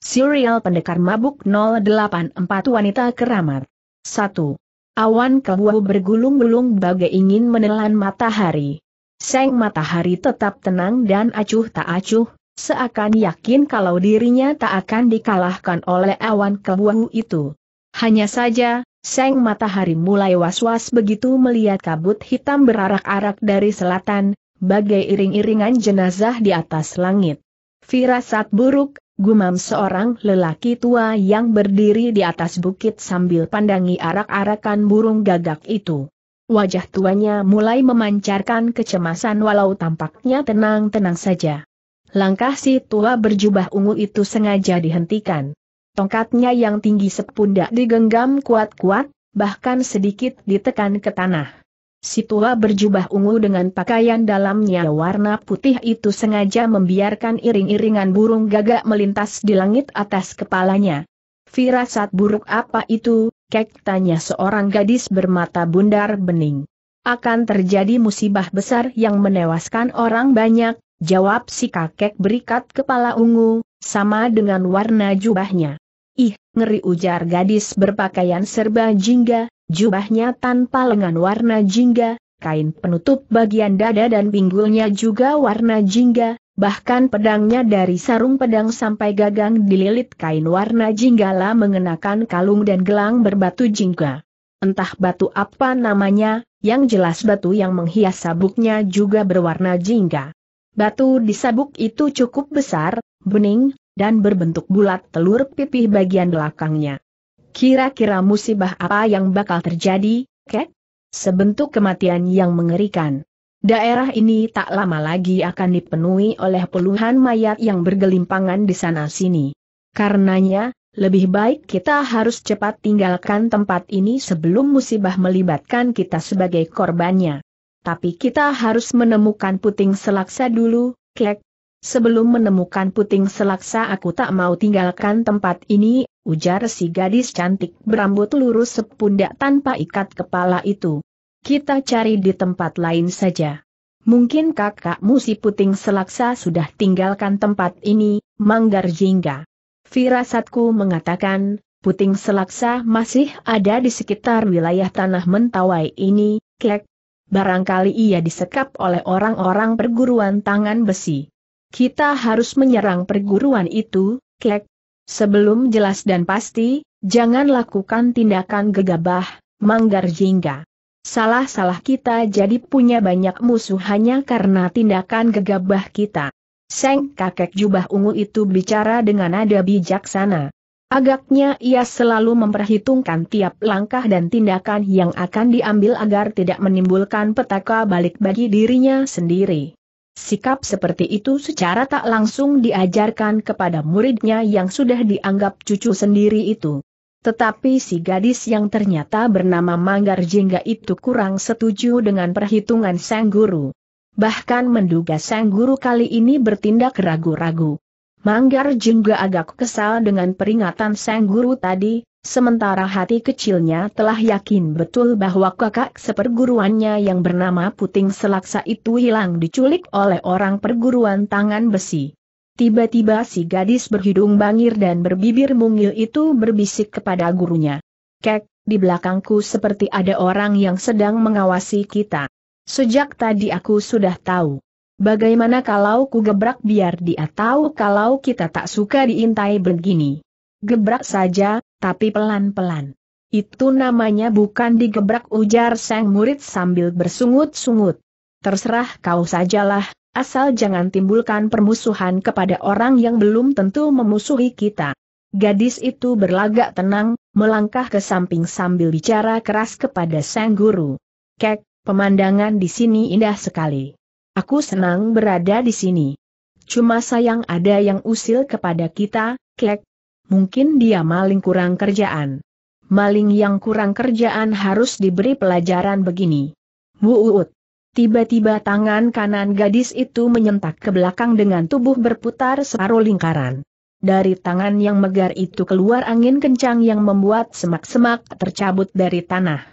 Serial Pendekar Mabuk 084 Wanita Keramat 1. Awan kebuah bergulung-gulung bagai ingin menelan matahari. Seng matahari tetap tenang dan acuh tak acuh, seakan yakin kalau dirinya tak akan dikalahkan oleh awan kebuah itu. Hanya saja, Seng matahari mulai was-was begitu melihat kabut hitam berarak-arak dari selatan, bagai iring-iringan jenazah di atas langit. Firasat buruk, gumam seorang lelaki tua yang berdiri di atas bukit sambil pandangi arak-arakan burung gagak itu. Wajah tuanya mulai memancarkan kecemasan walau tampaknya tenang-tenang saja. Langkah si tua berjubah ungu itu sengaja dihentikan. Tongkatnya yang tinggi sepundak digenggam kuat-kuat, bahkan sedikit ditekan ke tanah. Si tua berjubah ungu dengan pakaian dalamnya warna putih itu sengaja membiarkan iring-iringan burung gagak melintas di langit atas kepalanya. Firasat buruk apa itu, kek tanya seorang gadis bermata bundar bening. Akan terjadi musibah besar yang menewaskan orang banyak, jawab si kakek berikat kepala ungu, sama dengan warna jubahnya. Ih, ngeri ujar gadis berpakaian serba jingga, Jubahnya tanpa lengan warna jingga, kain penutup bagian dada dan pinggulnya juga warna jingga, bahkan pedangnya dari sarung pedang sampai gagang dililit kain warna jinggala mengenakan kalung dan gelang berbatu jingga. Entah batu apa namanya, yang jelas batu yang menghias sabuknya juga berwarna jingga. Batu di sabuk itu cukup besar, bening, dan berbentuk bulat telur pipih bagian belakangnya. Kira-kira musibah apa yang bakal terjadi, Kek? Sebentuk kematian yang mengerikan. Daerah ini tak lama lagi akan dipenuhi oleh puluhan mayat yang bergelimpangan di sana-sini. Karenanya, lebih baik kita harus cepat tinggalkan tempat ini sebelum musibah melibatkan kita sebagai korbannya. Tapi kita harus menemukan puting selaksa dulu, Kek. Sebelum menemukan puting selaksa aku tak mau tinggalkan tempat ini, ujar si gadis cantik berambut lurus sepundak tanpa ikat kepala itu. Kita cari di tempat lain saja. Mungkin kakakmu si puting selaksa sudah tinggalkan tempat ini, Manggar Jingga. Firasatku mengatakan, puting selaksa masih ada di sekitar wilayah tanah mentawai ini, kek. Barangkali ia disekap oleh orang-orang perguruan tangan besi. Kita harus menyerang perguruan itu, kek, Sebelum jelas dan pasti, jangan lakukan tindakan gegabah, manggar jingga. Salah-salah kita jadi punya banyak musuh hanya karena tindakan gegabah kita. Seng kakek jubah ungu itu bicara dengan nada bijaksana. Agaknya ia selalu memperhitungkan tiap langkah dan tindakan yang akan diambil agar tidak menimbulkan petaka balik bagi dirinya sendiri. Sikap seperti itu secara tak langsung diajarkan kepada muridnya yang sudah dianggap cucu sendiri itu. Tetapi si gadis yang ternyata bernama Manggar Jingga itu kurang setuju dengan perhitungan sang guru. Bahkan menduga sang guru kali ini bertindak ragu-ragu. Manggar Jingga agak kesal dengan peringatan sang guru tadi, Sementara hati kecilnya telah yakin betul bahwa kakak seperguruannya yang bernama Puting Selaksa itu hilang diculik oleh orang perguruan tangan besi. Tiba-tiba si gadis berhidung bangir dan berbibir mungil itu berbisik kepada gurunya. Kek, di belakangku seperti ada orang yang sedang mengawasi kita. Sejak tadi aku sudah tahu. Bagaimana kalau ku gebrak biar dia tahu kalau kita tak suka diintai begini? Gebrak saja, tapi pelan-pelan. Itu namanya bukan digebrak ujar sang murid sambil bersungut-sungut. Terserah kau sajalah, asal jangan timbulkan permusuhan kepada orang yang belum tentu memusuhi kita. Gadis itu berlagak tenang, melangkah ke samping sambil bicara keras kepada sang guru. Kek, pemandangan di sini indah sekali. Aku senang berada di sini. Cuma sayang ada yang usil kepada kita, kek, Mungkin dia maling kurang kerjaan. Maling yang kurang kerjaan harus diberi pelajaran begini. Wuut. Tiba-tiba tangan kanan gadis itu menyentak ke belakang dengan tubuh berputar separuh lingkaran. Dari tangan yang megar itu keluar angin kencang yang membuat semak-semak tercabut dari tanah.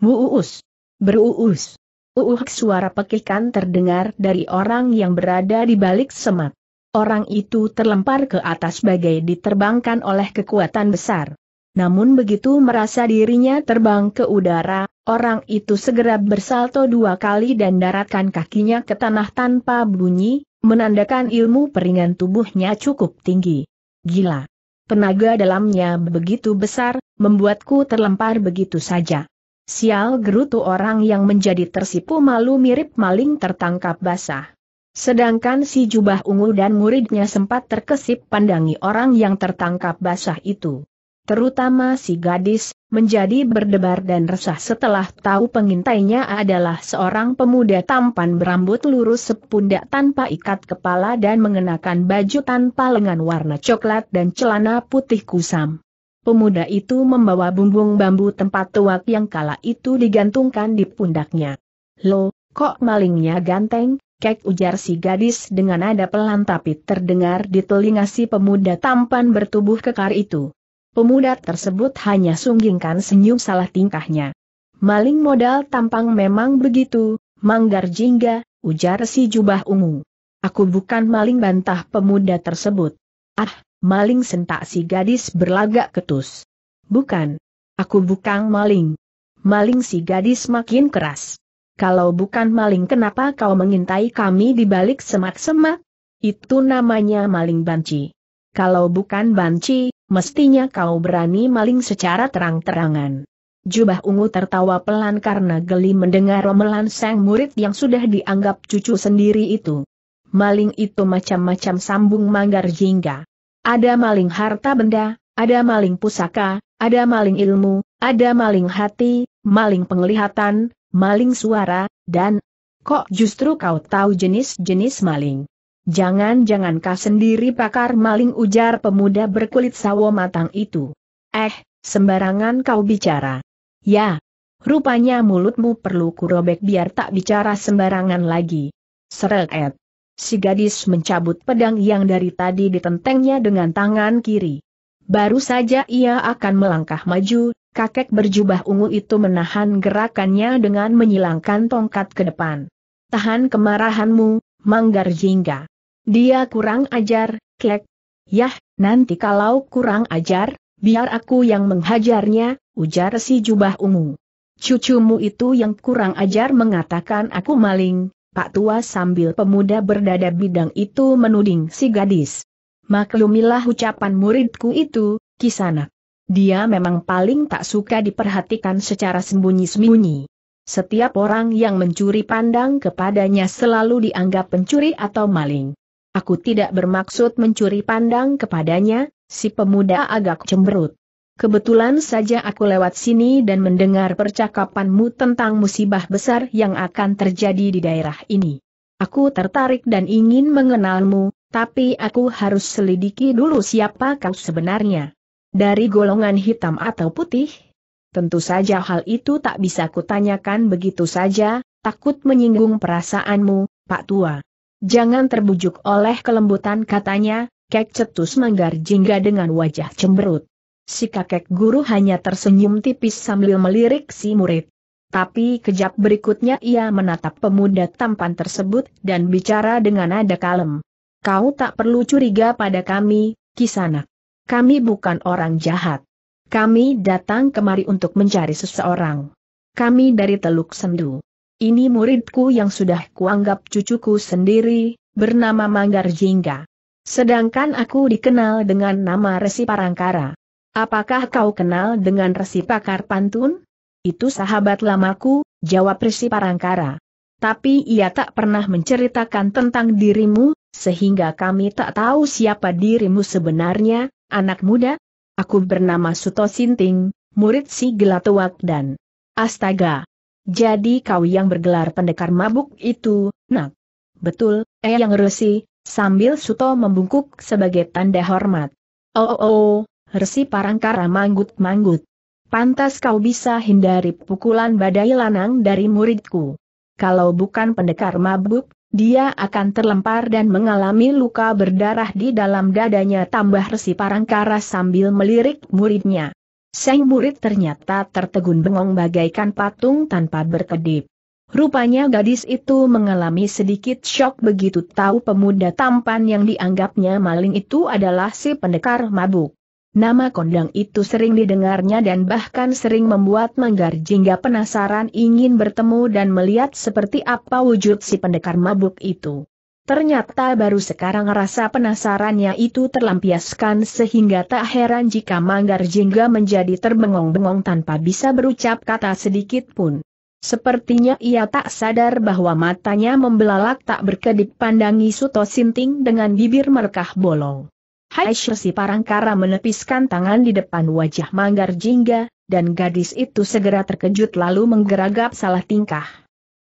Wuus. Beruus. Uuh suara pekikan terdengar dari orang yang berada di balik semak orang itu terlempar ke atas bagai diterbangkan oleh kekuatan besar. Namun begitu merasa dirinya terbang ke udara, orang itu segera bersalto dua kali dan daratkan kakinya ke tanah tanpa bunyi, menandakan ilmu peringan tubuhnya cukup tinggi. Gila. Tenaga dalamnya begitu besar, membuatku terlempar begitu saja. Sial gerutu orang yang menjadi tersipu malu mirip maling tertangkap basah. Sedangkan si jubah ungu dan muridnya sempat terkesip pandangi orang yang tertangkap basah itu. Terutama si gadis, menjadi berdebar dan resah setelah tahu pengintainya adalah seorang pemuda tampan berambut lurus sepundak tanpa ikat kepala dan mengenakan baju tanpa lengan warna coklat dan celana putih kusam. Pemuda itu membawa bumbung bambu tempat tuak yang kala itu digantungkan di pundaknya. Lo, kok malingnya ganteng? Kek ujar si gadis dengan nada pelan tapi terdengar di telinga si pemuda tampan bertubuh kekar itu. Pemuda tersebut hanya sunggingkan senyum salah tingkahnya. Maling modal tampang memang begitu, manggar jingga, ujar si jubah ungu. Aku bukan maling bantah pemuda tersebut. Ah, maling sentak si gadis berlagak ketus. Bukan. Aku bukan maling. Maling si gadis makin keras. Kalau bukan maling kenapa kau mengintai kami di balik semak-semak? Itu namanya maling banci. Kalau bukan banci, mestinya kau berani maling secara terang-terangan. Jubah ungu tertawa pelan karena geli mendengar romelan sang murid yang sudah dianggap cucu sendiri itu. Maling itu macam-macam sambung manggar jingga. Ada maling harta benda, ada maling pusaka, ada maling ilmu, ada maling hati, maling penglihatan, maling suara, dan kok justru kau tahu jenis-jenis maling. Jangan-jangan kau sendiri pakar maling ujar pemuda berkulit sawo matang itu. Eh, sembarangan kau bicara. Ya, rupanya mulutmu perlu kurobek biar tak bicara sembarangan lagi. Seret. Si gadis mencabut pedang yang dari tadi ditentengnya dengan tangan kiri. Baru saja ia akan melangkah maju, kakek berjubah ungu itu menahan gerakannya dengan menyilangkan tongkat ke depan. Tahan kemarahanmu, Manggar Jingga. Dia kurang ajar, kek. Yah, nanti kalau kurang ajar, biar aku yang menghajarnya, ujar si jubah ungu. Cucumu itu yang kurang ajar mengatakan aku maling, Pak Tua sambil pemuda berdada bidang itu menuding si gadis. Maklumilah ucapan muridku itu, kisanak. Dia memang paling tak suka diperhatikan secara sembunyi-sembunyi. Setiap orang yang mencuri pandang kepadanya selalu dianggap pencuri atau maling. Aku tidak bermaksud mencuri pandang kepadanya, si pemuda agak cemberut. Kebetulan saja aku lewat sini dan mendengar percakapanmu tentang musibah besar yang akan terjadi di daerah ini. Aku tertarik dan ingin mengenalmu, tapi aku harus selidiki dulu siapa kau sebenarnya. Dari golongan hitam atau putih? Tentu saja hal itu tak bisa kutanyakan begitu saja, takut menyinggung perasaanmu, Pak Tua. Jangan terbujuk oleh kelembutan katanya, Kek Cetus manggar jingga dengan wajah cemberut. Si kakek guru hanya tersenyum tipis sambil melirik si murid. Tapi kejap berikutnya ia menatap pemuda tampan tersebut dan bicara dengan nada kalem. Kau tak perlu curiga pada kami, Kisanak. Kami bukan orang jahat. Kami datang kemari untuk mencari seseorang. Kami dari Teluk Sendu. Ini muridku yang sudah kuanggap cucuku sendiri, bernama Manggar Jingga. Sedangkan aku dikenal dengan nama Resi Parangkara. Apakah kau kenal dengan Resi Pakar Pantun? Itu sahabat lamaku, jawab Resi Parangkara. Tapi ia tak pernah menceritakan tentang dirimu, sehingga kami tak tahu siapa dirimu sebenarnya, Anak muda, aku bernama Suto Sinting, murid si Gelatuak dan Astaga. Jadi kau yang bergelar pendekar mabuk itu, nak. Betul, eh yang resi, sambil Suto membungkuk sebagai tanda hormat. Oh oh oh, resi parangkara manggut-manggut. Pantas kau bisa hindari pukulan badai lanang dari muridku. Kalau bukan pendekar mabuk, dia akan terlempar dan mengalami luka berdarah di dalam dadanya tambah resi parangkara sambil melirik muridnya. Sang murid ternyata tertegun bengong bagaikan patung tanpa berkedip. Rupanya gadis itu mengalami sedikit shock begitu tahu pemuda tampan yang dianggapnya maling itu adalah si pendekar mabuk. Nama kondang itu sering didengarnya dan bahkan sering membuat Manggar Jingga penasaran ingin bertemu dan melihat seperti apa wujud si pendekar mabuk itu. Ternyata baru sekarang rasa penasarannya itu terlampiaskan sehingga tak heran jika Manggar Jingga menjadi terbengong-bengong tanpa bisa berucap kata sedikit pun. Sepertinya ia tak sadar bahwa matanya membelalak tak berkedip pandangi Suto Sinting dengan bibir merkah bolong. Hai Shersi Parangkara menepiskan tangan di depan wajah Manggar Jingga, dan gadis itu segera terkejut lalu menggeragap salah tingkah.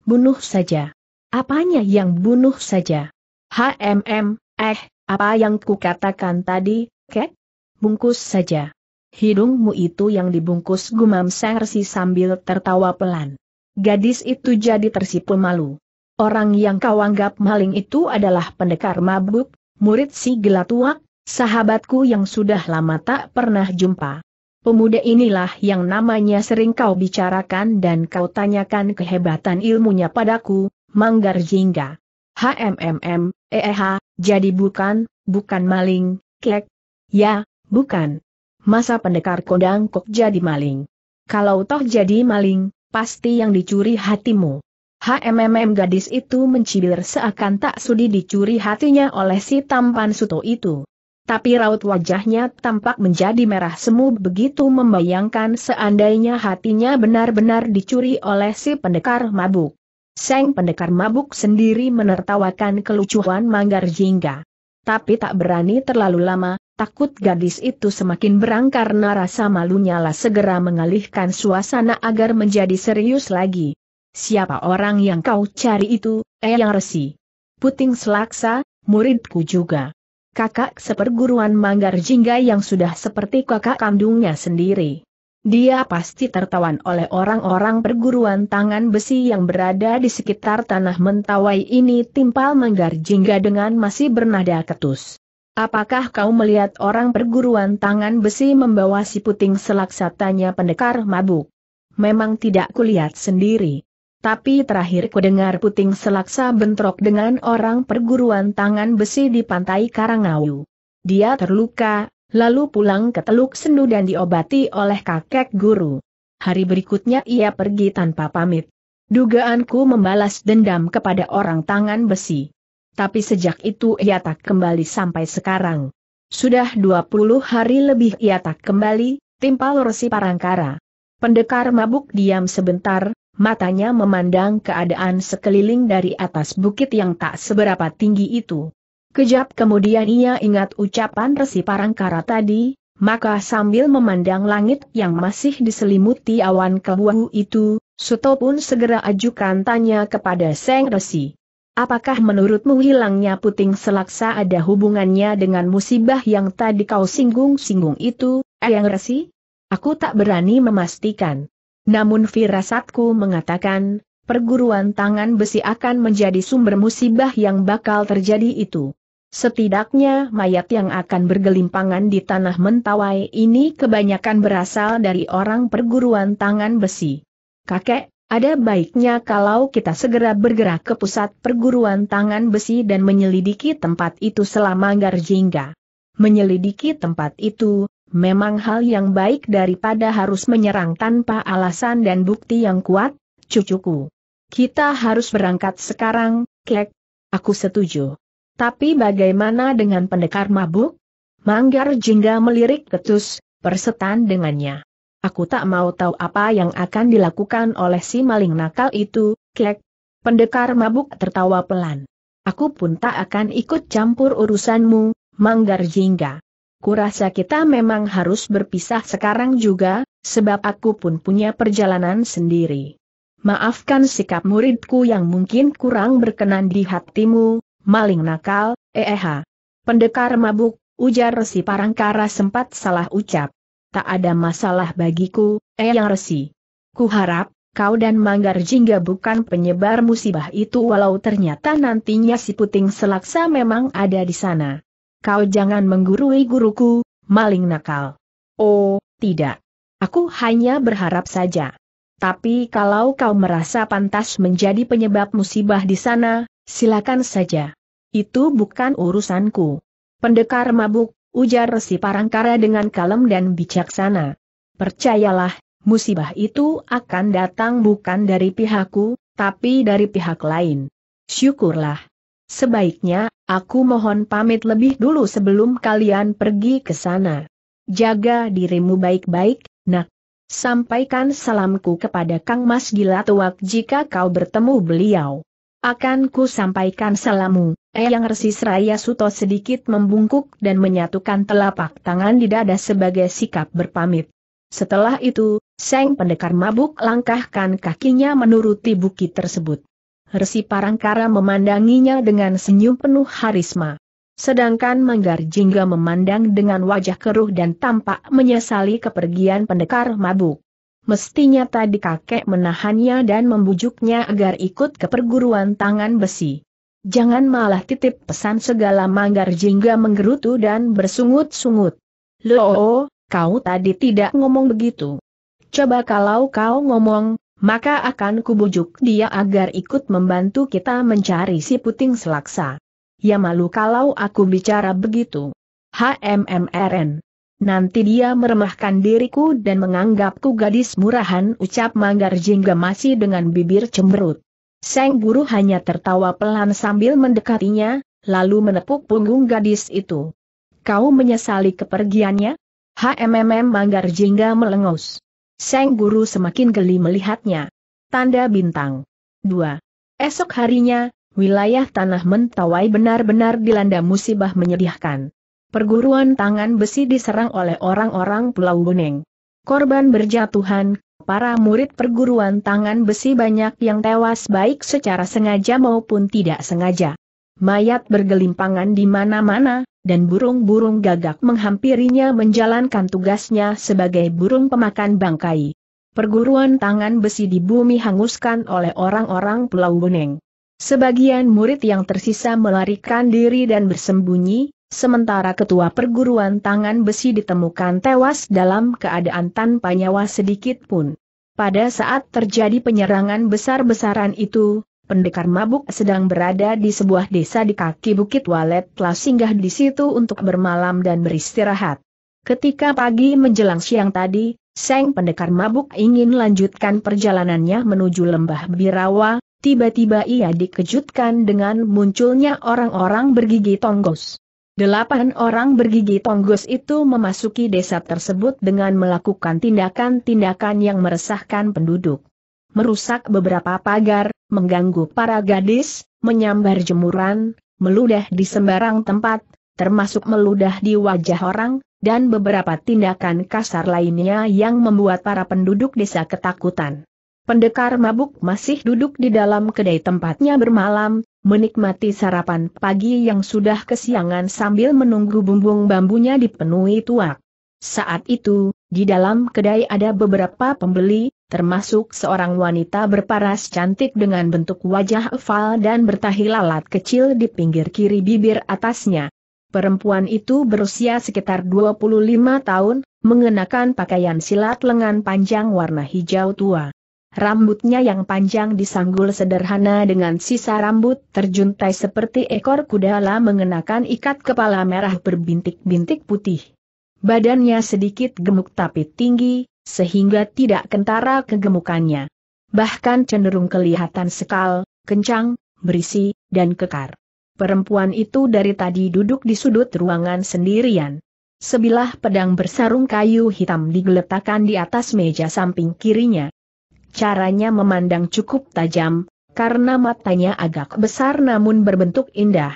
Bunuh saja. Apanya yang bunuh saja? HMM, eh, apa yang kukatakan tadi, kek? Bungkus saja. Hidungmu itu yang dibungkus gumam Shersi sambil tertawa pelan. Gadis itu jadi tersipu malu. Orang yang kau anggap maling itu adalah pendekar mabuk, murid si gelatua Sahabatku yang sudah lama tak pernah jumpa. Pemuda inilah yang namanya sering kau bicarakan dan kau tanyakan kehebatan ilmunya padaku, Manggar Jingga. HMMM, EEH, jadi bukan, bukan maling, kek. Ya, bukan. Masa pendekar kodang kok jadi maling. Kalau toh jadi maling, pasti yang dicuri hatimu. HMMM gadis itu mencibir seakan tak sudi dicuri hatinya oleh si tampan suto itu tapi raut wajahnya tampak menjadi merah semu begitu membayangkan seandainya hatinya benar-benar dicuri oleh si pendekar mabuk. Seng pendekar mabuk sendiri menertawakan kelucuan Manggar Jingga. Tapi tak berani terlalu lama, takut gadis itu semakin berang karena rasa malunya lah segera mengalihkan suasana agar menjadi serius lagi. Siapa orang yang kau cari itu, eh yang resi? Puting selaksa, muridku juga kakak seperguruan Manggar Jingga yang sudah seperti kakak kandungnya sendiri. Dia pasti tertawan oleh orang-orang perguruan tangan besi yang berada di sekitar tanah mentawai ini timpal Manggar Jingga dengan masih bernada ketus. Apakah kau melihat orang perguruan tangan besi membawa si puting selaksatanya pendekar mabuk? Memang tidak kulihat sendiri. Tapi terakhir ku dengar puting selaksa bentrok dengan orang perguruan tangan besi di pantai karangau. Dia terluka, lalu pulang ke Teluk Sendu dan diobati oleh kakek guru. Hari berikutnya ia pergi tanpa pamit. Dugaanku membalas dendam kepada orang tangan besi. Tapi sejak itu ia tak kembali sampai sekarang. Sudah 20 hari lebih ia tak kembali, timpal Resi Parangkara. Pendekar mabuk diam sebentar, matanya memandang keadaan sekeliling dari atas bukit yang tak seberapa tinggi itu. Kejap kemudian ia ingat ucapan Resi Parangkara tadi, maka sambil memandang langit yang masih diselimuti awan kebuahu itu, Suto pun segera ajukan tanya kepada Seng Resi. Apakah menurutmu hilangnya puting selaksa ada hubungannya dengan musibah yang tadi kau singgung-singgung itu, Eyang Resi? Aku tak berani memastikan. Namun firasatku mengatakan, perguruan tangan besi akan menjadi sumber musibah yang bakal terjadi itu. Setidaknya mayat yang akan bergelimpangan di tanah mentawai ini kebanyakan berasal dari orang perguruan tangan besi. Kakek, ada baiknya kalau kita segera bergerak ke pusat perguruan tangan besi dan menyelidiki tempat itu selama Garjingga. Menyelidiki tempat itu, Memang hal yang baik daripada harus menyerang tanpa alasan dan bukti yang kuat, cucuku. Kita harus berangkat sekarang, kek. Aku setuju. Tapi bagaimana dengan pendekar mabuk? Manggar jingga melirik ketus, persetan dengannya. Aku tak mau tahu apa yang akan dilakukan oleh si maling nakal itu, kek. Pendekar mabuk tertawa pelan. Aku pun tak akan ikut campur urusanmu, Manggar Jingga kurasa kita memang harus berpisah sekarang juga, sebab aku pun punya perjalanan sendiri. Maafkan sikap muridku yang mungkin kurang berkenan di hatimu, maling nakal, eh. Pendekar mabuk, ujar Resi Parangkara sempat salah ucap. Tak ada masalah bagiku, eh yang Resi. Kuharap, kau dan Manggar Jingga bukan penyebar musibah itu walau ternyata nantinya si Puting Selaksa memang ada di sana. Kau jangan menggurui guruku, maling nakal. Oh, tidak. Aku hanya berharap saja. Tapi kalau kau merasa pantas menjadi penyebab musibah di sana, silakan saja. Itu bukan urusanku. Pendekar mabuk, ujar resi Parangkara dengan kalem dan bijaksana. Percayalah, musibah itu akan datang bukan dari pihakku, tapi dari pihak lain. Syukurlah. Sebaiknya, Aku mohon pamit lebih dulu sebelum kalian pergi ke sana. Jaga dirimu baik-baik, nak. Sampaikan salamku kepada Kang Mas Gilatuak jika kau bertemu beliau. Akan ku sampaikan Eh Eyang Resi Seraya Suto sedikit membungkuk dan menyatukan telapak tangan di dada sebagai sikap berpamit. Setelah itu, Seng Pendekar mabuk langkahkan kakinya menuruti bukit tersebut. Resi Parangkara memandanginya dengan senyum penuh harisma. Sedangkan Manggar Jingga memandang dengan wajah keruh dan tampak menyesali kepergian pendekar mabuk. Mestinya tadi kakek menahannya dan membujuknya agar ikut ke perguruan tangan besi. Jangan malah titip pesan segala Manggar Jingga menggerutu dan bersungut-sungut. Loo, kau tadi tidak ngomong begitu. Coba kalau kau ngomong, maka akan kubujuk dia agar ikut membantu kita mencari si puting selaksa. Ya malu kalau aku bicara begitu. HMMRN. Nanti dia meremahkan diriku dan menganggapku gadis murahan ucap Manggar Jingga masih dengan bibir cemberut. Seng guru hanya tertawa pelan sambil mendekatinya, lalu menepuk punggung gadis itu. Kau menyesali kepergiannya? HMMM Manggar Jingga melengos. Seng Guru semakin geli melihatnya. Tanda bintang. 2. Esok harinya, wilayah tanah Mentawai benar-benar dilanda musibah menyedihkan. Perguruan tangan besi diserang oleh orang-orang Pulau Guneng. Korban berjatuhan, para murid perguruan tangan besi banyak yang tewas baik secara sengaja maupun tidak sengaja. Mayat bergelimpangan di mana-mana, dan burung-burung gagak menghampirinya menjalankan tugasnya sebagai burung pemakan bangkai. Perguruan tangan besi di bumi hanguskan oleh orang-orang Pulau Boneng. Sebagian murid yang tersisa melarikan diri dan bersembunyi, sementara ketua perguruan tangan besi ditemukan tewas dalam keadaan tanpa nyawa sedikit pun. Pada saat terjadi penyerangan besar-besaran itu, pendekar mabuk sedang berada di sebuah desa di kaki Bukit Walet telah singgah di situ untuk bermalam dan beristirahat. Ketika pagi menjelang siang tadi, Seng pendekar mabuk ingin lanjutkan perjalanannya menuju lembah Birawa, tiba-tiba ia dikejutkan dengan munculnya orang-orang bergigi tonggos. Delapan orang bergigi tonggos itu memasuki desa tersebut dengan melakukan tindakan-tindakan yang meresahkan penduduk merusak beberapa pagar, mengganggu para gadis, menyambar jemuran, meludah di sembarang tempat, termasuk meludah di wajah orang, dan beberapa tindakan kasar lainnya yang membuat para penduduk desa ketakutan. Pendekar mabuk masih duduk di dalam kedai tempatnya bermalam, menikmati sarapan pagi yang sudah kesiangan sambil menunggu bumbung bambunya dipenuhi tuak. Saat itu, di dalam kedai ada beberapa pembeli, termasuk seorang wanita berparas cantik dengan bentuk wajah oval dan bertahi lalat kecil di pinggir kiri bibir atasnya. Perempuan itu berusia sekitar 25 tahun, mengenakan pakaian silat lengan panjang warna hijau tua. Rambutnya yang panjang disanggul sederhana dengan sisa rambut terjuntai seperti ekor kudala mengenakan ikat kepala merah berbintik-bintik putih. Badannya sedikit gemuk tapi tinggi, sehingga tidak kentara kegemukannya. Bahkan cenderung kelihatan sekal, kencang, berisi, dan kekar. Perempuan itu dari tadi duduk di sudut ruangan sendirian. Sebilah pedang bersarung kayu hitam digeletakkan di atas meja samping kirinya. Caranya memandang cukup tajam, karena matanya agak besar namun berbentuk indah.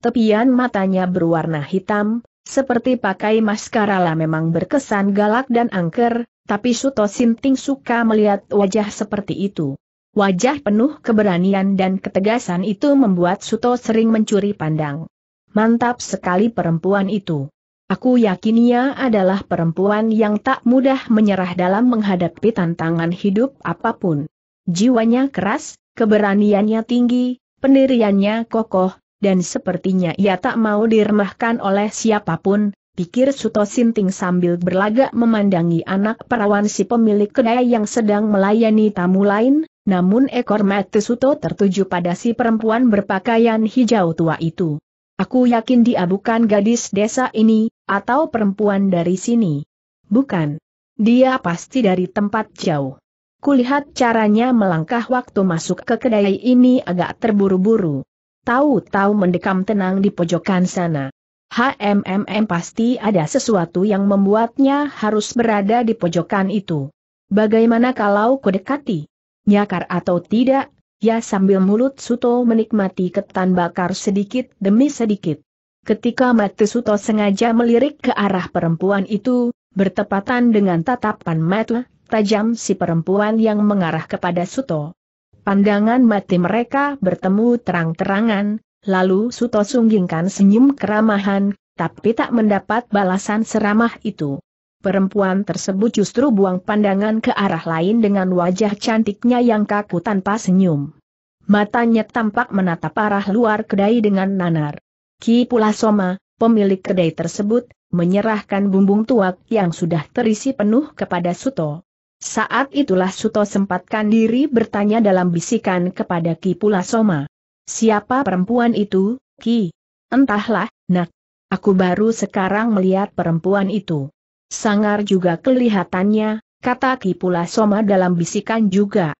Tepian matanya berwarna hitam, seperti pakai maskara lah memang berkesan galak dan angker, tapi Suto Sinting suka melihat wajah seperti itu. Wajah penuh keberanian dan ketegasan itu membuat Suto sering mencuri pandang. Mantap sekali perempuan itu. Aku yakin ia adalah perempuan yang tak mudah menyerah dalam menghadapi tantangan hidup apapun. Jiwanya keras, keberaniannya tinggi, pendiriannya kokoh, dan sepertinya ia tak mau diremahkan oleh siapapun, pikir Suto Sinting sambil berlagak memandangi anak perawan si pemilik kedai yang sedang melayani tamu lain, namun ekor mata Suto tertuju pada si perempuan berpakaian hijau tua itu. Aku yakin dia bukan gadis desa ini, atau perempuan dari sini. Bukan. Dia pasti dari tempat jauh. Kulihat caranya melangkah waktu masuk ke kedai ini agak terburu-buru. Tahu-tahu mendekam tenang di pojokan sana. HMMM pasti ada sesuatu yang membuatnya harus berada di pojokan itu. Bagaimana kalau kudekati? Nyakar atau tidak? Ya sambil mulut Suto menikmati ketan bakar sedikit demi sedikit. Ketika mata Suto sengaja melirik ke arah perempuan itu, bertepatan dengan tatapan mata tajam si perempuan yang mengarah kepada Suto. Pandangan mati mereka bertemu terang-terangan, Lalu Suto sunggingkan senyum keramahan, tapi tak mendapat balasan seramah itu. Perempuan tersebut justru buang pandangan ke arah lain dengan wajah cantiknya yang kaku tanpa senyum. Matanya tampak menatap arah luar kedai dengan nanar. Ki Pula Soma, pemilik kedai tersebut, menyerahkan bumbung tuak yang sudah terisi penuh kepada Suto. Saat itulah Suto sempatkan diri bertanya dalam bisikan kepada Ki Pula Soma. Siapa perempuan itu, Ki? Entahlah, nak. Aku baru sekarang melihat perempuan itu. Sangar juga kelihatannya, kata Ki Pula Soma dalam bisikan juga.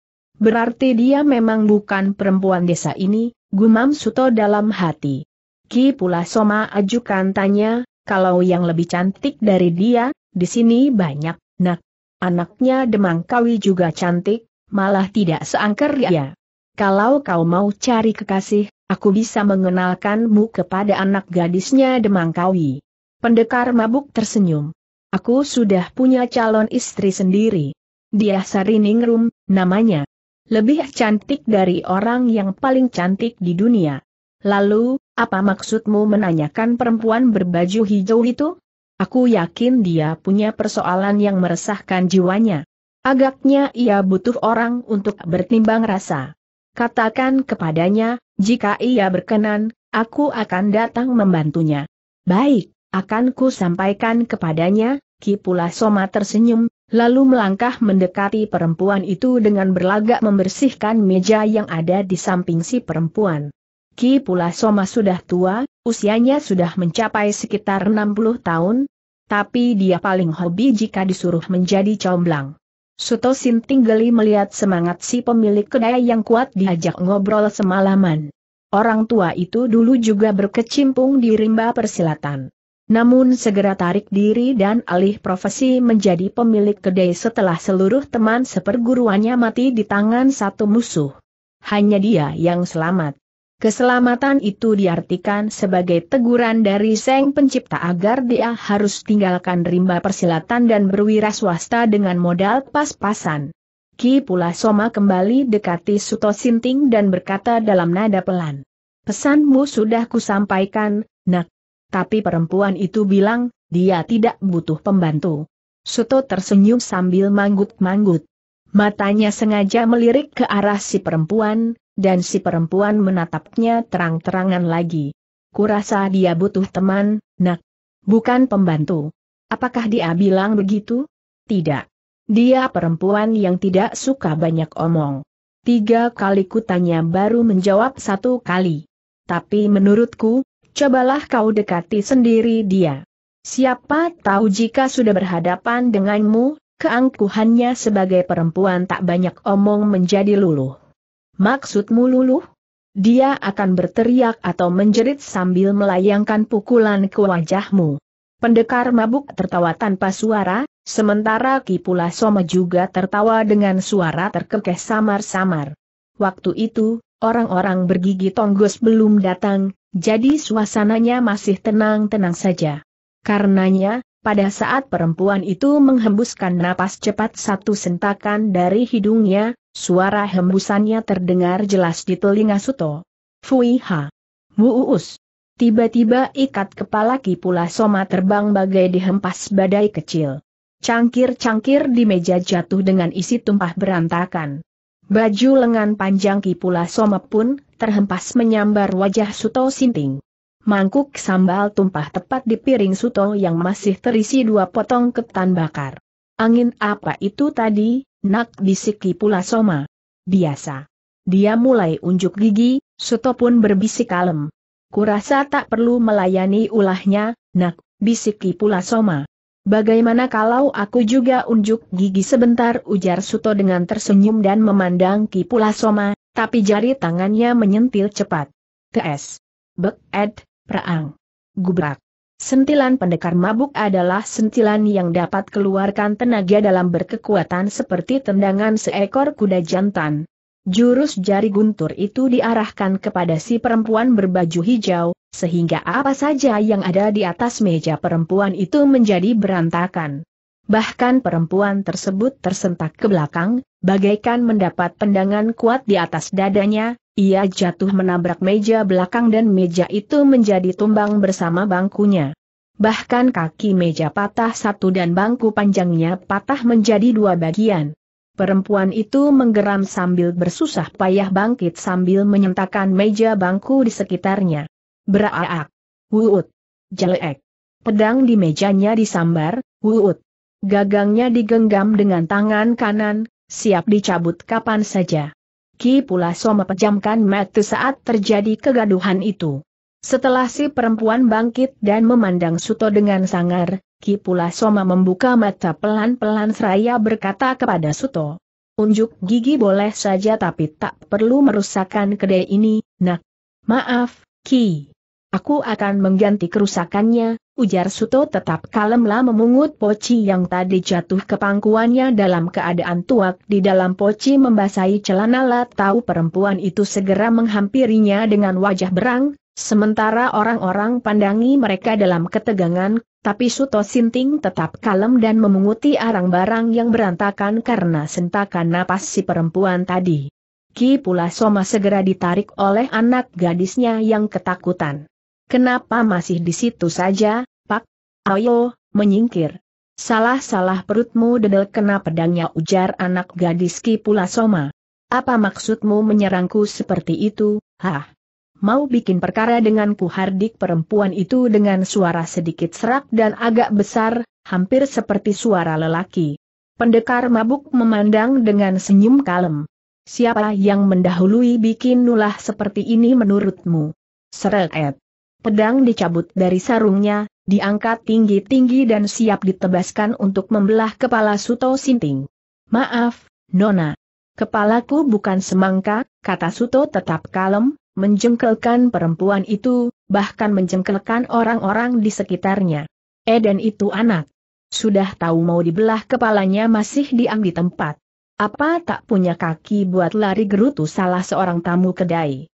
Berarti dia memang bukan perempuan desa ini, gumam Suto dalam hati. Ki Pula Soma ajukan tanya, kalau yang lebih cantik dari dia, di sini banyak, nak. Anaknya Demangkawi juga cantik, malah tidak seangker ya kalau kau mau cari kekasih, aku bisa mengenalkanmu kepada anak gadisnya Demangkawi. Pendekar mabuk tersenyum. Aku sudah punya calon istri sendiri. Dia Sariningrum, namanya. Lebih cantik dari orang yang paling cantik di dunia. Lalu, apa maksudmu menanyakan perempuan berbaju hijau itu? Aku yakin dia punya persoalan yang meresahkan jiwanya. Agaknya ia butuh orang untuk bertimbang rasa. Katakan kepadanya, jika ia berkenan, aku akan datang membantunya. Baik, akan ku sampaikan kepadanya, Kipula Soma tersenyum, lalu melangkah mendekati perempuan itu dengan berlagak membersihkan meja yang ada di samping si perempuan. Ki Pula Soma sudah tua, usianya sudah mencapai sekitar 60 tahun, tapi dia paling hobi jika disuruh menjadi comblang. Suto Sinting geli melihat semangat si pemilik kedai yang kuat diajak ngobrol semalaman. Orang tua itu dulu juga berkecimpung di rimba persilatan. Namun segera tarik diri dan alih profesi menjadi pemilik kedai setelah seluruh teman seperguruannya mati di tangan satu musuh. Hanya dia yang selamat. Keselamatan itu diartikan sebagai teguran dari Seng Pencipta agar dia harus tinggalkan rimba persilatan dan berwira swasta dengan modal pas-pasan. Ki Pula Soma kembali dekati Suto Sinting dan berkata dalam nada pelan. Pesanmu sudah kusampaikan, nak. Tapi perempuan itu bilang, dia tidak butuh pembantu. Suto tersenyum sambil manggut-manggut. Matanya sengaja melirik ke arah si perempuan, dan si perempuan menatapnya terang-terangan lagi. Kurasa dia butuh teman, nak. Bukan pembantu. Apakah dia bilang begitu? Tidak. Dia perempuan yang tidak suka banyak omong. Tiga kali kutanya baru menjawab satu kali. Tapi menurutku, cobalah kau dekati sendiri dia. Siapa tahu jika sudah berhadapan denganmu, keangkuhannya sebagai perempuan tak banyak omong menjadi luluh. Maksudmu luluh? Dia akan berteriak atau menjerit sambil melayangkan pukulan ke wajahmu. Pendekar mabuk tertawa tanpa suara, sementara Kipula Soma juga tertawa dengan suara terkekeh samar-samar. Waktu itu, orang-orang bergigi tonggos belum datang, jadi suasananya masih tenang-tenang saja. Karenanya, pada saat perempuan itu menghembuskan napas cepat satu sentakan dari hidungnya, suara hembusannya terdengar jelas di telinga Suto. Fuiha. Muus. Tiba-tiba ikat kepala Kipula Soma terbang bagai dihempas badai kecil. Cangkir-cangkir di meja jatuh dengan isi tumpah berantakan. Baju lengan panjang Kipula Soma pun terhempas menyambar wajah Suto Sinting mangkuk sambal tumpah tepat di piring Suto yang masih terisi dua potong ketan bakar. Angin apa itu tadi, nak bisiki pula Soma. Biasa. Dia mulai unjuk gigi, Suto pun berbisik kalem. Kurasa tak perlu melayani ulahnya, nak, bisiki pula Soma. Bagaimana kalau aku juga unjuk gigi sebentar ujar Suto dengan tersenyum dan memandang Kipula Soma, tapi jari tangannya menyentil cepat. T.S. Bek Ed, Praang. Gubrak. Sentilan pendekar mabuk adalah sentilan yang dapat keluarkan tenaga dalam berkekuatan seperti tendangan seekor kuda jantan. Jurus jari guntur itu diarahkan kepada si perempuan berbaju hijau, sehingga apa saja yang ada di atas meja perempuan itu menjadi berantakan. Bahkan perempuan tersebut tersentak ke belakang, bagaikan mendapat pendangan kuat di atas dadanya, ia jatuh menabrak meja belakang dan meja itu menjadi tumbang bersama bangkunya. Bahkan kaki meja patah satu dan bangku panjangnya patah menjadi dua bagian. Perempuan itu menggeram sambil bersusah payah bangkit sambil menyentakan meja bangku di sekitarnya. Beraak. Wuut. Jelek. Pedang di mejanya disambar, wuut. Gagangnya digenggam dengan tangan kanan, siap dicabut kapan saja. Ki pula So pejamkan mata saat terjadi kegaduhan itu. Setelah si perempuan bangkit dan memandang Suto dengan sangar, Ki pula Soma membuka mata pelan-pelan seraya berkata kepada Suto. Unjuk gigi boleh saja tapi tak perlu merusakkan kedai ini, nak. Maaf, Ki. Aku akan mengganti kerusakannya, Ujar Suto tetap kalemlah memungut poci yang tadi jatuh ke pangkuannya dalam keadaan tuak di dalam poci membasahi celana lah tahu perempuan itu segera menghampirinya dengan wajah berang, sementara orang-orang pandangi mereka dalam ketegangan, tapi Suto Sinting tetap kalem dan memunguti arang barang yang berantakan karena sentakan napas si perempuan tadi. Ki pula Soma segera ditarik oleh anak gadisnya yang ketakutan. Kenapa masih di situ saja, Pak? Ayo, menyingkir. Salah-salah perutmu dedel kena pedangnya ujar anak gadis Kipula Soma. Apa maksudmu menyerangku seperti itu, hah? Mau bikin perkara denganku hardik perempuan itu dengan suara sedikit serak dan agak besar, hampir seperti suara lelaki. Pendekar mabuk memandang dengan senyum kalem. Siapa yang mendahului bikin nulah seperti ini menurutmu? Seret. Pedang dicabut dari sarungnya, diangkat tinggi-tinggi dan siap ditebaskan untuk membelah kepala Suto Sinting. Maaf, Nona. Kepalaku bukan semangka, kata Suto tetap kalem, menjengkelkan perempuan itu, bahkan menjengkelkan orang-orang di sekitarnya. Eden itu anak. Sudah tahu mau dibelah kepalanya masih diam di tempat. Apa tak punya kaki buat lari gerutu salah seorang tamu kedai.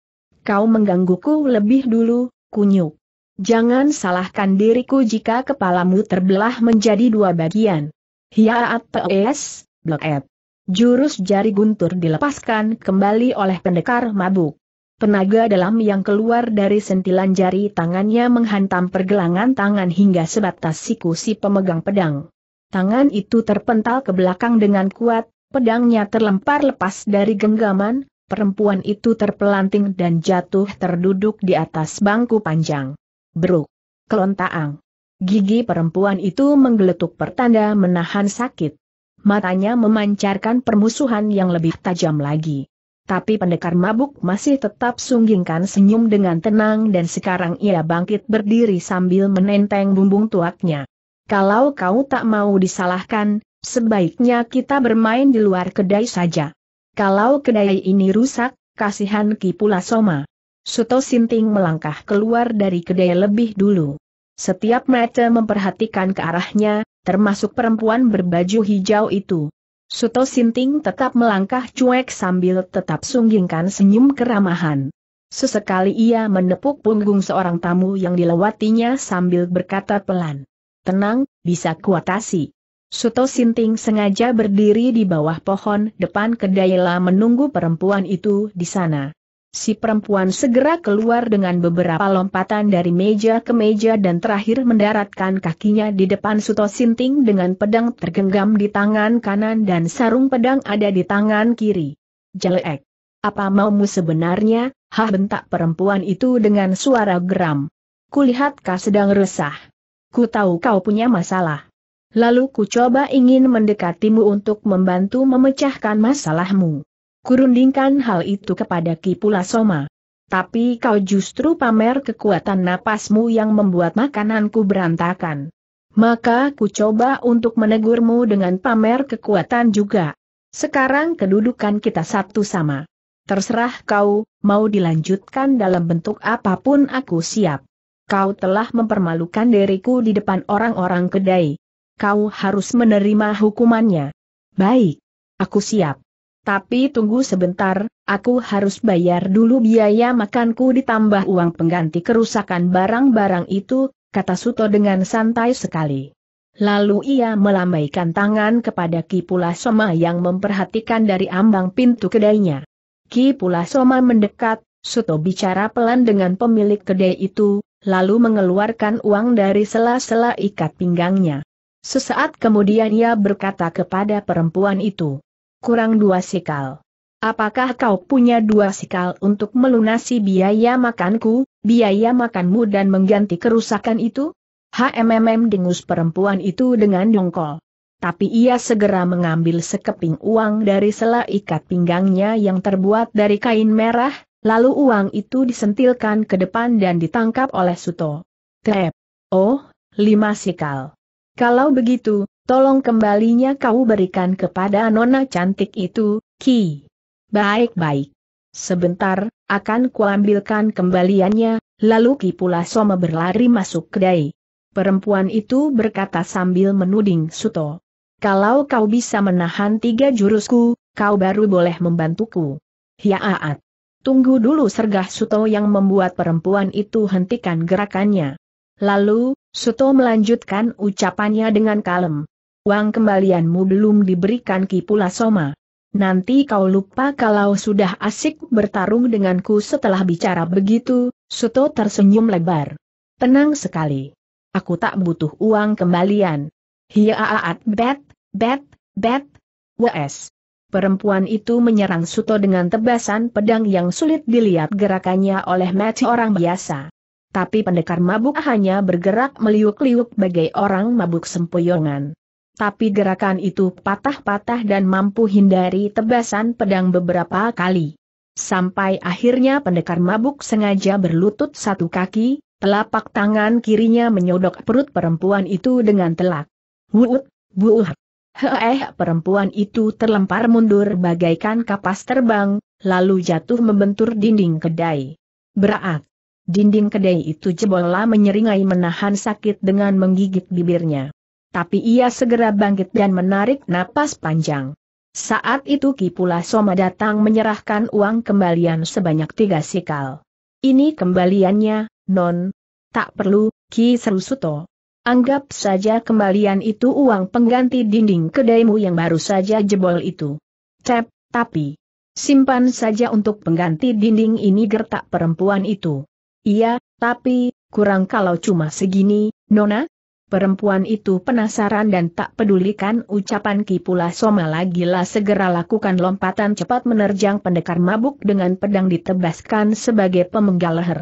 Kau menggangguku lebih dulu, kunyuk. Jangan salahkan diriku jika kepalamu terbelah menjadi dua bagian. Hiaat pees, Bleket. Jurus jari guntur dilepaskan kembali oleh pendekar mabuk. Penaga dalam yang keluar dari sentilan jari tangannya menghantam pergelangan tangan hingga sebatas siku si pemegang pedang. Tangan itu terpental ke belakang dengan kuat, pedangnya terlempar lepas dari genggaman, perempuan itu terpelanting dan jatuh terduduk di atas bangku panjang. Beruk. Kelontaang. Gigi perempuan itu menggeletuk pertanda menahan sakit. Matanya memancarkan permusuhan yang lebih tajam lagi. Tapi pendekar mabuk masih tetap sunggingkan senyum dengan tenang dan sekarang ia bangkit berdiri sambil menenteng bumbung tuaknya. Kalau kau tak mau disalahkan, sebaiknya kita bermain di luar kedai saja. Kalau kedai ini rusak, kasihan Ki pula Soma. Suto Sinting melangkah keluar dari kedai lebih dulu. Setiap mata memperhatikan ke arahnya, termasuk perempuan berbaju hijau itu. Suto Sinting tetap melangkah cuek sambil tetap sunggingkan senyum keramahan. Sesekali ia menepuk punggung seorang tamu yang dilewatinya sambil berkata pelan. Tenang, bisa kuatasi. Suto Sinting sengaja berdiri di bawah pohon depan Kedaila menunggu perempuan itu di sana. Si perempuan segera keluar dengan beberapa lompatan dari meja ke meja dan terakhir mendaratkan kakinya di depan Suto Sinting dengan pedang tergenggam di tangan kanan dan sarung pedang ada di tangan kiri. Jelek. Apa maumu sebenarnya, hah bentak perempuan itu dengan suara geram. Kulihat kau sedang resah. Ku tahu kau punya masalah. Lalu ku coba ingin mendekatimu untuk membantu memecahkan masalahmu. Kurundingkan hal itu kepada Kipula Soma. Tapi kau justru pamer kekuatan napasmu yang membuat makananku berantakan. Maka ku coba untuk menegurmu dengan pamer kekuatan juga. Sekarang kedudukan kita satu sama. Terserah kau, mau dilanjutkan dalam bentuk apapun aku siap. Kau telah mempermalukan diriku di depan orang-orang kedai kau harus menerima hukumannya. Baik. Aku siap. Tapi tunggu sebentar, aku harus bayar dulu biaya makanku ditambah uang pengganti kerusakan barang-barang itu, kata Suto dengan santai sekali. Lalu ia melambaikan tangan kepada Kipula Soma yang memperhatikan dari ambang pintu kedainya. Kipula Soma mendekat, Suto bicara pelan dengan pemilik kedai itu, lalu mengeluarkan uang dari sela-sela ikat pinggangnya. Sesaat kemudian ia berkata kepada perempuan itu, kurang dua sikal. Apakah kau punya dua sikal untuk melunasi biaya makanku, biaya makanmu dan mengganti kerusakan itu? HMMM dengus perempuan itu dengan dongkol. Tapi ia segera mengambil sekeping uang dari sela ikat pinggangnya yang terbuat dari kain merah, lalu uang itu disentilkan ke depan dan ditangkap oleh Suto. Tep. Oh, lima sikal. Kalau begitu, tolong kembalinya kau berikan kepada nona cantik itu, Ki. Baik-baik. Sebentar, akan kuambilkan kembaliannya, lalu Ki Pula Soma berlari masuk kedai. Perempuan itu berkata sambil menuding Suto. Kalau kau bisa menahan tiga jurusku, kau baru boleh membantuku. Hiaat. Tunggu dulu sergah Suto yang membuat perempuan itu hentikan gerakannya. Lalu, Suto melanjutkan ucapannya dengan kalem. Uang kembalianmu belum diberikan Kipula Soma. Nanti kau lupa kalau sudah asik bertarung denganku setelah bicara begitu, Suto tersenyum lebar. Tenang sekali. Aku tak butuh uang kembalian. Hiaaat bet, bet, bet, wes. Perempuan itu menyerang Suto dengan tebasan pedang yang sulit dilihat gerakannya oleh mati orang biasa. Tapi pendekar mabuk hanya bergerak meliuk-liuk bagai orang mabuk sempoyongan. Tapi gerakan itu patah-patah dan mampu hindari tebasan pedang beberapa kali. Sampai akhirnya pendekar mabuk sengaja berlutut satu kaki, telapak tangan kirinya menyodok perut perempuan itu dengan telak. Wuut, buuh. Heeh perempuan itu terlempar mundur bagaikan kapas terbang, lalu jatuh membentur dinding kedai. Berat. Dinding kedai itu jebola menyeringai menahan sakit dengan menggigit bibirnya. Tapi ia segera bangkit dan menarik napas panjang. Saat itu Kipula Soma datang menyerahkan uang kembalian sebanyak tiga sikal. Ini kembaliannya, non. Tak perlu, Ki Serusuto. Anggap saja kembalian itu uang pengganti dinding kedaimu yang baru saja jebol itu. Cep, tapi... Simpan saja untuk pengganti dinding ini gertak perempuan itu. Iya, tapi, kurang kalau cuma segini, Nona? Perempuan itu penasaran dan tak pedulikan ucapan Kipula Soma lagi-lah segera lakukan lompatan cepat menerjang pendekar mabuk dengan pedang ditebaskan sebagai pemenggal leher.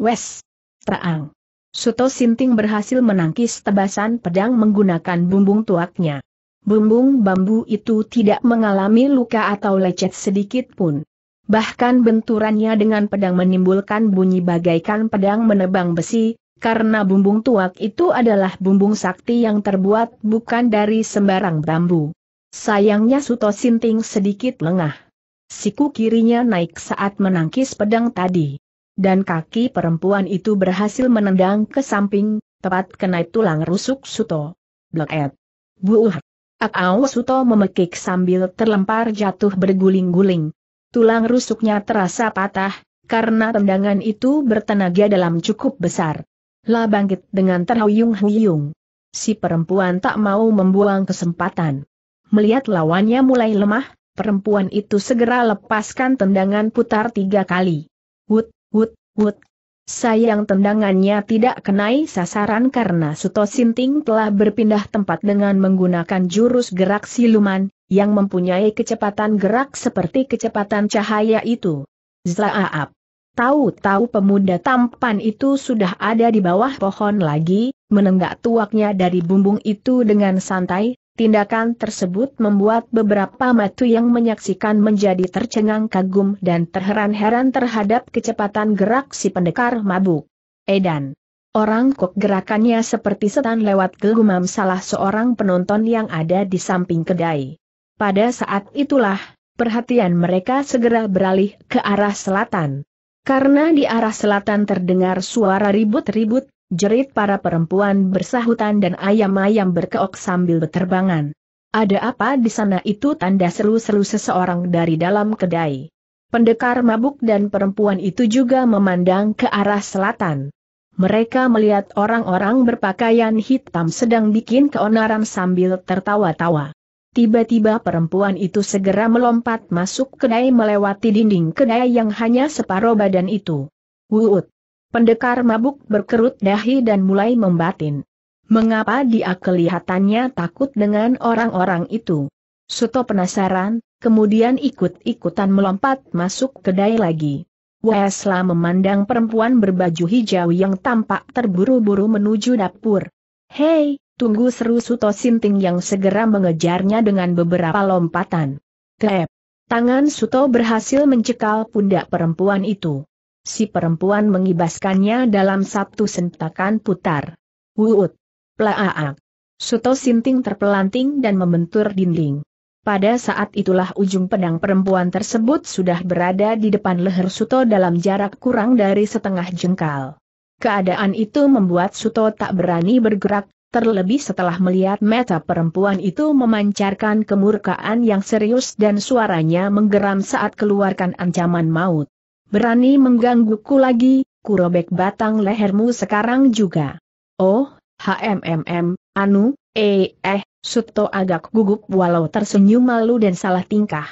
Wes! Traang! Suto Sinting berhasil menangkis tebasan pedang menggunakan bumbung tuaknya. Bumbung bambu itu tidak mengalami luka atau lecet sedikit pun. Bahkan benturannya dengan pedang menimbulkan bunyi bagaikan pedang menebang besi, karena bumbung tuak itu adalah bumbung sakti yang terbuat bukan dari sembarang bambu. Sayangnya Suto Sinting sedikit lengah. Siku kirinya naik saat menangkis pedang tadi. Dan kaki perempuan itu berhasil menendang ke samping, tepat kena tulang rusuk Suto. Bleket. Buuh. Akau Suto memekik sambil terlempar jatuh berguling-guling, tulang rusuknya terasa patah, karena tendangan itu bertenaga dalam cukup besar. La bangkit dengan terhuyung-huyung. Si perempuan tak mau membuang kesempatan. Melihat lawannya mulai lemah, perempuan itu segera lepaskan tendangan putar tiga kali. Wut, wut, wut. Sayang tendangannya tidak kenai sasaran karena Suto Sinting telah berpindah tempat dengan menggunakan jurus gerak siluman, yang mempunyai kecepatan gerak seperti kecepatan cahaya itu. Zlaaap. Tahu-tahu pemuda tampan itu sudah ada di bawah pohon lagi, menenggak tuaknya dari bumbung itu dengan santai, tindakan tersebut membuat beberapa matu yang menyaksikan menjadi tercengang kagum dan terheran-heran terhadap kecepatan gerak si pendekar mabuk. Edan. Orang kok gerakannya seperti setan lewat gelumam salah seorang penonton yang ada di samping kedai. Pada saat itulah, perhatian mereka segera beralih ke arah selatan. Karena di arah selatan terdengar suara ribut-ribut, jerit para perempuan bersahutan dan ayam-ayam berkeok sambil berterbangan. Ada apa di sana itu tanda seru-seru seseorang dari dalam kedai. Pendekar mabuk dan perempuan itu juga memandang ke arah selatan. Mereka melihat orang-orang berpakaian hitam sedang bikin keonaran sambil tertawa-tawa. Tiba-tiba perempuan itu segera melompat masuk kedai melewati dinding kedai yang hanya separuh badan itu. Wuut! Pendekar mabuk berkerut dahi dan mulai membatin. Mengapa dia kelihatannya takut dengan orang-orang itu? Suto penasaran, kemudian ikut-ikutan melompat masuk kedai lagi. Wesla memandang perempuan berbaju hijau yang tampak terburu-buru menuju dapur. Hei, Tunggu seru Suto Sinting yang segera mengejarnya dengan beberapa lompatan. Keep. Tangan Suto berhasil mencekal pundak perempuan itu. Si perempuan mengibaskannya dalam satu sentakan putar. Wuut. Plaaak. Suto Sinting terpelanting dan membentur dinding. Pada saat itulah ujung pedang perempuan tersebut sudah berada di depan leher Suto dalam jarak kurang dari setengah jengkal. Keadaan itu membuat Suto tak berani bergerak, terlebih setelah melihat mata perempuan itu memancarkan kemurkaan yang serius dan suaranya menggeram saat keluarkan ancaman maut. Berani menggangguku lagi, kurobek batang lehermu sekarang juga. Oh, HMMM, Anu, eh, eh, Suto agak gugup walau tersenyum malu dan salah tingkah.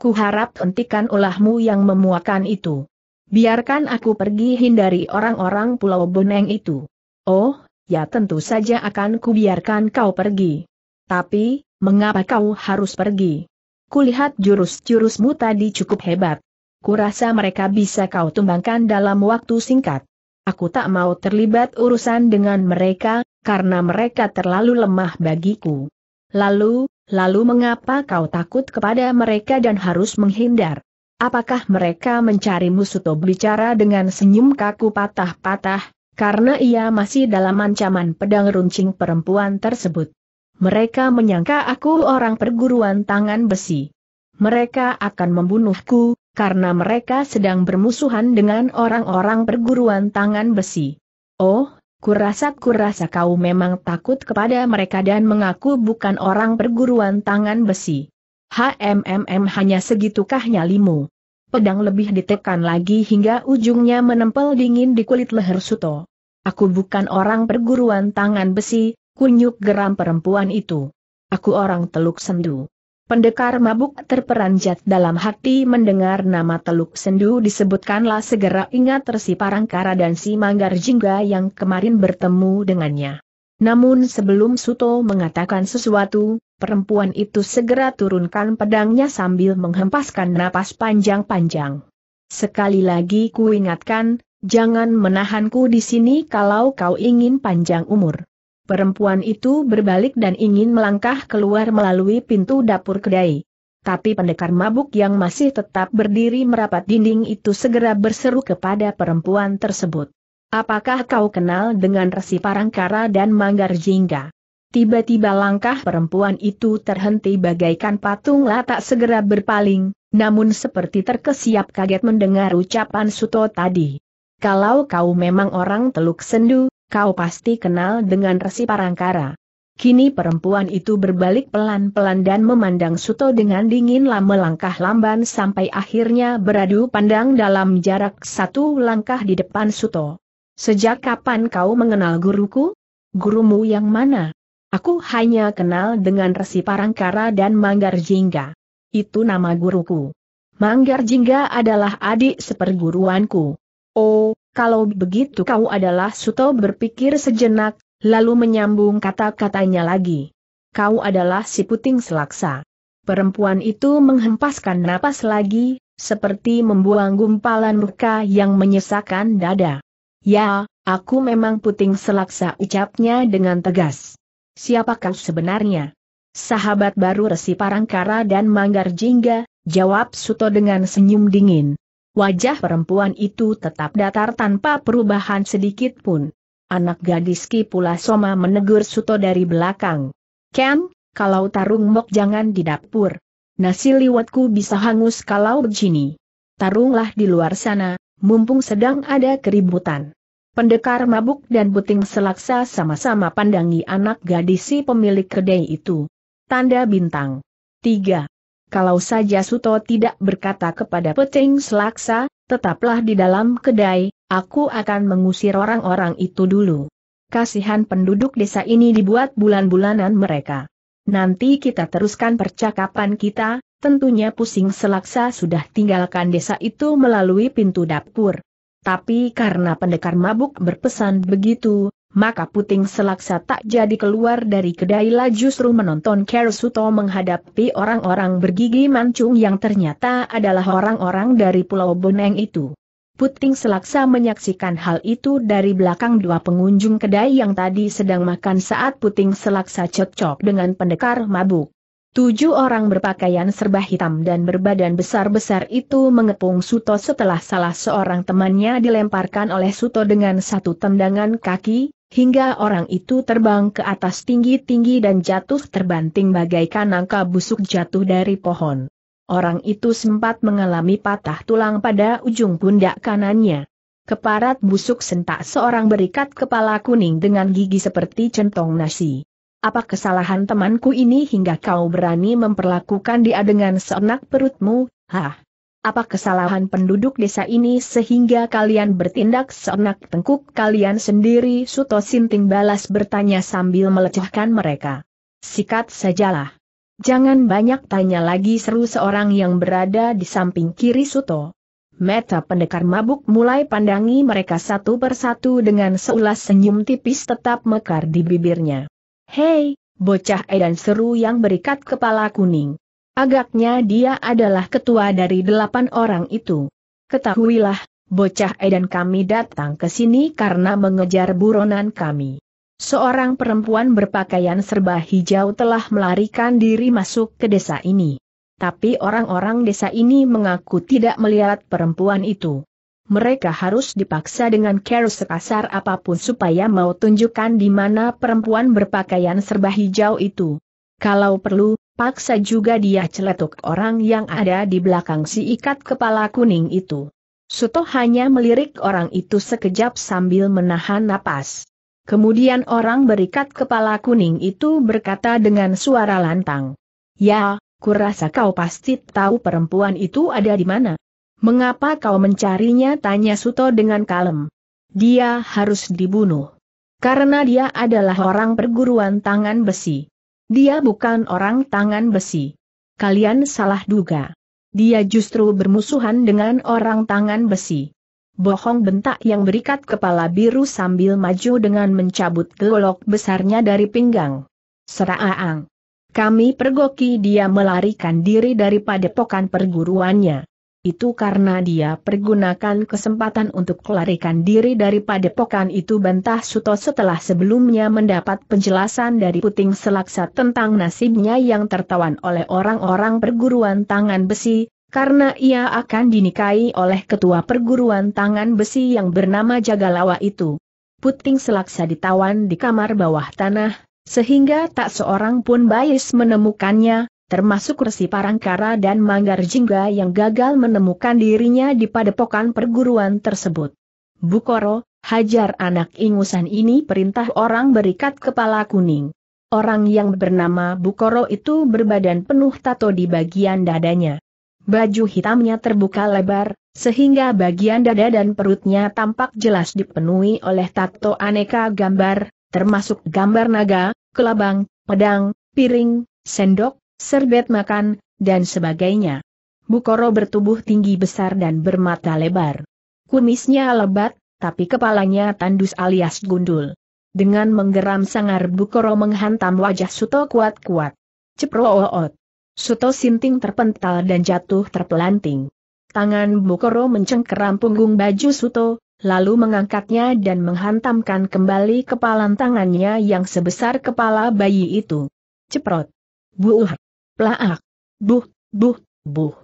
Kuharap hentikan ulahmu yang memuakan itu. Biarkan aku pergi hindari orang-orang Pulau Boneng itu. Oh, ya tentu saja akan kubiarkan kau pergi. Tapi, mengapa kau harus pergi? Kulihat jurus-jurusmu tadi cukup hebat. Kurasa mereka bisa kau tumbangkan dalam waktu singkat. Aku tak mau terlibat urusan dengan mereka, karena mereka terlalu lemah bagiku. Lalu, lalu mengapa kau takut kepada mereka dan harus menghindar? Apakah mereka mencari musuh? Bicara dengan senyum kaku patah-patah, karena ia masih dalam ancaman pedang runcing perempuan tersebut. Mereka menyangka aku orang perguruan tangan besi. Mereka akan membunuhku, karena mereka sedang bermusuhan dengan orang-orang perguruan tangan besi. Oh, kurasa-kurasa kau memang takut kepada mereka dan mengaku bukan orang perguruan tangan besi. HMMM hanya segitukah nyalimu pedang lebih ditekan lagi hingga ujungnya menempel dingin di kulit leher Suto. Aku bukan orang perguruan tangan besi, kunyuk geram perempuan itu. Aku orang teluk sendu. Pendekar mabuk terperanjat dalam hati mendengar nama Teluk Sendu disebutkanlah segera ingat Resi Parangkara dan si Manggar Jingga yang kemarin bertemu dengannya. Namun sebelum Suto mengatakan sesuatu, perempuan itu segera turunkan pedangnya sambil menghempaskan napas panjang-panjang. Sekali lagi kuingatkan, jangan menahanku di sini kalau kau ingin panjang umur. Perempuan itu berbalik dan ingin melangkah keluar melalui pintu dapur kedai. Tapi pendekar mabuk yang masih tetap berdiri merapat dinding itu segera berseru kepada perempuan tersebut. Apakah kau kenal dengan Resi Parangkara dan Manggar Jingga? Tiba-tiba langkah perempuan itu terhenti bagaikan patung latak segera berpaling, namun seperti terkesiap kaget mendengar ucapan Suto tadi. Kalau kau memang orang teluk sendu, kau pasti kenal dengan Resi Parangkara. Kini perempuan itu berbalik pelan-pelan dan memandang Suto dengan dingin lama langkah lamban sampai akhirnya beradu pandang dalam jarak satu langkah di depan Suto. Sejak kapan kau mengenal guruku? Gurumu yang mana? Aku hanya kenal dengan Resi Parangkara dan Manggar Jingga. Itu nama guruku. Manggar Jingga adalah adik seperguruanku. Oh, kalau begitu kau adalah Suto berpikir sejenak, lalu menyambung kata-katanya lagi. Kau adalah si puting selaksa. Perempuan itu menghempaskan napas lagi, seperti membuang gumpalan muka yang menyesakan dada. Ya, aku memang puting selaksa ucapnya dengan tegas siapakah sebenarnya? Sahabat baru Resi Parangkara dan Manggar Jingga, jawab Suto dengan senyum dingin. Wajah perempuan itu tetap datar tanpa perubahan sedikit pun. Anak gadis Ki pula Soma menegur Suto dari belakang. Ken, kalau tarung mok jangan di dapur. Nasi liwatku bisa hangus kalau begini. Tarunglah di luar sana, mumpung sedang ada keributan. Pendekar mabuk dan buting selaksa sama-sama pandangi anak gadis si pemilik kedai itu. Tanda bintang. 3. Kalau saja Suto tidak berkata kepada Peting Selaksa, tetaplah di dalam kedai, aku akan mengusir orang-orang itu dulu. Kasihan penduduk desa ini dibuat bulan-bulanan mereka. Nanti kita teruskan percakapan kita, tentunya pusing selaksa sudah tinggalkan desa itu melalui pintu dapur. Tapi karena pendekar mabuk berpesan begitu, maka puting selaksa tak jadi keluar dari kedai lah justru menonton Kersuto menghadapi orang-orang bergigi mancung yang ternyata adalah orang-orang dari Pulau Boneng itu. Puting selaksa menyaksikan hal itu dari belakang dua pengunjung kedai yang tadi sedang makan saat puting selaksa cocok dengan pendekar mabuk. Tujuh orang berpakaian serba hitam dan berbadan besar-besar itu mengepung Suto setelah salah seorang temannya dilemparkan oleh Suto dengan satu tendangan kaki, hingga orang itu terbang ke atas tinggi-tinggi dan jatuh terbanting bagaikan angka busuk jatuh dari pohon. Orang itu sempat mengalami patah tulang pada ujung pundak kanannya. Keparat busuk sentak seorang berikat kepala kuning dengan gigi seperti centong nasi apa kesalahan temanku ini hingga kau berani memperlakukan dia dengan seenak perutmu, hah? Apa kesalahan penduduk desa ini sehingga kalian bertindak seenak tengkuk kalian sendiri? Suto Sinting balas bertanya sambil melecehkan mereka. Sikat sajalah. Jangan banyak tanya lagi seru seorang yang berada di samping kiri Suto. Meta pendekar mabuk mulai pandangi mereka satu persatu dengan seulas senyum tipis tetap mekar di bibirnya. Hei, bocah edan seru yang berikat kepala kuning. Agaknya dia adalah ketua dari delapan orang itu. Ketahuilah, bocah edan kami datang ke sini karena mengejar buronan kami. Seorang perempuan berpakaian serba hijau telah melarikan diri masuk ke desa ini. Tapi orang-orang desa ini mengaku tidak melihat perempuan itu mereka harus dipaksa dengan care sekasar apapun supaya mau tunjukkan di mana perempuan berpakaian serba hijau itu. Kalau perlu, paksa juga dia celetuk orang yang ada di belakang si ikat kepala kuning itu. Suto hanya melirik orang itu sekejap sambil menahan napas. Kemudian orang berikat kepala kuning itu berkata dengan suara lantang. Ya, kurasa kau pasti tahu perempuan itu ada di mana. Mengapa kau mencarinya? Tanya Suto dengan kalem. Dia harus dibunuh. Karena dia adalah orang perguruan tangan besi. Dia bukan orang tangan besi. Kalian salah duga. Dia justru bermusuhan dengan orang tangan besi. Bohong bentak yang berikat kepala biru sambil maju dengan mencabut golok besarnya dari pinggang. Seraang. Kami pergoki dia melarikan diri daripada padepokan perguruannya. Itu karena dia pergunakan kesempatan untuk kelarikan diri daripada padepokan itu bantah Suto setelah sebelumnya mendapat penjelasan dari Puting Selaksa tentang nasibnya yang tertawan oleh orang-orang perguruan tangan besi, karena ia akan dinikahi oleh ketua perguruan tangan besi yang bernama Jagalawa itu. Puting Selaksa ditawan di kamar bawah tanah, sehingga tak seorang pun Bayis menemukannya, termasuk Resi Parangkara dan Manggar Jingga yang gagal menemukan dirinya di padepokan perguruan tersebut. Bukoro, hajar anak ingusan ini perintah orang berikat kepala kuning. Orang yang bernama Bukoro itu berbadan penuh tato di bagian dadanya. Baju hitamnya terbuka lebar, sehingga bagian dada dan perutnya tampak jelas dipenuhi oleh tato aneka gambar, termasuk gambar naga, kelabang, pedang, piring, sendok, serbet makan, dan sebagainya. Bukoro bertubuh tinggi besar dan bermata lebar. Kumisnya lebat, tapi kepalanya tandus alias gundul. Dengan menggeram sangar Bukoro menghantam wajah Suto kuat-kuat. Ceproot. Suto sinting terpental dan jatuh terpelanting. Tangan Bukoro mencengkeram punggung baju Suto, lalu mengangkatnya dan menghantamkan kembali kepalan tangannya yang sebesar kepala bayi itu. Ceprot. Buuh. Plaak. Buh, buh, buh.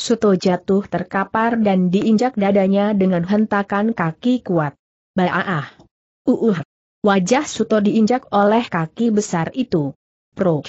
Suto jatuh terkapar dan diinjak dadanya dengan hentakan kaki kuat. Baaah. Uuh. Wajah Suto diinjak oleh kaki besar itu. Pro.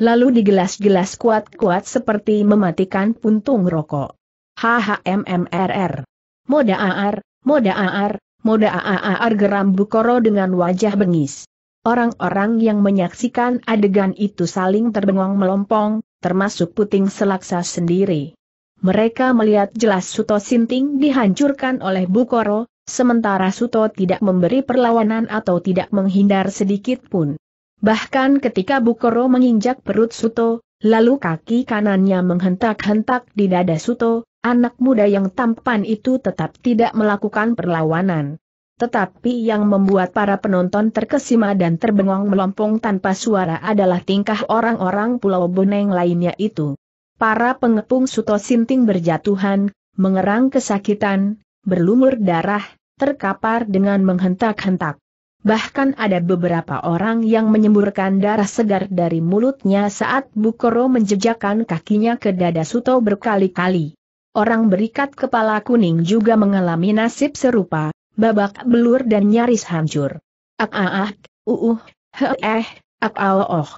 Lalu digelas-gelas kuat-kuat seperti mematikan puntung rokok. HHMMRR. Moda aar, moda aar, moda aar geram Bukoro dengan wajah bengis. Orang-orang yang menyaksikan adegan itu saling terbengong melompong, termasuk puting selaksa sendiri. Mereka melihat jelas Suto Sinting dihancurkan oleh Bukoro, sementara Suto tidak memberi perlawanan atau tidak menghindar sedikit pun. Bahkan ketika Bukoro menginjak perut Suto, lalu kaki kanannya menghentak-hentak di dada Suto, anak muda yang tampan itu tetap tidak melakukan perlawanan. Tetapi yang membuat para penonton terkesima dan terbengong melompong tanpa suara adalah tingkah orang-orang Pulau Boneng lainnya itu. Para pengepung Suto Sinting berjatuhan, mengerang kesakitan, berlumur darah, terkapar dengan menghentak-hentak. Bahkan ada beberapa orang yang menyemburkan darah segar dari mulutnya saat Bukoro menjejakkan kakinya ke dada Suto berkali-kali. Orang berikat kepala kuning juga mengalami nasib serupa babak belur dan nyaris hancur. Ak ak, ah, ah, uh, uh, he eh, ak ah, oh, oh.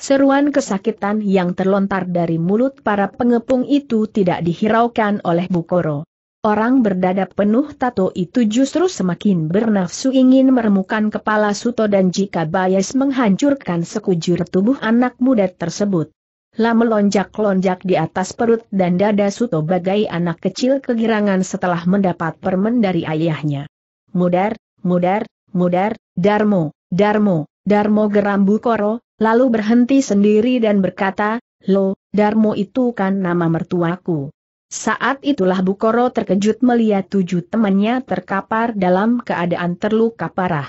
Seruan kesakitan yang terlontar dari mulut para pengepung itu tidak dihiraukan oleh Bukoro. Orang berdada penuh tato itu justru semakin bernafsu ingin meremukan kepala Suto dan jika Bayes menghancurkan sekujur tubuh anak muda tersebut. Lah melonjak-lonjak di atas perut dan dada Suto bagai anak kecil kegirangan setelah mendapat permen dari ayahnya mudar, mudar, mudar, Darmo, Darmo, Darmo geram Bukoro, lalu berhenti sendiri dan berkata, Lo, Darmo itu kan nama mertuaku. Saat itulah Bukoro terkejut melihat tujuh temannya terkapar dalam keadaan terluka parah.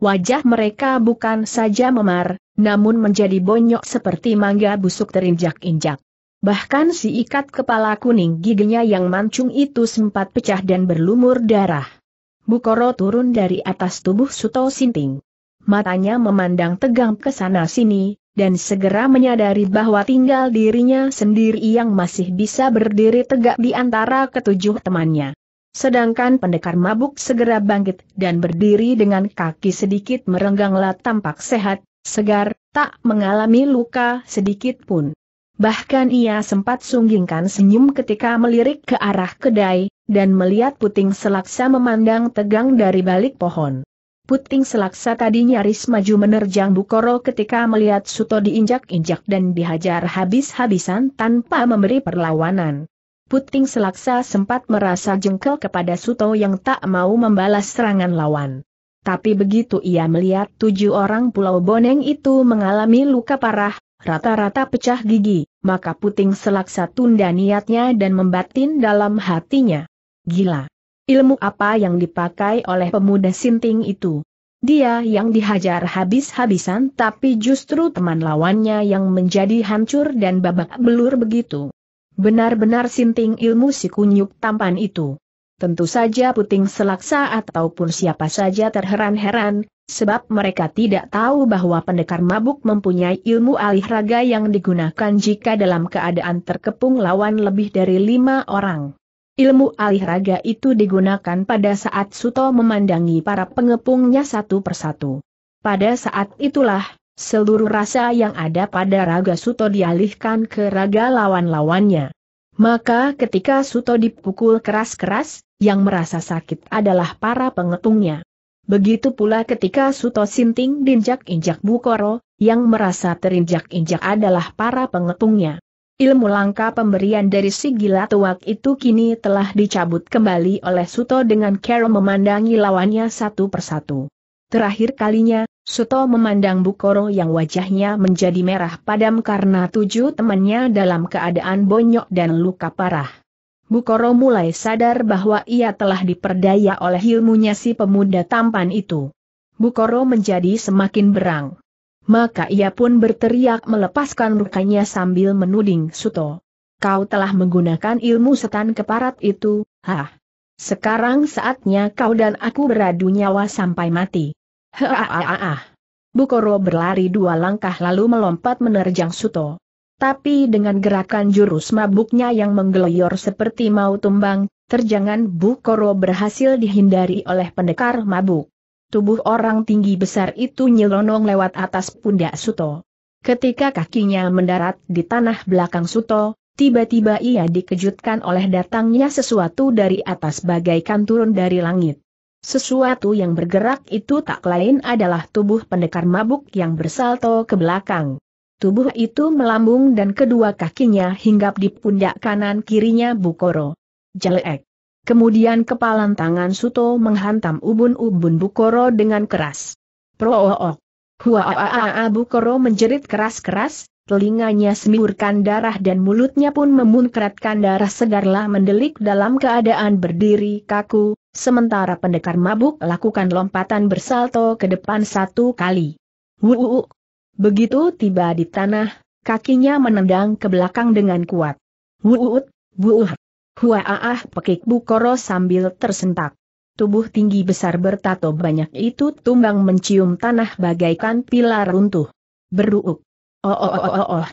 Wajah mereka bukan saja memar, namun menjadi bonyok seperti mangga busuk terinjak-injak. Bahkan si ikat kepala kuning giginya yang mancung itu sempat pecah dan berlumur darah. Bukoro turun dari atas tubuh Suto Sinting. Matanya memandang tegang ke sana sini, dan segera menyadari bahwa tinggal dirinya sendiri yang masih bisa berdiri tegak di antara ketujuh temannya. Sedangkan pendekar mabuk segera bangkit dan berdiri dengan kaki sedikit merengganglah tampak sehat, segar, tak mengalami luka sedikit pun. Bahkan ia sempat sunggingkan senyum ketika melirik ke arah kedai, dan melihat puting selaksa memandang tegang dari balik pohon. Puting selaksa tadi nyaris maju menerjang Bukoro ketika melihat Suto diinjak-injak dan dihajar habis-habisan tanpa memberi perlawanan. Puting selaksa sempat merasa jengkel kepada Suto yang tak mau membalas serangan lawan. Tapi begitu ia melihat tujuh orang Pulau Boneng itu mengalami luka parah, rata-rata pecah gigi, maka puting selaksa tunda niatnya dan membatin dalam hatinya. Gila. Ilmu apa yang dipakai oleh pemuda sinting itu? Dia yang dihajar habis-habisan tapi justru teman lawannya yang menjadi hancur dan babak belur begitu. Benar-benar sinting ilmu si kunyuk tampan itu. Tentu saja puting selaksa ataupun siapa saja terheran-heran, sebab mereka tidak tahu bahwa pendekar mabuk mempunyai ilmu alih raga yang digunakan jika dalam keadaan terkepung lawan lebih dari lima orang. Ilmu alih raga itu digunakan pada saat Suto memandangi para pengepungnya satu persatu. Pada saat itulah, seluruh rasa yang ada pada raga Suto dialihkan ke raga lawan-lawannya. Maka ketika Suto dipukul keras-keras, yang merasa sakit adalah para pengepungnya. Begitu pula ketika Suto Sinting diinjak-injak Bukoro, yang merasa terinjak-injak adalah para pengepungnya. Ilmu langka pemberian dari si gila tuak itu kini telah dicabut kembali oleh Suto dengan cara memandangi lawannya satu persatu. Terakhir kalinya, Suto memandang Bukoro yang wajahnya menjadi merah padam karena tujuh temannya dalam keadaan bonyok dan luka parah. Bukoro mulai sadar bahwa ia telah diperdaya oleh ilmunya si pemuda tampan itu. Bukoro menjadi semakin berang. Maka ia pun berteriak melepaskan rukanya sambil menuding Suto. Kau telah menggunakan ilmu setan keparat itu, hah? Sekarang saatnya kau dan aku beradu nyawa sampai mati. Haaah. Bukoro berlari dua langkah lalu melompat menerjang Suto. Tapi dengan gerakan jurus mabuknya yang menggeloyor seperti mau tumbang, terjangan Bukoro berhasil dihindari oleh pendekar mabuk. Tubuh orang tinggi besar itu nyelonong lewat atas pundak Suto. Ketika kakinya mendarat di tanah belakang Suto, tiba-tiba ia dikejutkan oleh datangnya sesuatu dari atas bagaikan turun dari langit. Sesuatu yang bergerak itu tak lain adalah tubuh pendekar mabuk yang bersalto ke belakang. Tubuh itu melambung dan kedua kakinya hinggap di pundak kanan kirinya Bukoro. Jelek. Kemudian kepalan tangan Suto menghantam ubun-ubun Bukoro dengan keras. Proook. Huaaaa Bukoro menjerit keras-keras, telinganya semburkan darah dan mulutnya pun memunkratkan darah segarlah mendelik dalam keadaan berdiri kaku, sementara pendekar mabuk lakukan lompatan bersalto ke depan satu kali. Wuuu. Begitu tiba di tanah, kakinya menendang ke belakang dengan kuat. Wuut, wuuh. Huaah pekik Bukoro sambil tersentak. Tubuh tinggi besar bertato banyak itu tumbang mencium tanah bagaikan pilar runtuh. Beruuk. Oh oh oh oh oh.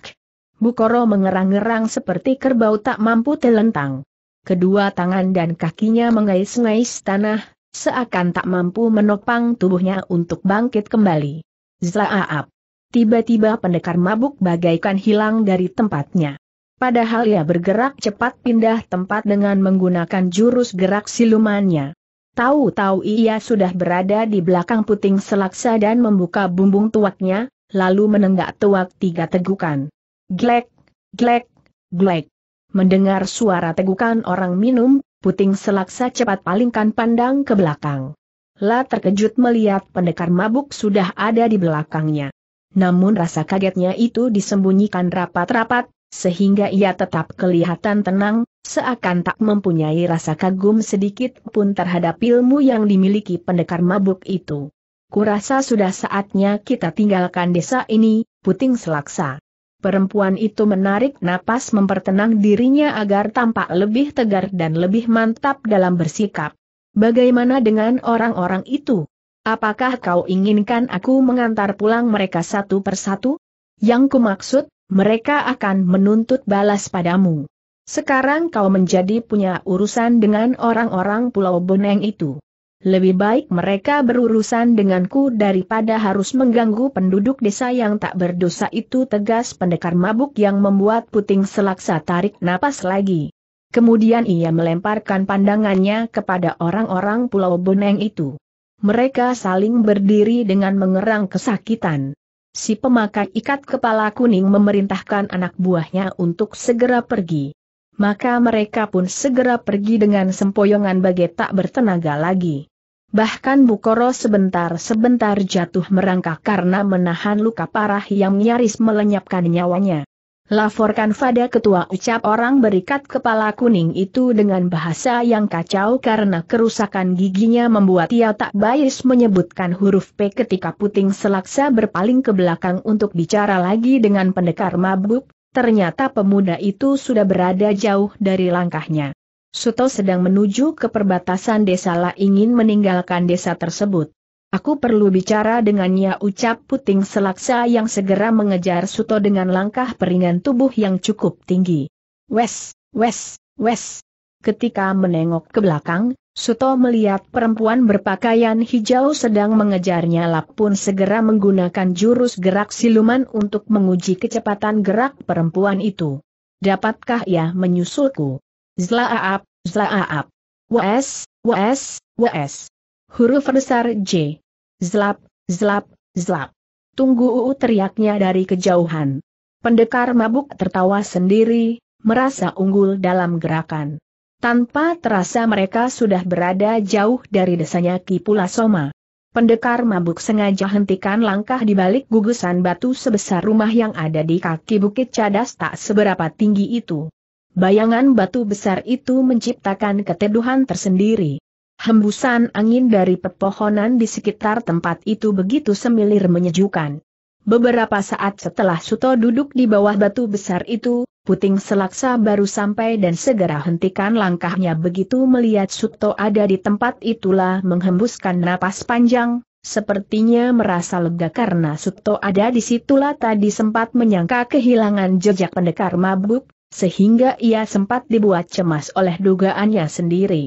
Bukoro mengerang-ngerang seperti kerbau tak mampu telentang. Kedua tangan dan kakinya mengais-ngais tanah, seakan tak mampu menopang tubuhnya untuk bangkit kembali. Zlaaap. Tiba-tiba pendekar mabuk bagaikan hilang dari tempatnya. Padahal ia bergerak cepat pindah tempat dengan menggunakan jurus gerak silumannya. Tahu-tahu ia sudah berada di belakang puting selaksa dan membuka bumbung tuaknya, lalu menenggak tuak tiga tegukan. Glek, glek, glek. Mendengar suara tegukan orang minum, puting selaksa cepat palingkan pandang ke belakang. La terkejut melihat pendekar mabuk sudah ada di belakangnya. Namun rasa kagetnya itu disembunyikan rapat-rapat, sehingga ia tetap kelihatan tenang, seakan tak mempunyai rasa kagum sedikit pun terhadap ilmu yang dimiliki pendekar mabuk itu. Kurasa sudah saatnya kita tinggalkan desa ini, puting selaksa. Perempuan itu menarik napas mempertenang dirinya agar tampak lebih tegar dan lebih mantap dalam bersikap. Bagaimana dengan orang-orang itu? Apakah kau inginkan aku mengantar pulang mereka satu persatu? Yang kumaksud, mereka akan menuntut balas padamu. Sekarang kau menjadi punya urusan dengan orang-orang Pulau Boneng itu. Lebih baik mereka berurusan denganku daripada harus mengganggu penduduk desa yang tak berdosa itu tegas pendekar mabuk yang membuat puting selaksa tarik napas lagi. Kemudian ia melemparkan pandangannya kepada orang-orang Pulau Boneng itu. Mereka saling berdiri dengan mengerang kesakitan si pemakai ikat kepala kuning memerintahkan anak buahnya untuk segera pergi. Maka mereka pun segera pergi dengan sempoyongan bagai tak bertenaga lagi. Bahkan Bukoro sebentar-sebentar jatuh merangkak karena menahan luka parah yang nyaris melenyapkan nyawanya. Laporkan pada Ketua ucap orang berikat kepala kuning itu dengan bahasa yang kacau karena kerusakan giginya membuat ia tak bais menyebutkan huruf P ketika puting selaksa berpaling ke belakang untuk bicara lagi dengan pendekar mabuk, ternyata pemuda itu sudah berada jauh dari langkahnya. Suto sedang menuju ke perbatasan desa La ingin meninggalkan desa tersebut. Aku perlu bicara dengannya ucap puting selaksa yang segera mengejar Suto dengan langkah peringan tubuh yang cukup tinggi. Wes, wes, wes. Ketika menengok ke belakang, Suto melihat perempuan berpakaian hijau sedang mengejarnya Lap pun segera menggunakan jurus gerak siluman untuk menguji kecepatan gerak perempuan itu. Dapatkah ia menyusulku? Zlaaap, zlaaap. Wes, wes, wes. Huruf besar J. Zlap, zlap, zlap. Tunggu uu teriaknya dari kejauhan. Pendekar mabuk tertawa sendiri, merasa unggul dalam gerakan. Tanpa terasa mereka sudah berada jauh dari desanya Kipula Soma. Pendekar mabuk sengaja hentikan langkah di balik gugusan batu sebesar rumah yang ada di kaki bukit cadas tak seberapa tinggi itu. Bayangan batu besar itu menciptakan keteduhan tersendiri. Hembusan angin dari pepohonan di sekitar tempat itu begitu semilir menyejukkan. Beberapa saat setelah Suto duduk di bawah batu besar itu, Puting Selaksa baru sampai dan segera hentikan langkahnya begitu melihat Suto ada di tempat itulah menghembuskan napas panjang, sepertinya merasa lega karena Suto ada di situlah tadi sempat menyangka kehilangan jejak pendekar mabuk, sehingga ia sempat dibuat cemas oleh dugaannya sendiri.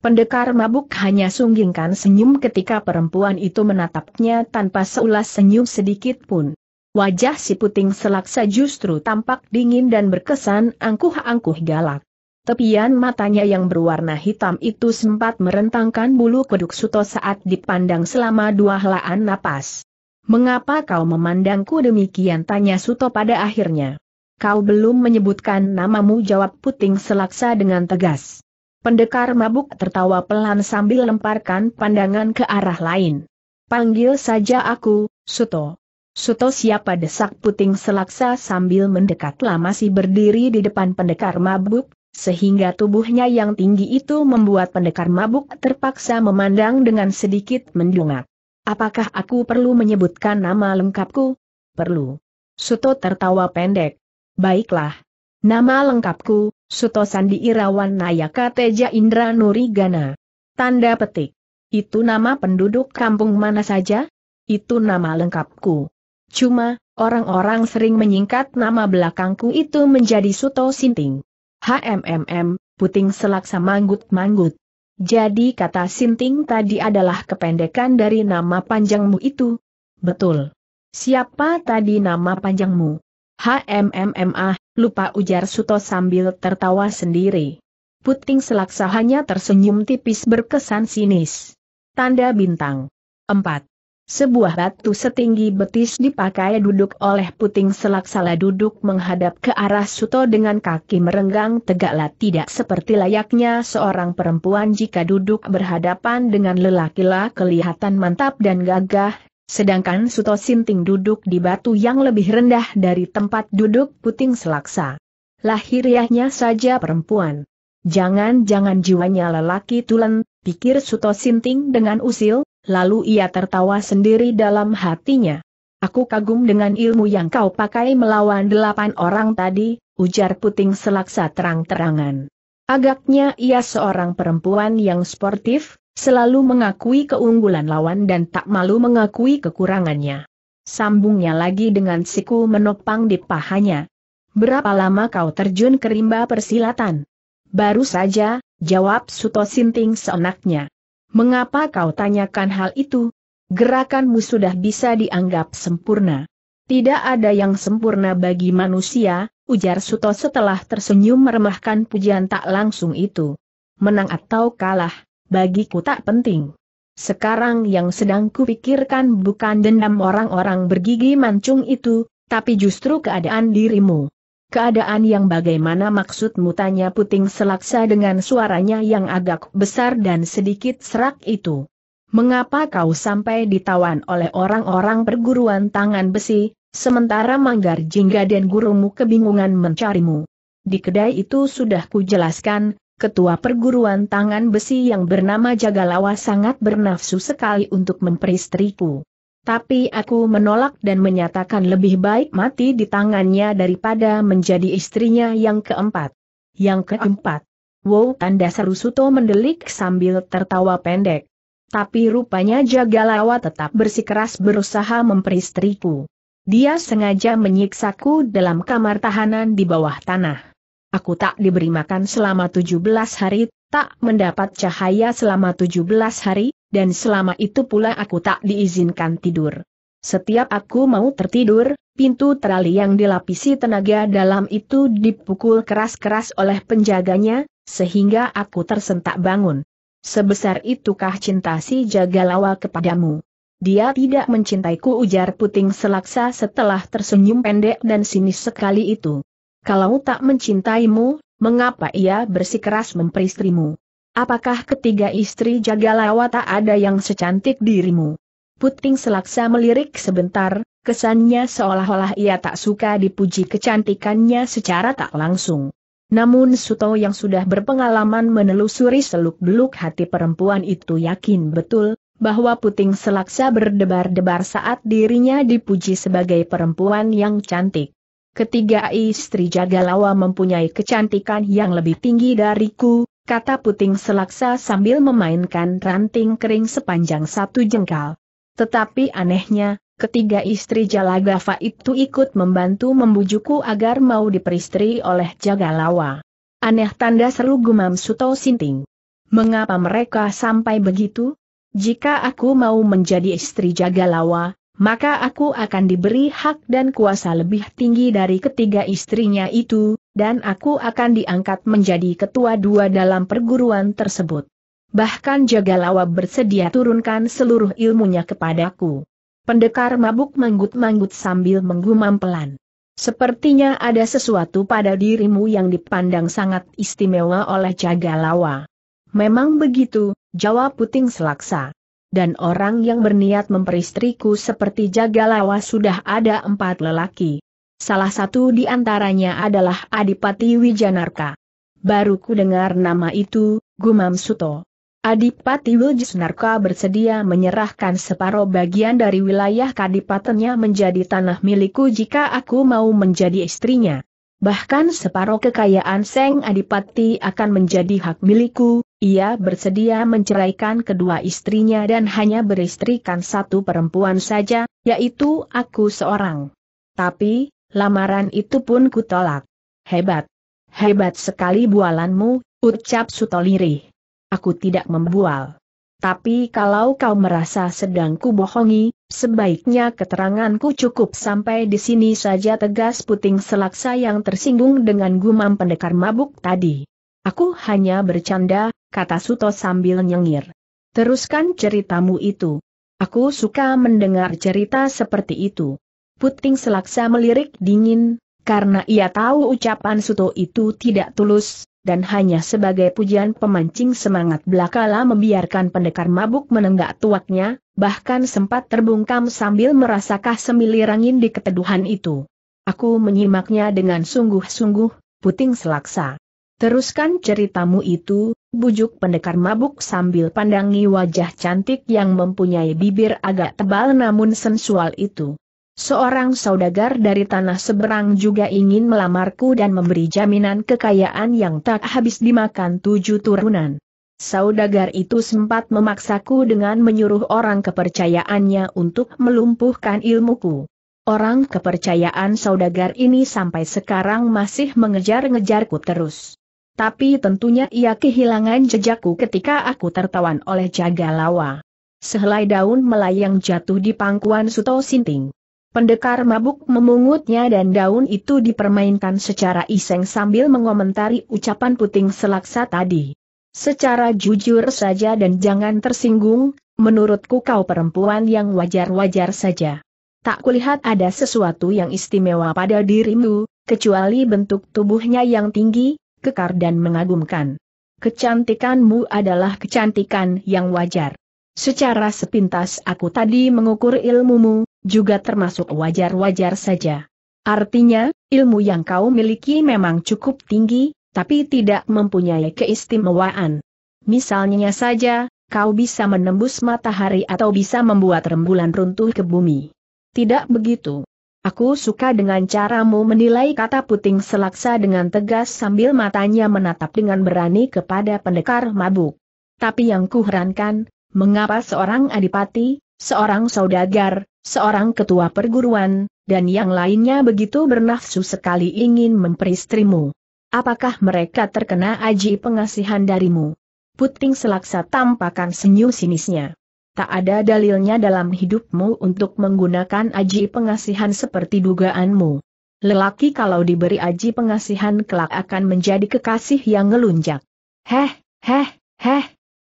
Pendekar mabuk hanya sunggingkan senyum ketika perempuan itu menatapnya tanpa seulas senyum sedikit pun. Wajah si puting selaksa justru tampak dingin dan berkesan angkuh-angkuh galak. Tepian matanya yang berwarna hitam itu sempat merentangkan bulu kuduk Suto saat dipandang selama dua helaan napas. Mengapa kau memandangku demikian tanya Suto pada akhirnya. Kau belum menyebutkan namamu jawab puting selaksa dengan tegas. Pendekar mabuk tertawa pelan sambil lemparkan pandangan ke arah lain. Panggil saja aku, Suto. Suto siapa desak puting selaksa sambil mendekatlah masih berdiri di depan pendekar mabuk, sehingga tubuhnya yang tinggi itu membuat pendekar mabuk terpaksa memandang dengan sedikit mendungak. Apakah aku perlu menyebutkan nama lengkapku? Perlu. Suto tertawa pendek. Baiklah. Nama lengkapku, Sandi Irawan Nayaka Teja Indra Nuri Gana. Tanda petik. Itu nama penduduk kampung mana saja? Itu nama lengkapku. Cuma, orang-orang sering menyingkat nama belakangku itu menjadi Suto Sinting. HMMM, puting selaksa manggut-manggut. Jadi kata Sinting tadi adalah kependekan dari nama panjangmu itu. Betul. Siapa tadi nama panjangmu? HMMMA, lupa ujar Suto sambil tertawa sendiri. Puting selaksa hanya tersenyum tipis berkesan sinis. Tanda bintang. 4. Sebuah batu setinggi betis dipakai duduk oleh puting selaksala duduk menghadap ke arah Suto dengan kaki merenggang tegaklah tidak seperti layaknya seorang perempuan jika duduk berhadapan dengan lelaki-lelaki kelihatan mantap dan gagah, sedangkan Suto Sinting duduk di batu yang lebih rendah dari tempat duduk puting selaksa. Lahiriahnya saja perempuan. Jangan-jangan jiwanya lelaki tulen, pikir Suto Sinting dengan usil, lalu ia tertawa sendiri dalam hatinya. Aku kagum dengan ilmu yang kau pakai melawan delapan orang tadi, ujar puting selaksa terang-terangan. Agaknya ia seorang perempuan yang sportif, Selalu mengakui keunggulan lawan dan tak malu mengakui kekurangannya. Sambungnya lagi dengan siku menopang di pahanya. Berapa lama kau terjun ke rimba persilatan? Baru saja, jawab Suto Sinting seenaknya. Mengapa kau tanyakan hal itu? Gerakanmu sudah bisa dianggap sempurna. Tidak ada yang sempurna bagi manusia, ujar Suto setelah tersenyum meremahkan pujian tak langsung itu. Menang atau kalah, bagiku tak penting. Sekarang yang sedang kupikirkan bukan dendam orang-orang bergigi mancung itu, tapi justru keadaan dirimu. Keadaan yang bagaimana maksudmu tanya puting selaksa dengan suaranya yang agak besar dan sedikit serak itu. Mengapa kau sampai ditawan oleh orang-orang perguruan tangan besi, sementara Manggar Jingga dan gurumu kebingungan mencarimu? Di kedai itu sudah kujelaskan, ketua perguruan tangan besi yang bernama Jagalawa sangat bernafsu sekali untuk memperistriku. Tapi aku menolak dan menyatakan lebih baik mati di tangannya daripada menjadi istrinya yang keempat. Yang keempat. Wow tanda seru Suto mendelik sambil tertawa pendek. Tapi rupanya Jagalawa tetap bersikeras berusaha memperistriku. Dia sengaja menyiksaku dalam kamar tahanan di bawah tanah. Aku tak diberi makan selama 17 hari, tak mendapat cahaya selama 17 hari, dan selama itu pula aku tak diizinkan tidur. Setiap aku mau tertidur, pintu terali yang dilapisi tenaga dalam itu dipukul keras-keras oleh penjaganya, sehingga aku tersentak bangun. Sebesar itukah cinta si Jagalawa kepadamu? Dia tidak mencintaiku ujar puting selaksa setelah tersenyum pendek dan sinis sekali itu. Kalau tak mencintaimu, mengapa ia bersikeras memperistrimu? Apakah ketiga istri Jagalawa tak ada yang secantik dirimu? Puting selaksa melirik sebentar, kesannya seolah-olah ia tak suka dipuji kecantikannya secara tak langsung. Namun Suto yang sudah berpengalaman menelusuri seluk-beluk hati perempuan itu yakin betul, bahwa puting selaksa berdebar-debar saat dirinya dipuji sebagai perempuan yang cantik. Ketiga istri Jagalawa mempunyai kecantikan yang lebih tinggi dariku, kata puting selaksa sambil memainkan ranting kering sepanjang satu jengkal. Tetapi anehnya, ketiga istri Jalagava itu ikut membantu membujuku agar mau diperistri oleh Jagalawa. Aneh tanda seru gumam Suto Sinting. Mengapa mereka sampai begitu? Jika aku mau menjadi istri Jagalawa, maka aku akan diberi hak dan kuasa lebih tinggi dari ketiga istrinya itu, dan aku akan diangkat menjadi ketua dua dalam perguruan tersebut. Bahkan Jagalawa bersedia turunkan seluruh ilmunya kepadaku. Pendekar mabuk manggut-manggut sambil menggumam pelan. Sepertinya ada sesuatu pada dirimu yang dipandang sangat istimewa oleh Jagalawa. Memang begitu, jawab Puting Selaksa dan orang yang berniat memperistriku seperti Jagalawa sudah ada empat lelaki. Salah satu di antaranya adalah Adipati Wijanarka. Baru ku dengar nama itu, Gumam Suto. Adipati Wijanarka bersedia menyerahkan separuh bagian dari wilayah kadipatennya menjadi tanah milikku jika aku mau menjadi istrinya. Bahkan separuh kekayaan Seng Adipati akan menjadi hak milikku, ia bersedia menceraikan kedua istrinya dan hanya beristrikan satu perempuan saja, yaitu aku seorang. Tapi, lamaran itu pun kutolak. Hebat. Hebat sekali bualanmu, ucap Sutolirih. Aku tidak membual tapi kalau kau merasa sedang kubohongi, sebaiknya keteranganku cukup sampai di sini saja tegas puting selaksa yang tersinggung dengan gumam pendekar mabuk tadi. Aku hanya bercanda, kata Suto sambil nyengir. Teruskan ceritamu itu. Aku suka mendengar cerita seperti itu. Puting selaksa melirik dingin, karena ia tahu ucapan Suto itu tidak tulus, dan hanya sebagai pujian pemancing semangat belakala membiarkan pendekar mabuk menenggak tuaknya, bahkan sempat terbungkam sambil merasakah semilir angin di keteduhan itu. Aku menyimaknya dengan sungguh-sungguh, puting selaksa. Teruskan ceritamu itu, bujuk pendekar mabuk sambil pandangi wajah cantik yang mempunyai bibir agak tebal namun sensual itu. Seorang saudagar dari tanah seberang juga ingin melamarku dan memberi jaminan kekayaan yang tak habis dimakan tujuh turunan. Saudagar itu sempat memaksaku dengan menyuruh orang kepercayaannya untuk melumpuhkan ilmuku. Orang kepercayaan saudagar ini sampai sekarang masih mengejar-ngejarku terus. Tapi tentunya ia kehilangan jejakku ketika aku tertawan oleh Jagalawa. Sehelai daun melayang jatuh di pangkuan Suto Sinting. Pendekar mabuk memungutnya dan daun itu dipermainkan secara iseng sambil mengomentari ucapan puting selaksa tadi. Secara jujur saja dan jangan tersinggung, menurutku kau perempuan yang wajar-wajar saja. Tak kulihat ada sesuatu yang istimewa pada dirimu, kecuali bentuk tubuhnya yang tinggi, kekar dan mengagumkan. Kecantikanmu adalah kecantikan yang wajar. Secara sepintas aku tadi mengukur ilmumu, juga termasuk wajar-wajar saja. Artinya, ilmu yang kau miliki memang cukup tinggi, tapi tidak mempunyai keistimewaan. Misalnya saja, kau bisa menembus matahari atau bisa membuat rembulan runtuh ke bumi. Tidak begitu. Aku suka dengan caramu menilai kata puting selaksa dengan tegas sambil matanya menatap dengan berani kepada pendekar mabuk. Tapi yang kuherankan, mengapa seorang adipati, seorang saudagar, seorang ketua perguruan, dan yang lainnya begitu bernafsu sekali ingin memperistrimu. Apakah mereka terkena aji pengasihan darimu? Puting selaksa tampakan senyum sinisnya. Tak ada dalilnya dalam hidupmu untuk menggunakan aji pengasihan seperti dugaanmu. Lelaki kalau diberi aji pengasihan kelak akan menjadi kekasih yang ngelunjak. Heh, heh, heh.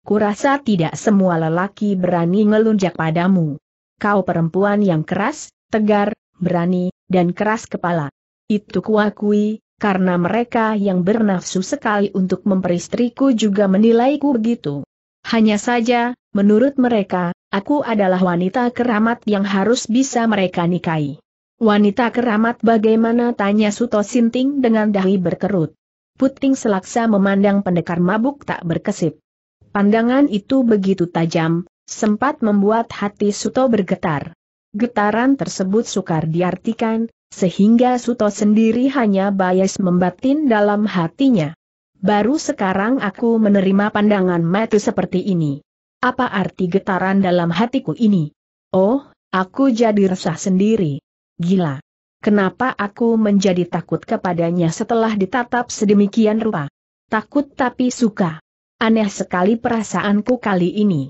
Kurasa tidak semua lelaki berani ngelunjak padamu kau perempuan yang keras, tegar, berani, dan keras kepala. Itu kuakui, karena mereka yang bernafsu sekali untuk memperistriku juga menilaiku begitu. Hanya saja, menurut mereka, aku adalah wanita keramat yang harus bisa mereka nikahi. Wanita keramat bagaimana tanya Suto Sinting dengan dahi berkerut. Puting selaksa memandang pendekar mabuk tak berkesip. Pandangan itu begitu tajam, sempat membuat hati Suto bergetar. Getaran tersebut sukar diartikan, sehingga Suto sendiri hanya bias membatin dalam hatinya. Baru sekarang aku menerima pandangan mati seperti ini. Apa arti getaran dalam hatiku ini? Oh, aku jadi resah sendiri. Gila. Kenapa aku menjadi takut kepadanya setelah ditatap sedemikian rupa? Takut tapi suka. Aneh sekali perasaanku kali ini.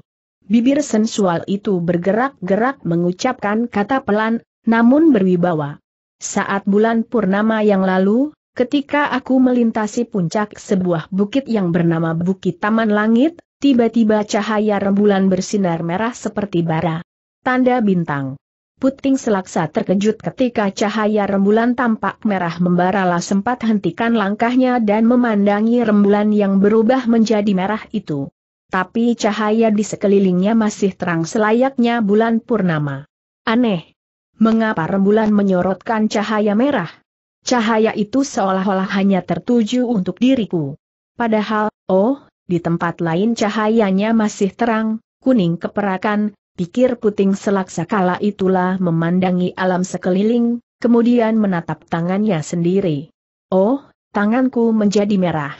Bibir sensual itu bergerak-gerak mengucapkan kata pelan, namun berwibawa. Saat bulan purnama yang lalu, ketika aku melintasi puncak sebuah bukit yang bernama Bukit Taman Langit, tiba-tiba cahaya rembulan bersinar merah seperti bara. Tanda bintang. Puting Selaksa terkejut ketika cahaya rembulan tampak merah membaralah sempat hentikan langkahnya dan memandangi rembulan yang berubah menjadi merah itu. Tapi cahaya di sekelilingnya masih terang selayaknya bulan purnama. Aneh. Mengapa rembulan menyorotkan cahaya merah? Cahaya itu seolah-olah hanya tertuju untuk diriku. Padahal, oh, di tempat lain cahayanya masih terang, kuning keperakan, pikir puting selaksakala itulah memandangi alam sekeliling, kemudian menatap tangannya sendiri. Oh, tanganku menjadi merah.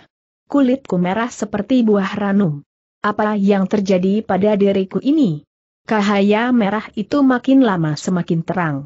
Kulitku merah seperti buah ranum. Apa yang terjadi pada diriku ini? Cahaya merah itu makin lama semakin terang.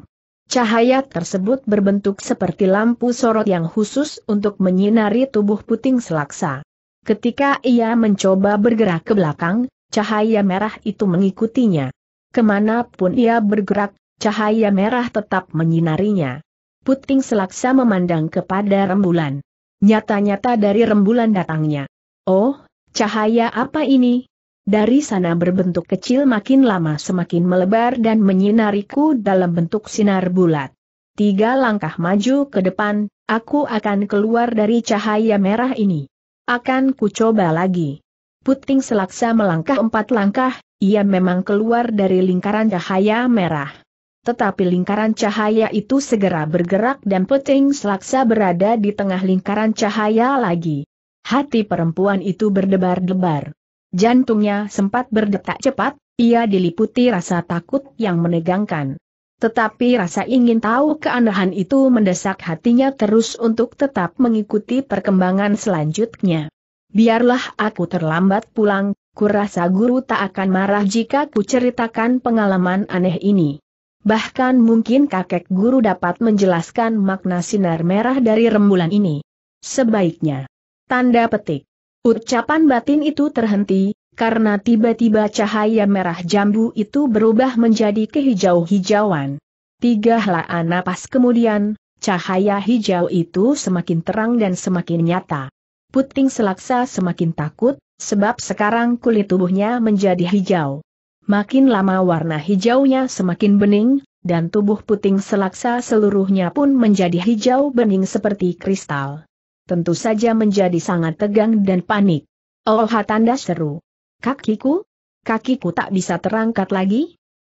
Cahaya tersebut berbentuk seperti lampu sorot yang khusus untuk menyinari tubuh puting selaksa. Ketika ia mencoba bergerak ke belakang, cahaya merah itu mengikutinya. Kemanapun ia bergerak, cahaya merah tetap menyinarinya. Puting selaksa memandang kepada rembulan. Nyata-nyata dari rembulan datangnya. Oh, Cahaya apa ini? Dari sana berbentuk kecil makin lama semakin melebar dan menyinariku dalam bentuk sinar bulat. Tiga langkah maju ke depan, aku akan keluar dari cahaya merah ini. Akan ku coba lagi. Puting selaksa melangkah empat langkah, ia memang keluar dari lingkaran cahaya merah. Tetapi lingkaran cahaya itu segera bergerak dan puting selaksa berada di tengah lingkaran cahaya lagi. Hati perempuan itu berdebar-debar. Jantungnya sempat berdetak cepat, ia diliputi rasa takut yang menegangkan. Tetapi rasa ingin tahu keanehan itu mendesak hatinya terus untuk tetap mengikuti perkembangan selanjutnya. Biarlah aku terlambat pulang, kurasa guru tak akan marah jika ku ceritakan pengalaman aneh ini. Bahkan mungkin kakek guru dapat menjelaskan makna sinar merah dari rembulan ini. Sebaiknya. Tanda petik. Ucapan batin itu terhenti, karena tiba-tiba cahaya merah jambu itu berubah menjadi kehijau-hijauan. Tiga helaan napas kemudian, cahaya hijau itu semakin terang dan semakin nyata. Puting selaksa semakin takut, sebab sekarang kulit tubuhnya menjadi hijau. Makin lama warna hijaunya semakin bening, dan tubuh puting selaksa seluruhnya pun menjadi hijau bening seperti kristal tentu saja menjadi sangat tegang dan panik. Oh tanda seru. Kakiku? Kakiku tak bisa terangkat lagi?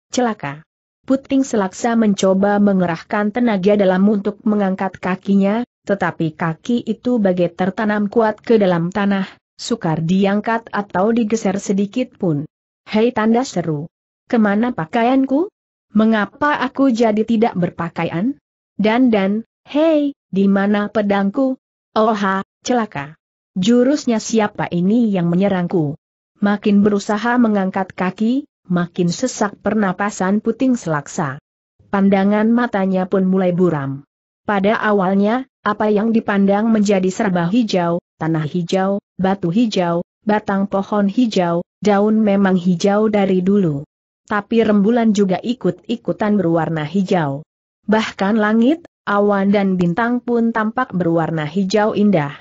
Celaka. Puting selaksa mencoba mengerahkan tenaga dalam untuk mengangkat kakinya, tetapi kaki itu bagai tertanam kuat ke dalam tanah, sukar diangkat atau digeser sedikit pun. Hei tanda seru. Kemana pakaianku? Mengapa aku jadi tidak berpakaian? Dan dan, hei, di mana pedangku? Oha, celaka. Jurusnya siapa ini yang menyerangku? Makin berusaha mengangkat kaki, makin sesak pernapasan puting selaksa. Pandangan matanya pun mulai buram. Pada awalnya, apa yang dipandang menjadi serba hijau, tanah hijau, batu hijau, batang pohon hijau, daun memang hijau dari dulu. Tapi rembulan juga ikut-ikutan berwarna hijau. Bahkan langit awan dan bintang pun tampak berwarna hijau indah.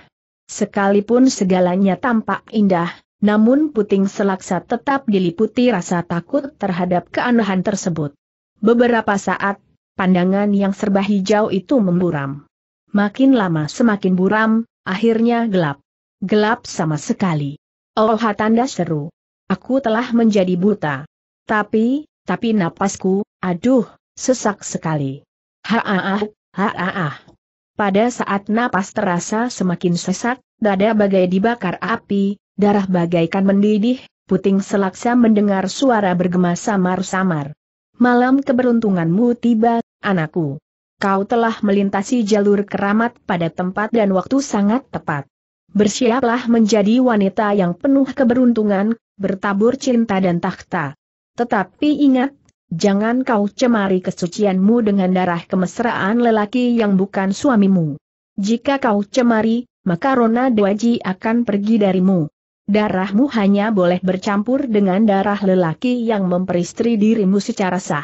Sekalipun segalanya tampak indah, namun puting selaksa tetap diliputi rasa takut terhadap keanehan tersebut. Beberapa saat, pandangan yang serba hijau itu memburam. Makin lama semakin buram, akhirnya gelap. Gelap sama sekali. Oh tanda seru. Aku telah menjadi buta. Tapi, tapi napasku, aduh, sesak sekali. Haaah. Haaah. Pada saat napas terasa semakin sesak, dada bagai dibakar api, darah bagaikan mendidih, puting selaksa mendengar suara bergema samar-samar. Malam keberuntunganmu tiba, anakku. Kau telah melintasi jalur keramat pada tempat dan waktu sangat tepat. Bersiaplah menjadi wanita yang penuh keberuntungan, bertabur cinta dan takhta. Tetapi ingat, Jangan kau cemari kesucianmu dengan darah kemesraan lelaki yang bukan suamimu. Jika kau cemari, maka Rona Dewaji akan pergi darimu. Darahmu hanya boleh bercampur dengan darah lelaki yang memperistri dirimu secara sah.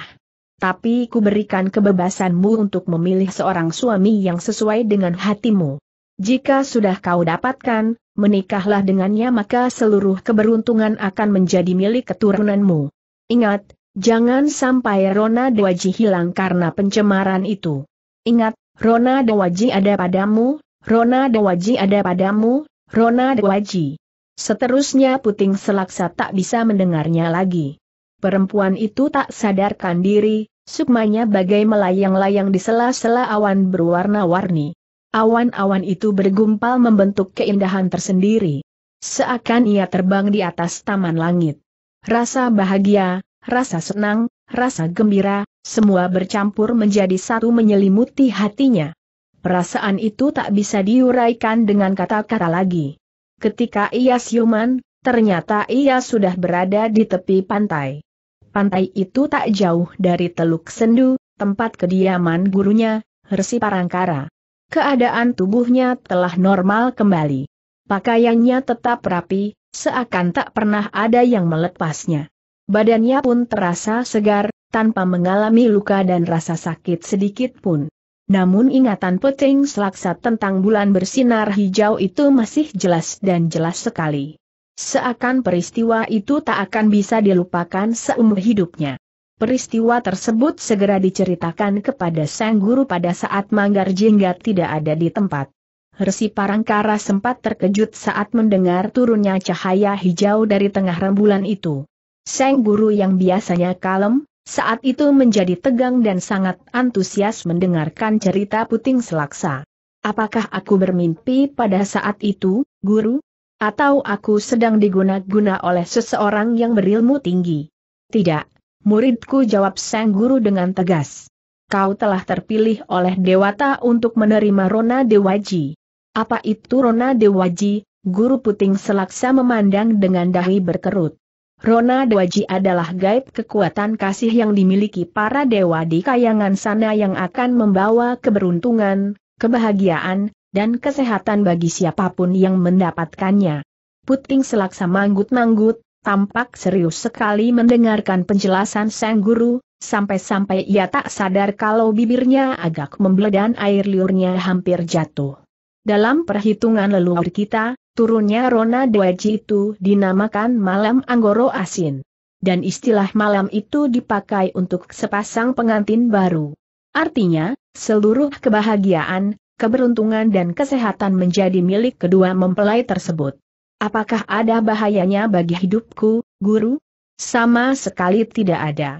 Tapi ku berikan kebebasanmu untuk memilih seorang suami yang sesuai dengan hatimu. Jika sudah kau dapatkan, menikahlah dengannya maka seluruh keberuntungan akan menjadi milik keturunanmu. Ingat, Jangan sampai Rona Dewaji hilang karena pencemaran itu. Ingat, Rona Dewaji ada padamu, Rona Dewaji ada padamu, Rona Dewaji. Seterusnya puting selaksa tak bisa mendengarnya lagi. Perempuan itu tak sadarkan diri, sukmanya bagai melayang-layang di sela-sela awan berwarna-warni. Awan-awan itu bergumpal membentuk keindahan tersendiri. Seakan ia terbang di atas taman langit. Rasa bahagia, rasa senang, rasa gembira, semua bercampur menjadi satu menyelimuti hatinya. Perasaan itu tak bisa diuraikan dengan kata-kata lagi. Ketika ia siuman, ternyata ia sudah berada di tepi pantai. Pantai itu tak jauh dari Teluk Sendu, tempat kediaman gurunya, Resi Parangkara. Keadaan tubuhnya telah normal kembali. Pakaiannya tetap rapi, seakan tak pernah ada yang melepasnya. Badannya pun terasa segar, tanpa mengalami luka dan rasa sakit sedikit pun. Namun ingatan peting selaksa tentang bulan bersinar hijau itu masih jelas dan jelas sekali. Seakan peristiwa itu tak akan bisa dilupakan seumur hidupnya. Peristiwa tersebut segera diceritakan kepada sang guru pada saat Manggar Jingga tidak ada di tempat. Resi Parangkara sempat terkejut saat mendengar turunnya cahaya hijau dari tengah rembulan itu. Seng Guru yang biasanya kalem, saat itu menjadi tegang dan sangat antusias mendengarkan cerita puting selaksa. Apakah aku bermimpi pada saat itu, Guru? Atau aku sedang diguna-guna oleh seseorang yang berilmu tinggi? Tidak, muridku jawab Sang Guru dengan tegas. Kau telah terpilih oleh Dewata untuk menerima Rona Dewaji. Apa itu Rona Dewaji? Guru Puting Selaksa memandang dengan dahi berkerut. Rona Dewaji adalah gaib kekuatan kasih yang dimiliki para dewa di kayangan sana yang akan membawa keberuntungan, kebahagiaan, dan kesehatan bagi siapapun yang mendapatkannya. Puting selaksa manggut-manggut, tampak serius sekali mendengarkan penjelasan sang guru, sampai-sampai ia tak sadar kalau bibirnya agak membeledan air liurnya hampir jatuh. Dalam perhitungan leluhur kita, Turunnya Rona Dwaji itu dinamakan malam Anggoro Asin. Dan istilah malam itu dipakai untuk sepasang pengantin baru. Artinya, seluruh kebahagiaan, keberuntungan dan kesehatan menjadi milik kedua mempelai tersebut. Apakah ada bahayanya bagi hidupku, guru? Sama sekali tidak ada.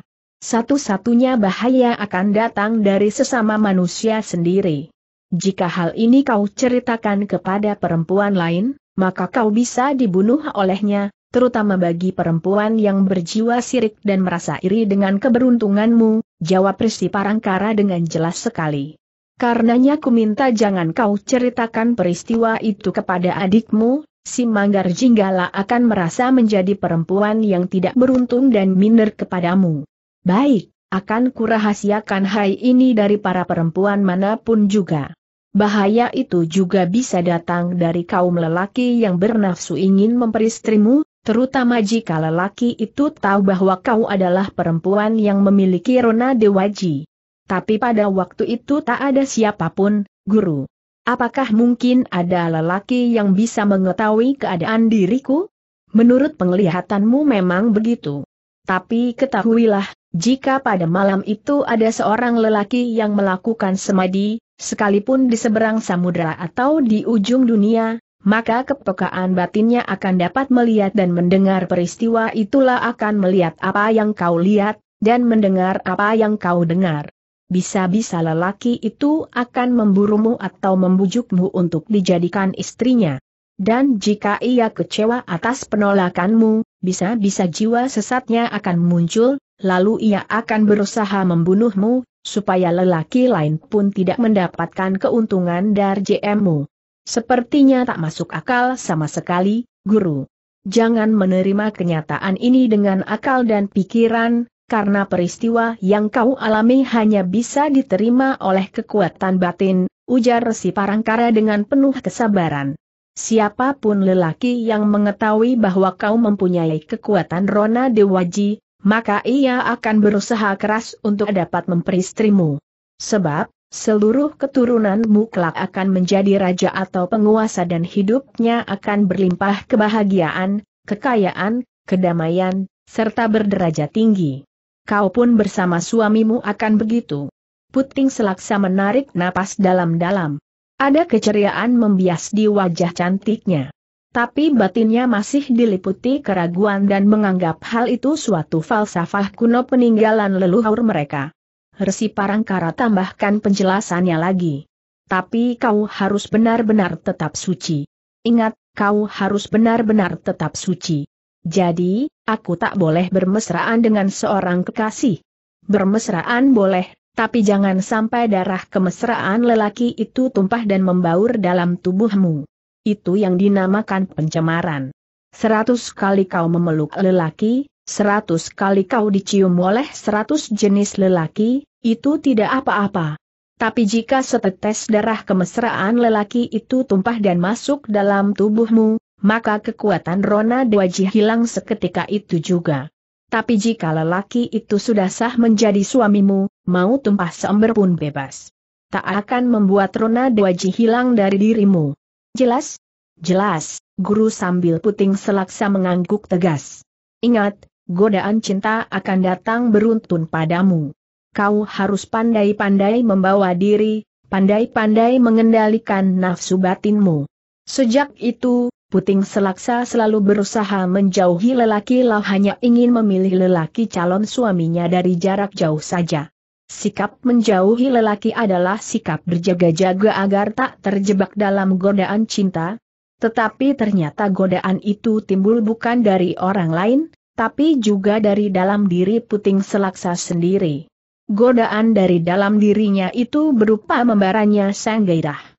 Satu-satunya bahaya akan datang dari sesama manusia sendiri. Jika hal ini kau ceritakan kepada perempuan lain, maka kau bisa dibunuh olehnya, terutama bagi perempuan yang berjiwa sirik dan merasa iri dengan keberuntunganmu, jawab Resi Parangkara dengan jelas sekali. Karenanya ku minta jangan kau ceritakan peristiwa itu kepada adikmu, si Manggar Jinggala akan merasa menjadi perempuan yang tidak beruntung dan minder kepadamu. Baik, akan kurahasiakan hai ini dari para perempuan manapun juga bahaya itu juga bisa datang dari kaum lelaki yang bernafsu ingin memperistrimu, terutama jika lelaki itu tahu bahwa kau adalah perempuan yang memiliki rona dewaji. Tapi pada waktu itu tak ada siapapun, guru. Apakah mungkin ada lelaki yang bisa mengetahui keadaan diriku? Menurut penglihatanmu memang begitu. Tapi ketahuilah, jika pada malam itu ada seorang lelaki yang melakukan semadi, sekalipun di seberang samudera atau di ujung dunia, maka kepekaan batinnya akan dapat melihat dan mendengar peristiwa itulah akan melihat apa yang kau lihat, dan mendengar apa yang kau dengar. Bisa-bisa lelaki itu akan memburumu atau membujukmu untuk dijadikan istrinya. Dan jika ia kecewa atas penolakanmu, bisa-bisa jiwa sesatnya akan muncul, lalu ia akan berusaha membunuhmu, supaya lelaki lain pun tidak mendapatkan keuntungan dari JMU. Sepertinya tak masuk akal sama sekali, guru. Jangan menerima kenyataan ini dengan akal dan pikiran, karena peristiwa yang kau alami hanya bisa diterima oleh kekuatan batin, ujar si Parangkara dengan penuh kesabaran. Siapapun lelaki yang mengetahui bahwa kau mempunyai kekuatan Rona Dewaji, maka ia akan berusaha keras untuk dapat memperistrimu. Sebab, seluruh keturunanmu kelak akan menjadi raja atau penguasa dan hidupnya akan berlimpah kebahagiaan, kekayaan, kedamaian, serta berderajat tinggi. Kau pun bersama suamimu akan begitu. Puting selaksa menarik napas dalam-dalam. Ada keceriaan membias di wajah cantiknya tapi batinnya masih diliputi keraguan dan menganggap hal itu suatu falsafah kuno peninggalan leluhur mereka. Resi Parangkara tambahkan penjelasannya lagi. Tapi kau harus benar-benar tetap suci. Ingat, kau harus benar-benar tetap suci. Jadi, aku tak boleh bermesraan dengan seorang kekasih. Bermesraan boleh, tapi jangan sampai darah kemesraan lelaki itu tumpah dan membaur dalam tubuhmu. Itu yang dinamakan pencemaran. Seratus kali kau memeluk lelaki, seratus kali kau dicium oleh seratus jenis lelaki, itu tidak apa-apa. Tapi jika setetes darah kemesraan lelaki itu tumpah dan masuk dalam tubuhmu, maka kekuatan rona dewaji hilang seketika itu juga. Tapi jika lelaki itu sudah sah menjadi suamimu, mau tumpah seember pun bebas. Tak akan membuat rona dewaji hilang dari dirimu. Jelas? Jelas, guru sambil puting selaksa mengangguk tegas. Ingat, godaan cinta akan datang beruntun padamu. Kau harus pandai-pandai membawa diri, pandai-pandai mengendalikan nafsu batinmu. Sejak itu, Puting Selaksa selalu berusaha menjauhi lelaki lah hanya ingin memilih lelaki calon suaminya dari jarak jauh saja. Sikap menjauhi lelaki adalah sikap berjaga-jaga agar tak terjebak dalam godaan cinta. Tetapi ternyata godaan itu timbul bukan dari orang lain, tapi juga dari dalam diri puting selaksa sendiri. Godaan dari dalam dirinya itu berupa membaranya sang gairah.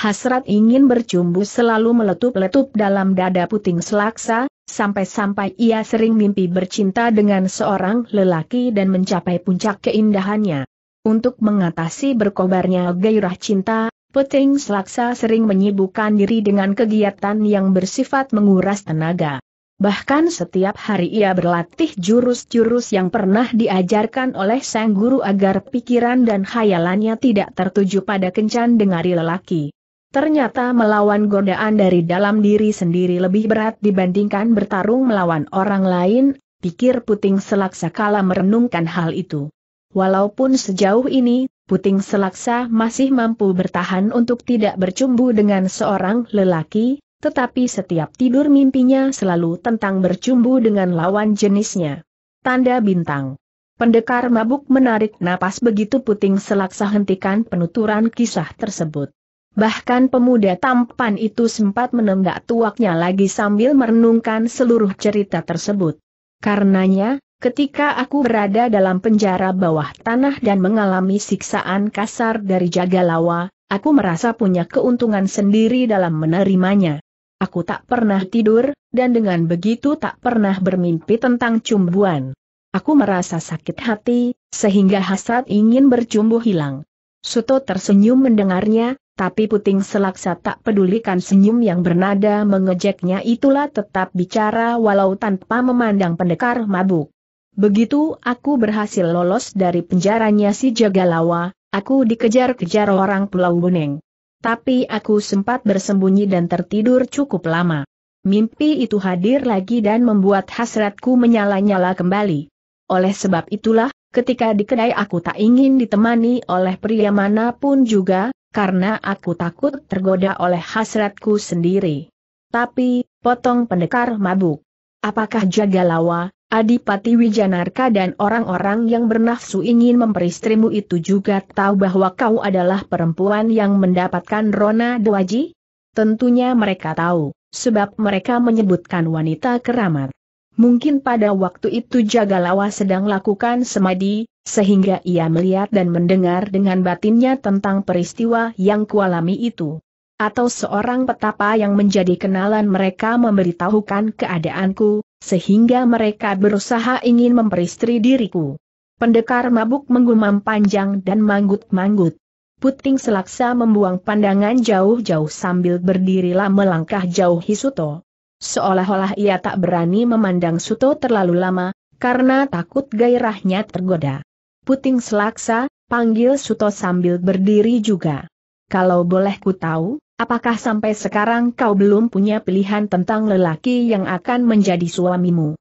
Hasrat ingin bercumbu selalu meletup-letup dalam dada puting selaksa, sampai-sampai ia sering mimpi bercinta dengan seorang lelaki dan mencapai puncak keindahannya. Untuk mengatasi berkobarnya gairah cinta, Puting Selaksa sering menyibukkan diri dengan kegiatan yang bersifat menguras tenaga. Bahkan setiap hari ia berlatih jurus-jurus yang pernah diajarkan oleh sang guru agar pikiran dan khayalannya tidak tertuju pada kencan dengari lelaki. Ternyata melawan godaan dari dalam diri sendiri lebih berat dibandingkan bertarung melawan orang lain, pikir Puting Selaksa kala merenungkan hal itu. Walaupun sejauh ini, Puting Selaksa masih mampu bertahan untuk tidak bercumbu dengan seorang lelaki, tetapi setiap tidur mimpinya selalu tentang bercumbu dengan lawan jenisnya. Tanda bintang. Pendekar mabuk menarik napas begitu Puting Selaksa hentikan penuturan kisah tersebut. Bahkan pemuda tampan itu sempat menenggak tuaknya lagi sambil merenungkan seluruh cerita tersebut. Karenanya, ketika aku berada dalam penjara bawah tanah dan mengalami siksaan kasar dari Jagalawa, aku merasa punya keuntungan sendiri dalam menerimanya. Aku tak pernah tidur, dan dengan begitu tak pernah bermimpi tentang cumbuan. Aku merasa sakit hati, sehingga hasrat ingin bercumbu hilang. Suto tersenyum mendengarnya, tapi puting selaksa tak pedulikan senyum yang bernada mengejeknya itulah tetap bicara walau tanpa memandang pendekar mabuk. Begitu aku berhasil lolos dari penjaranya si Jagalawa, aku dikejar-kejar orang Pulau Buneng. Tapi aku sempat bersembunyi dan tertidur cukup lama. Mimpi itu hadir lagi dan membuat hasratku menyala-nyala kembali. Oleh sebab itulah, ketika di kedai aku tak ingin ditemani oleh pria manapun juga, karena aku takut tergoda oleh hasratku sendiri. Tapi, potong pendekar mabuk. Apakah Jagalawa, Adipati Wijanarka dan orang-orang yang bernafsu ingin memperistrimu itu juga tahu bahwa kau adalah perempuan yang mendapatkan Rona Dewaji? Tentunya mereka tahu, sebab mereka menyebutkan wanita keramat. Mungkin pada waktu itu Jagalawa sedang lakukan semadi, sehingga ia melihat dan mendengar dengan batinnya tentang peristiwa yang kualami itu. Atau seorang petapa yang menjadi kenalan mereka memberitahukan keadaanku, sehingga mereka berusaha ingin memperistri diriku. Pendekar mabuk menggumam panjang dan manggut-manggut. Puting selaksa membuang pandangan jauh-jauh sambil berdirilah melangkah jauh Hisuto. Seolah-olah ia tak berani memandang Suto terlalu lama, karena takut gairahnya tergoda. Puting selaksa, panggil Suto sambil berdiri juga. Kalau boleh ku tahu, apakah sampai sekarang kau belum punya pilihan tentang lelaki yang akan menjadi suamimu?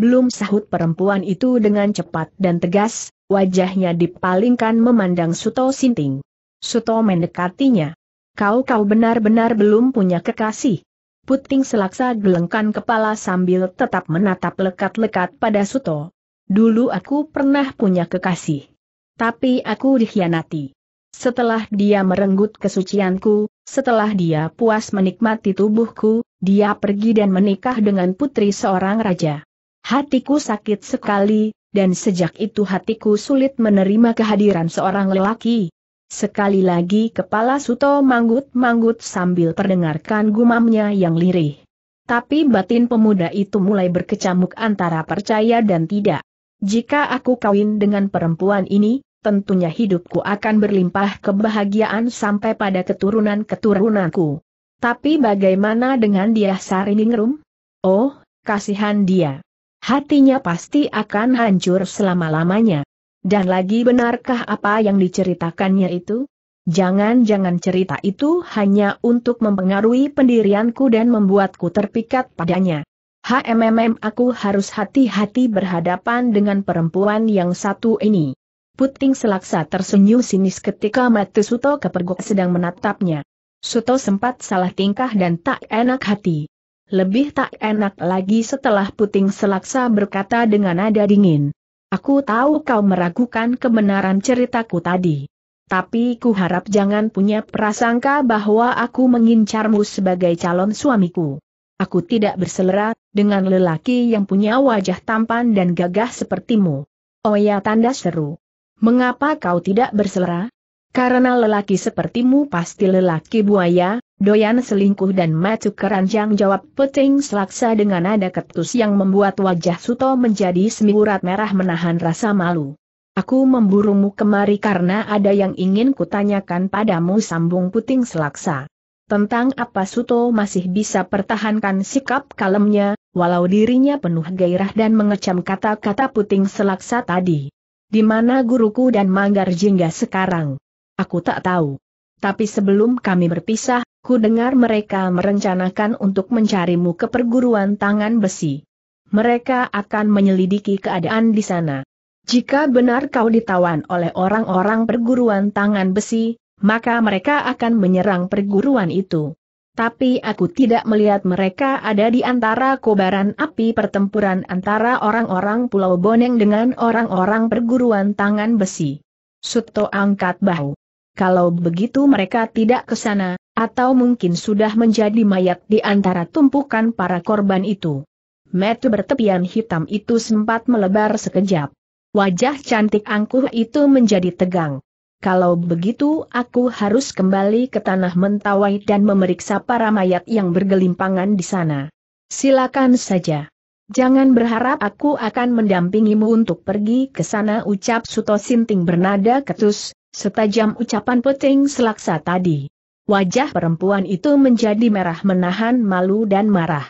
Belum sahut perempuan itu dengan cepat dan tegas, wajahnya dipalingkan memandang Suto Sinting. Suto mendekatinya. Kau-kau benar-benar belum punya kekasih. Puting selaksa gelengkan kepala sambil tetap menatap lekat-lekat pada Suto. Dulu aku pernah punya kekasih. Tapi aku dikhianati. Setelah dia merenggut kesucianku, setelah dia puas menikmati tubuhku, dia pergi dan menikah dengan putri seorang raja. Hatiku sakit sekali, dan sejak itu hatiku sulit menerima kehadiran seorang lelaki, Sekali lagi kepala Suto manggut-manggut sambil perdengarkan gumamnya yang lirih. Tapi batin pemuda itu mulai berkecamuk antara percaya dan tidak. Jika aku kawin dengan perempuan ini, tentunya hidupku akan berlimpah kebahagiaan sampai pada keturunan-keturunanku. Tapi bagaimana dengan dia Sariningrum? Oh, kasihan dia. Hatinya pasti akan hancur selama-lamanya. Dan lagi benarkah apa yang diceritakannya itu? Jangan-jangan cerita itu hanya untuk mempengaruhi pendirianku dan membuatku terpikat padanya. HMMM aku harus hati-hati berhadapan dengan perempuan yang satu ini. Puting selaksa tersenyum sinis ketika mata Suto kepergok sedang menatapnya. Suto sempat salah tingkah dan tak enak hati. Lebih tak enak lagi setelah Puting selaksa berkata dengan nada dingin. Aku tahu kau meragukan kebenaran ceritaku tadi. Tapi ku harap jangan punya prasangka bahwa aku mengincarmu sebagai calon suamiku. Aku tidak berselera dengan lelaki yang punya wajah tampan dan gagah sepertimu. Oh ya tanda seru. Mengapa kau tidak berselera? Karena lelaki sepertimu pasti lelaki buaya, Doyan selingkuh dan macu keranjang jawab Peting Selaksa dengan nada ketus yang membuat wajah Suto menjadi semiurat merah menahan rasa malu. Aku memburumu kemari karena ada yang ingin kutanyakan padamu sambung Puting Selaksa. Tentang apa Suto masih bisa pertahankan sikap kalemnya, walau dirinya penuh gairah dan mengecam kata-kata Puting Selaksa tadi. Di mana guruku dan Manggar Jingga sekarang? Aku tak tahu. Tapi sebelum kami berpisah, Ku dengar mereka merencanakan untuk mencarimu ke perguruan tangan besi. Mereka akan menyelidiki keadaan di sana. Jika benar kau ditawan oleh orang-orang perguruan tangan besi, maka mereka akan menyerang perguruan itu. Tapi aku tidak melihat mereka ada di antara kobaran api pertempuran antara orang-orang Pulau Boneng dengan orang-orang perguruan tangan besi. Suto angkat bahu kalau begitu mereka tidak ke sana, atau mungkin sudah menjadi mayat di antara tumpukan para korban itu. Metu bertepian hitam itu sempat melebar sekejap. Wajah cantik angkuh itu menjadi tegang. Kalau begitu aku harus kembali ke tanah mentawai dan memeriksa para mayat yang bergelimpangan di sana. Silakan saja. Jangan berharap aku akan mendampingimu untuk pergi ke sana ucap Suto Sinting bernada ketus, setajam ucapan peting selaksa tadi. Wajah perempuan itu menjadi merah menahan malu dan marah.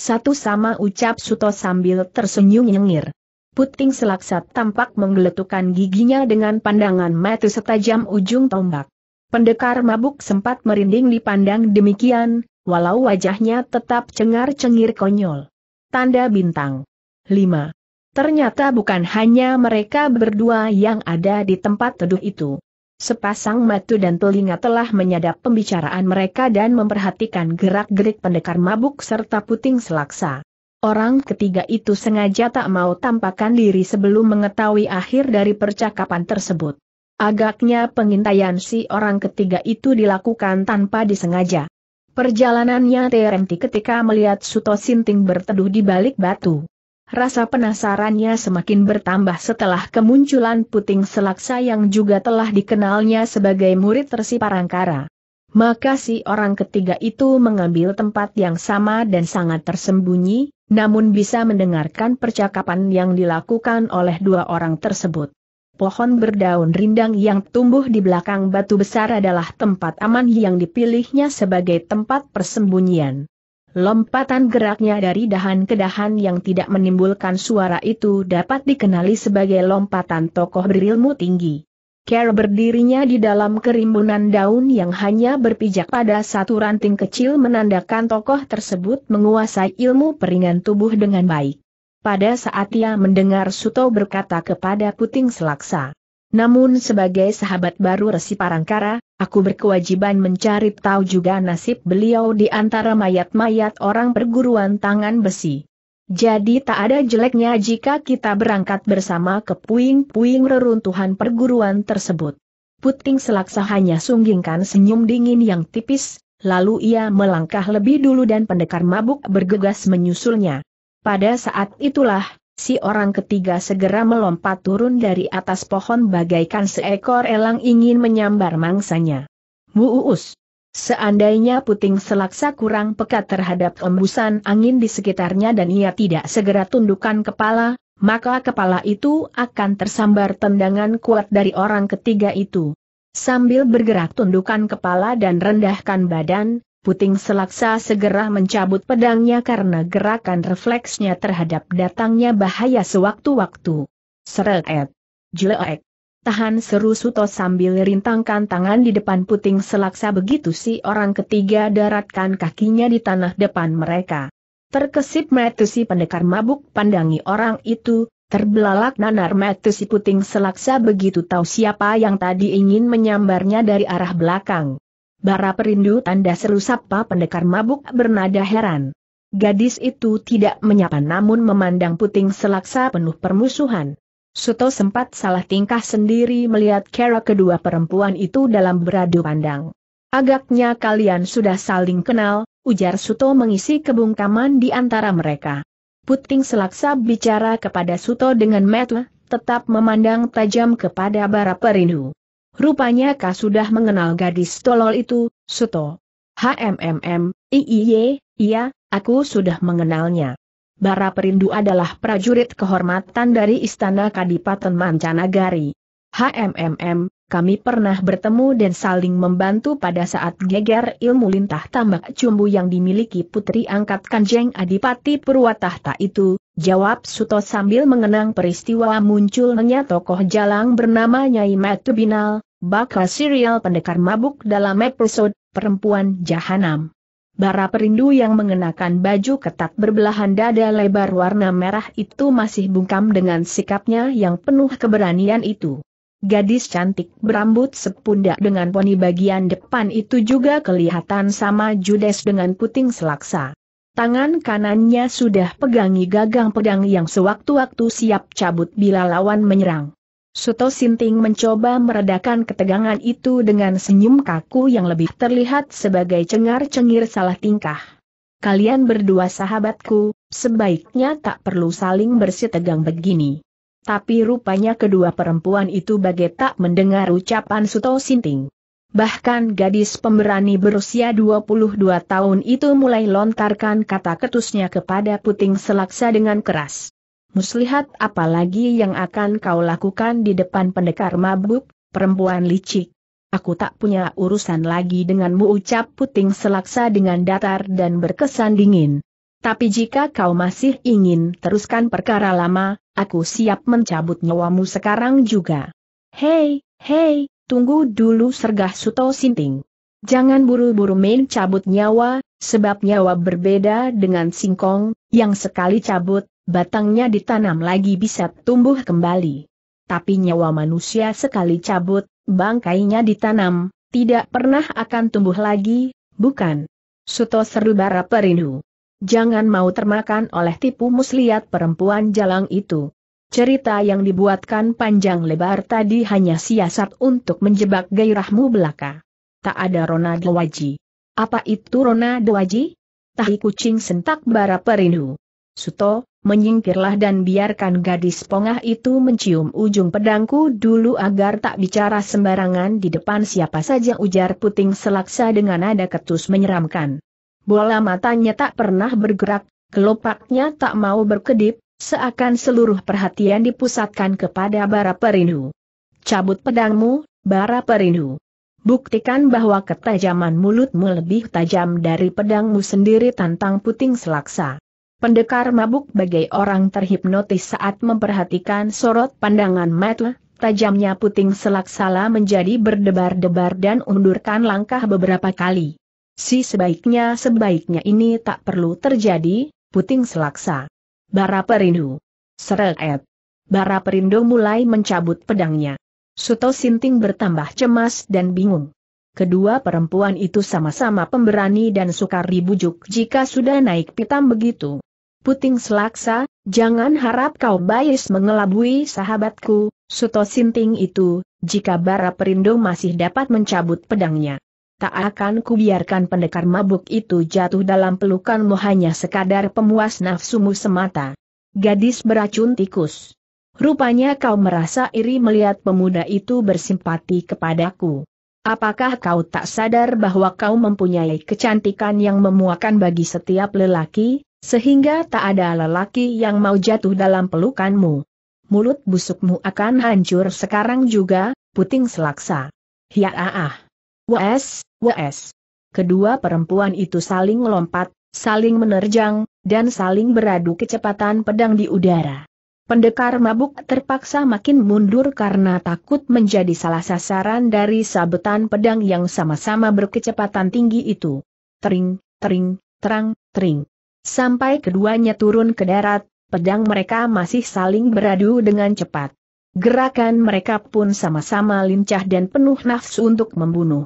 Satu sama ucap Suto sambil tersenyum nyengir. Puting selaksa tampak menggeletukan giginya dengan pandangan mata setajam ujung tombak. Pendekar mabuk sempat merinding dipandang demikian, walau wajahnya tetap cengar-cengir konyol. Tanda bintang. 5. Ternyata bukan hanya mereka berdua yang ada di tempat teduh itu. Sepasang mata dan telinga telah menyadap pembicaraan mereka dan memperhatikan gerak-gerik pendekar mabuk serta puting selaksa. Orang ketiga itu sengaja tak mau tampakkan diri sebelum mengetahui akhir dari percakapan tersebut. Agaknya pengintaian si orang ketiga itu dilakukan tanpa disengaja. Perjalanannya terhenti ketika melihat Suto Sinting berteduh di balik batu. Rasa penasarannya semakin bertambah setelah kemunculan puting selaksa yang juga telah dikenalnya sebagai murid Resi Parangkara. Maka si orang ketiga itu mengambil tempat yang sama dan sangat tersembunyi, namun bisa mendengarkan percakapan yang dilakukan oleh dua orang tersebut. Pohon berdaun rindang yang tumbuh di belakang batu besar adalah tempat aman yang dipilihnya sebagai tempat persembunyian. Lompatan geraknya dari dahan ke dahan yang tidak menimbulkan suara itu dapat dikenali sebagai lompatan tokoh berilmu tinggi. Care berdirinya di dalam kerimbunan daun yang hanya berpijak pada satu ranting kecil menandakan tokoh tersebut menguasai ilmu peringan tubuh dengan baik. Pada saat ia mendengar Suto berkata kepada Puting Selaksa, namun sebagai sahabat baru Resi Parangkara, aku berkewajiban mencari tahu juga nasib beliau di antara mayat-mayat orang perguruan tangan besi. Jadi tak ada jeleknya jika kita berangkat bersama ke puing-puing reruntuhan perguruan tersebut. Puting selaksa hanya sunggingkan senyum dingin yang tipis, lalu ia melangkah lebih dulu dan pendekar mabuk bergegas menyusulnya. Pada saat itulah, Si orang ketiga segera melompat turun dari atas pohon bagaikan seekor elang ingin menyambar mangsanya. Muus! Seandainya puting selaksa kurang peka terhadap embusan angin di sekitarnya dan ia tidak segera tundukkan kepala, maka kepala itu akan tersambar tendangan kuat dari orang ketiga itu. Sambil bergerak tundukkan kepala dan rendahkan badan, Puting Selaksa segera mencabut pedangnya karena gerakan refleksnya terhadap datangnya bahaya sewaktu-waktu. Seret. Jelek. Tahan seru Suto sambil rintangkan tangan di depan puting selaksa begitu si orang ketiga daratkan kakinya di tanah depan mereka. Terkesip metu pendekar mabuk pandangi orang itu, terbelalak nanar metu puting selaksa begitu tahu siapa yang tadi ingin menyambarnya dari arah belakang bara perindu tanda seru sapa pendekar mabuk bernada heran. Gadis itu tidak menyapa namun memandang puting selaksa penuh permusuhan. Suto sempat salah tingkah sendiri melihat cara kedua perempuan itu dalam beradu pandang. Agaknya kalian sudah saling kenal, ujar Suto mengisi kebungkaman di antara mereka. Puting selaksa bicara kepada Suto dengan metu, tetap memandang tajam kepada bara perindu. Rupanya kau sudah mengenal gadis tolol itu, Suto. HMMM, iye, iya, aku sudah mengenalnya. Bara Perindu adalah prajurit kehormatan dari Istana Kadipaten Mancanagari. HMMM, kami pernah bertemu dan saling membantu pada saat geger ilmu lintah tambak cumbu yang dimiliki putri angkat Kanjeng Adipati Purwatahta itu, Jawab Suto sambil mengenang peristiwa munculnya tokoh jalang bernama Nyai Matu Binal, bakal serial pendekar mabuk dalam episode Perempuan Jahanam. Bara perindu yang mengenakan baju ketat berbelahan dada lebar warna merah itu masih bungkam dengan sikapnya yang penuh keberanian itu. Gadis cantik berambut sepundak dengan poni bagian depan itu juga kelihatan sama judes dengan puting selaksa. Tangan kanannya sudah pegangi gagang pedang yang sewaktu-waktu siap cabut bila lawan menyerang. Suto Sinting mencoba meredakan ketegangan itu dengan senyum kaku yang lebih terlihat sebagai cengar-cengir salah tingkah. Kalian berdua sahabatku, sebaiknya tak perlu saling bersitegang begini. Tapi rupanya kedua perempuan itu bagai tak mendengar ucapan Suto Sinting. Bahkan gadis pemberani berusia 22 tahun itu mulai lontarkan kata ketusnya kepada puting selaksa dengan keras. Muslihat apalagi yang akan kau lakukan di depan pendekar mabuk, perempuan licik. Aku tak punya urusan lagi denganmu ucap puting selaksa dengan datar dan berkesan dingin. Tapi jika kau masih ingin teruskan perkara lama, aku siap mencabut nyawamu sekarang juga. Hei, hei, Tunggu dulu sergah Suto Sinting. Jangan buru-buru main cabut nyawa, sebab nyawa berbeda dengan singkong, yang sekali cabut, batangnya ditanam lagi bisa tumbuh kembali. Tapi nyawa manusia sekali cabut, bangkainya ditanam, tidak pernah akan tumbuh lagi, bukan? Suto seru bara perindu. Jangan mau termakan oleh tipu muslihat perempuan jalang itu. Cerita yang dibuatkan panjang lebar tadi hanya siasat untuk menjebak gairahmu belaka. Tak ada Rona Dewaji. Apa itu Rona Dewaji? Tahi kucing sentak bara perindu. Suto, menyingkirlah dan biarkan gadis pongah itu mencium ujung pedangku dulu agar tak bicara sembarangan di depan siapa saja ujar puting selaksa dengan nada ketus menyeramkan. Bola matanya tak pernah bergerak, kelopaknya tak mau berkedip, Seakan seluruh perhatian dipusatkan kepada bara perindu. Cabut pedangmu, bara perindu. Buktikan bahwa ketajaman mulutmu lebih tajam dari pedangmu sendiri tantang puting selaksa. Pendekar mabuk bagai orang terhipnotis saat memperhatikan sorot pandangan Matle, tajamnya puting selaksala menjadi berdebar-debar dan undurkan langkah beberapa kali. Si sebaiknya sebaiknya ini tak perlu terjadi, puting selaksa. Bara Perindu. Seret. Bara Perindu mulai mencabut pedangnya. Suto Sinting bertambah cemas dan bingung. Kedua perempuan itu sama-sama pemberani dan sukar dibujuk jika sudah naik pitam begitu. Puting selaksa, jangan harap kau bayis mengelabui sahabatku, Suto Sinting itu, jika Bara Perindo masih dapat mencabut pedangnya. Tak akan kubiarkan pendekar mabuk itu jatuh dalam pelukanmu hanya sekadar pemuas nafsumu semata. Gadis beracun tikus. Rupanya kau merasa iri melihat pemuda itu bersimpati kepadaku. Apakah kau tak sadar bahwa kau mempunyai kecantikan yang memuakan bagi setiap lelaki, sehingga tak ada lelaki yang mau jatuh dalam pelukanmu? Mulut busukmu akan hancur sekarang juga, puting selaksa. Hiya ah Wes, WS. Kedua perempuan itu saling melompat, saling menerjang, dan saling beradu kecepatan pedang di udara. Pendekar mabuk terpaksa makin mundur karena takut menjadi salah sasaran dari sabetan pedang yang sama-sama berkecepatan tinggi itu. Tering, tering, terang, tering. Sampai keduanya turun ke darat, pedang mereka masih saling beradu dengan cepat. Gerakan mereka pun sama-sama lincah dan penuh nafsu untuk membunuh.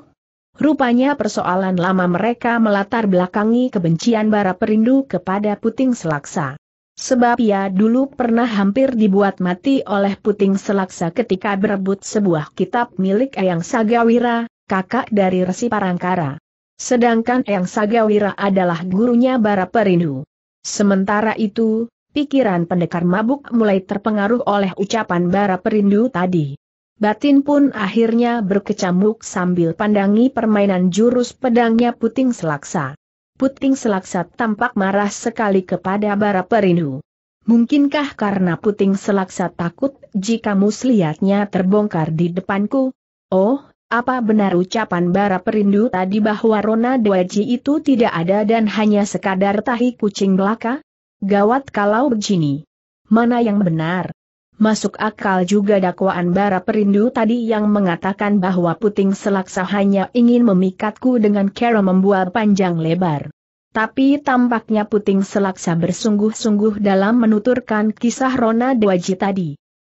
Rupanya persoalan lama mereka melatar belakangi kebencian bara perindu kepada puting selaksa. Sebab ia dulu pernah hampir dibuat mati oleh puting selaksa ketika berebut sebuah kitab milik Eyang Sagawira, kakak dari Resi Parangkara. Sedangkan Eyang Sagawira adalah gurunya bara perindu. Sementara itu, pikiran pendekar mabuk mulai terpengaruh oleh ucapan bara perindu tadi. Batin pun akhirnya berkecamuk sambil pandangi permainan jurus pedangnya Puting Selaksa. Puting Selaksa tampak marah sekali kepada Bara perindu. Mungkinkah karena Puting Selaksa takut jika muslihatnya terbongkar di depanku? Oh, apa benar ucapan bara perindu tadi bahwa Rona Dwaji itu tidak ada dan hanya sekadar tahi kucing belaka? Gawat kalau begini. Mana yang benar? Masuk akal juga dakwaan bara perindu tadi yang mengatakan bahwa puting selaksa hanya ingin memikatku dengan cara membuat panjang lebar. Tapi tampaknya puting selaksa bersungguh-sungguh dalam menuturkan kisah Rona Dewaji tadi.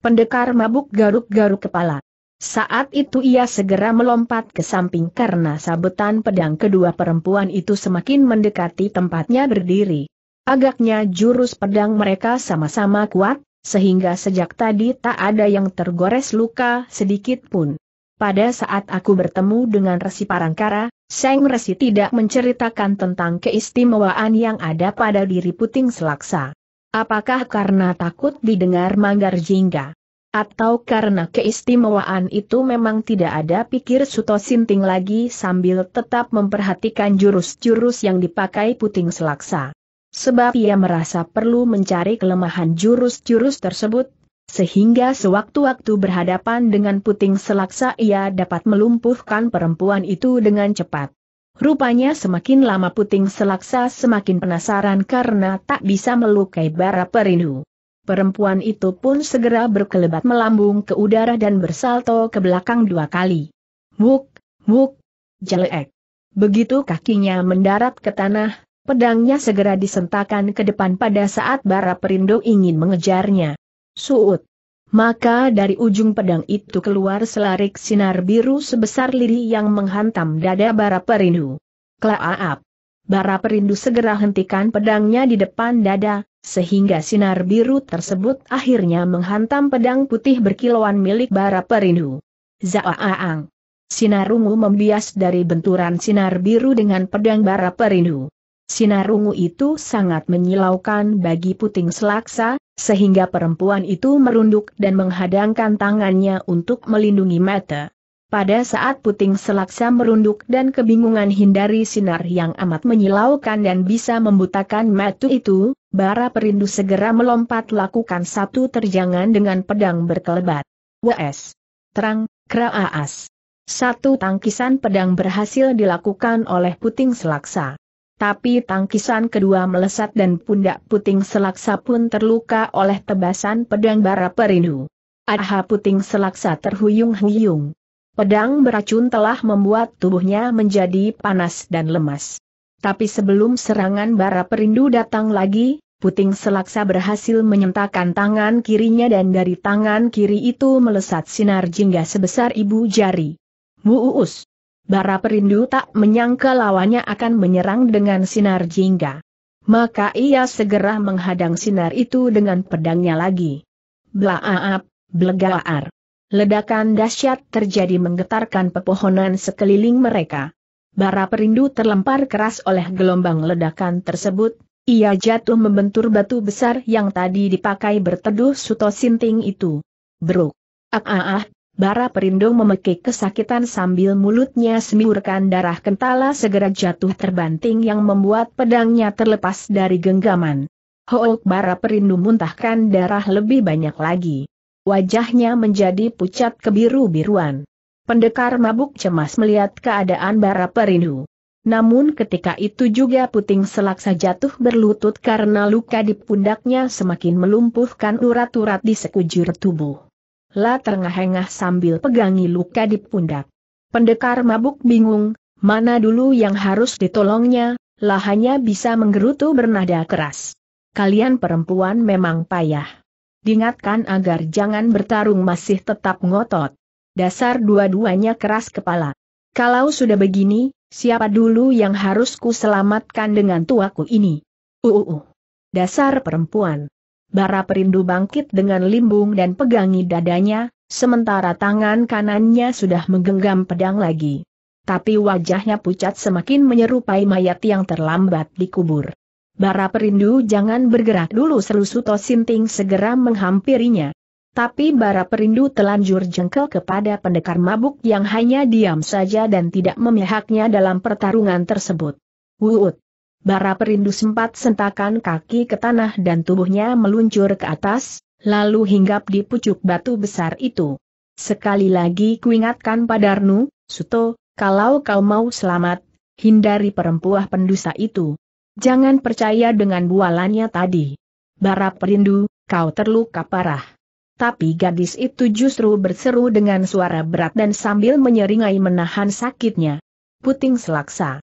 Pendekar mabuk garuk-garuk kepala. Saat itu ia segera melompat ke samping karena sabetan pedang kedua perempuan itu semakin mendekati tempatnya berdiri. Agaknya jurus pedang mereka sama-sama kuat, sehingga sejak tadi tak ada yang tergores luka sedikit pun. Pada saat aku bertemu dengan Resi Parangkara, Seng Resi tidak menceritakan tentang keistimewaan yang ada pada diri Puting Selaksa. Apakah karena takut didengar manggar jingga? Atau karena keistimewaan itu memang tidak ada pikir Suto Sinting lagi sambil tetap memperhatikan jurus-jurus yang dipakai Puting Selaksa. Sebab ia merasa perlu mencari kelemahan jurus-jurus tersebut, sehingga sewaktu-waktu berhadapan dengan puting selaksa ia dapat melumpuhkan perempuan itu dengan cepat. Rupanya semakin lama puting selaksa semakin penasaran karena tak bisa melukai bara perindu. Perempuan itu pun segera berkelebat melambung ke udara dan bersalto ke belakang dua kali. Wuk, wuk, jelek. Begitu kakinya mendarat ke tanah, Pedangnya segera disentakan ke depan pada saat bara perindo ingin mengejarnya. Suut. Maka dari ujung pedang itu keluar selarik sinar biru sebesar liri yang menghantam dada bara perindu. Klaaap. Bara perindu segera hentikan pedangnya di depan dada, sehingga sinar biru tersebut akhirnya menghantam pedang putih berkilauan milik bara perindu. Zaaang. Sinar ungu membias dari benturan sinar biru dengan pedang bara perindu. Sinar ungu itu sangat menyilaukan bagi puting selaksa, sehingga perempuan itu merunduk dan menghadangkan tangannya untuk melindungi mata. Pada saat puting selaksa merunduk dan kebingungan hindari sinar yang amat menyilaukan dan bisa membutakan mata itu, bara perindu segera melompat lakukan satu terjangan dengan pedang berkelebat. WS. Terang, kraaas. Satu tangkisan pedang berhasil dilakukan oleh puting selaksa tapi tangkisan kedua melesat dan pundak puting selaksa pun terluka oleh tebasan pedang bara perindu. Aha puting selaksa terhuyung-huyung. Pedang beracun telah membuat tubuhnya menjadi panas dan lemas. Tapi sebelum serangan bara perindu datang lagi, puting selaksa berhasil menyentakkan tangan kirinya dan dari tangan kiri itu melesat sinar jingga sebesar ibu jari. Muus! Bara Perindu tak menyangka lawannya akan menyerang dengan sinar jingga. Maka ia segera menghadang sinar itu dengan pedangnya lagi. Blaaap, blegaar. Ledakan dahsyat terjadi menggetarkan pepohonan sekeliling mereka. Bara Perindu terlempar keras oleh gelombang ledakan tersebut, ia jatuh membentur batu besar yang tadi dipakai berteduh Suto Sinting itu. Bruk. Ah ah ah, Bara Perindung memekik kesakitan sambil mulutnya semiurkan darah kentala segera jatuh terbanting yang membuat pedangnya terlepas dari genggaman. Hook Bara Perindung muntahkan darah lebih banyak lagi. Wajahnya menjadi pucat kebiru-biruan. Pendekar mabuk cemas melihat keadaan Bara Perindu. Namun ketika itu juga puting selaksa jatuh berlutut karena luka di pundaknya semakin melumpuhkan urat-urat di sekujur tubuh. La terengah-engah sambil pegangi luka di pundak. Pendekar mabuk bingung, mana dulu yang harus ditolongnya, La hanya bisa menggerutu bernada keras. Kalian perempuan memang payah. Diingatkan agar jangan bertarung masih tetap ngotot. Dasar dua-duanya keras kepala. Kalau sudah begini, siapa dulu yang harus ku selamatkan dengan tuaku ini? Uuuh, Dasar perempuan bara perindu bangkit dengan limbung dan pegangi dadanya, sementara tangan kanannya sudah menggenggam pedang lagi. Tapi wajahnya pucat semakin menyerupai mayat yang terlambat dikubur. Bara perindu jangan bergerak dulu seru Suto Sinting segera menghampirinya. Tapi bara perindu telanjur jengkel kepada pendekar mabuk yang hanya diam saja dan tidak memihaknya dalam pertarungan tersebut. Wuut! Bara perindu sempat sentakan kaki ke tanah dan tubuhnya meluncur ke atas, lalu hinggap di pucuk batu besar itu. Sekali lagi kuingatkan padarnu, Suto, kalau kau mau selamat, hindari perempuan pendusa itu. Jangan percaya dengan bualannya tadi. Bara perindu, kau terluka parah. Tapi gadis itu justru berseru dengan suara berat dan sambil menyeringai menahan sakitnya. Puting selaksa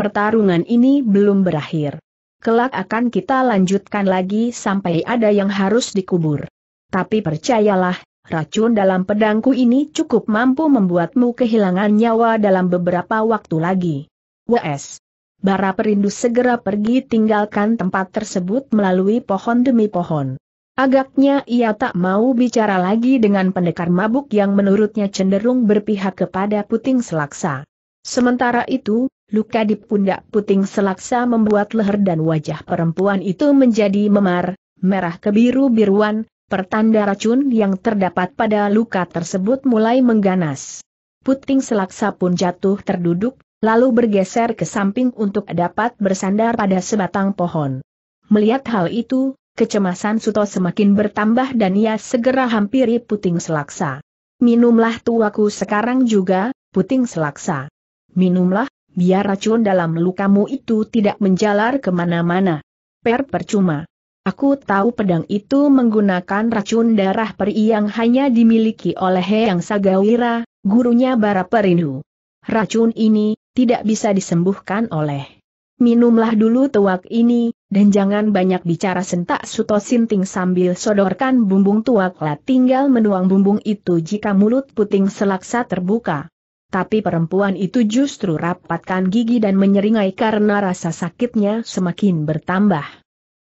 pertarungan ini belum berakhir. Kelak akan kita lanjutkan lagi sampai ada yang harus dikubur. Tapi percayalah, racun dalam pedangku ini cukup mampu membuatmu kehilangan nyawa dalam beberapa waktu lagi. WS. Bara perindu segera pergi tinggalkan tempat tersebut melalui pohon demi pohon. Agaknya ia tak mau bicara lagi dengan pendekar mabuk yang menurutnya cenderung berpihak kepada puting selaksa. Sementara itu, luka di pundak puting selaksa membuat leher dan wajah perempuan itu menjadi memar, merah kebiru-biruan, pertanda racun yang terdapat pada luka tersebut mulai mengganas. Puting selaksa pun jatuh terduduk, lalu bergeser ke samping untuk dapat bersandar pada sebatang pohon. Melihat hal itu, kecemasan Suto semakin bertambah dan ia segera hampiri puting selaksa. Minumlah tuaku sekarang juga, puting selaksa. Minumlah, biar racun dalam lukamu itu tidak menjalar kemana-mana. Per percuma. Aku tahu pedang itu menggunakan racun darah peri yang hanya dimiliki oleh Yang Sagawira, gurunya Bara Perindu. Racun ini, tidak bisa disembuhkan oleh. Minumlah dulu tuak ini, dan jangan banyak bicara sentak suto sinting sambil sodorkan bumbung tuak lah tinggal menuang bumbung itu jika mulut puting selaksa terbuka. Tapi perempuan itu justru rapatkan gigi dan menyeringai karena rasa sakitnya semakin bertambah.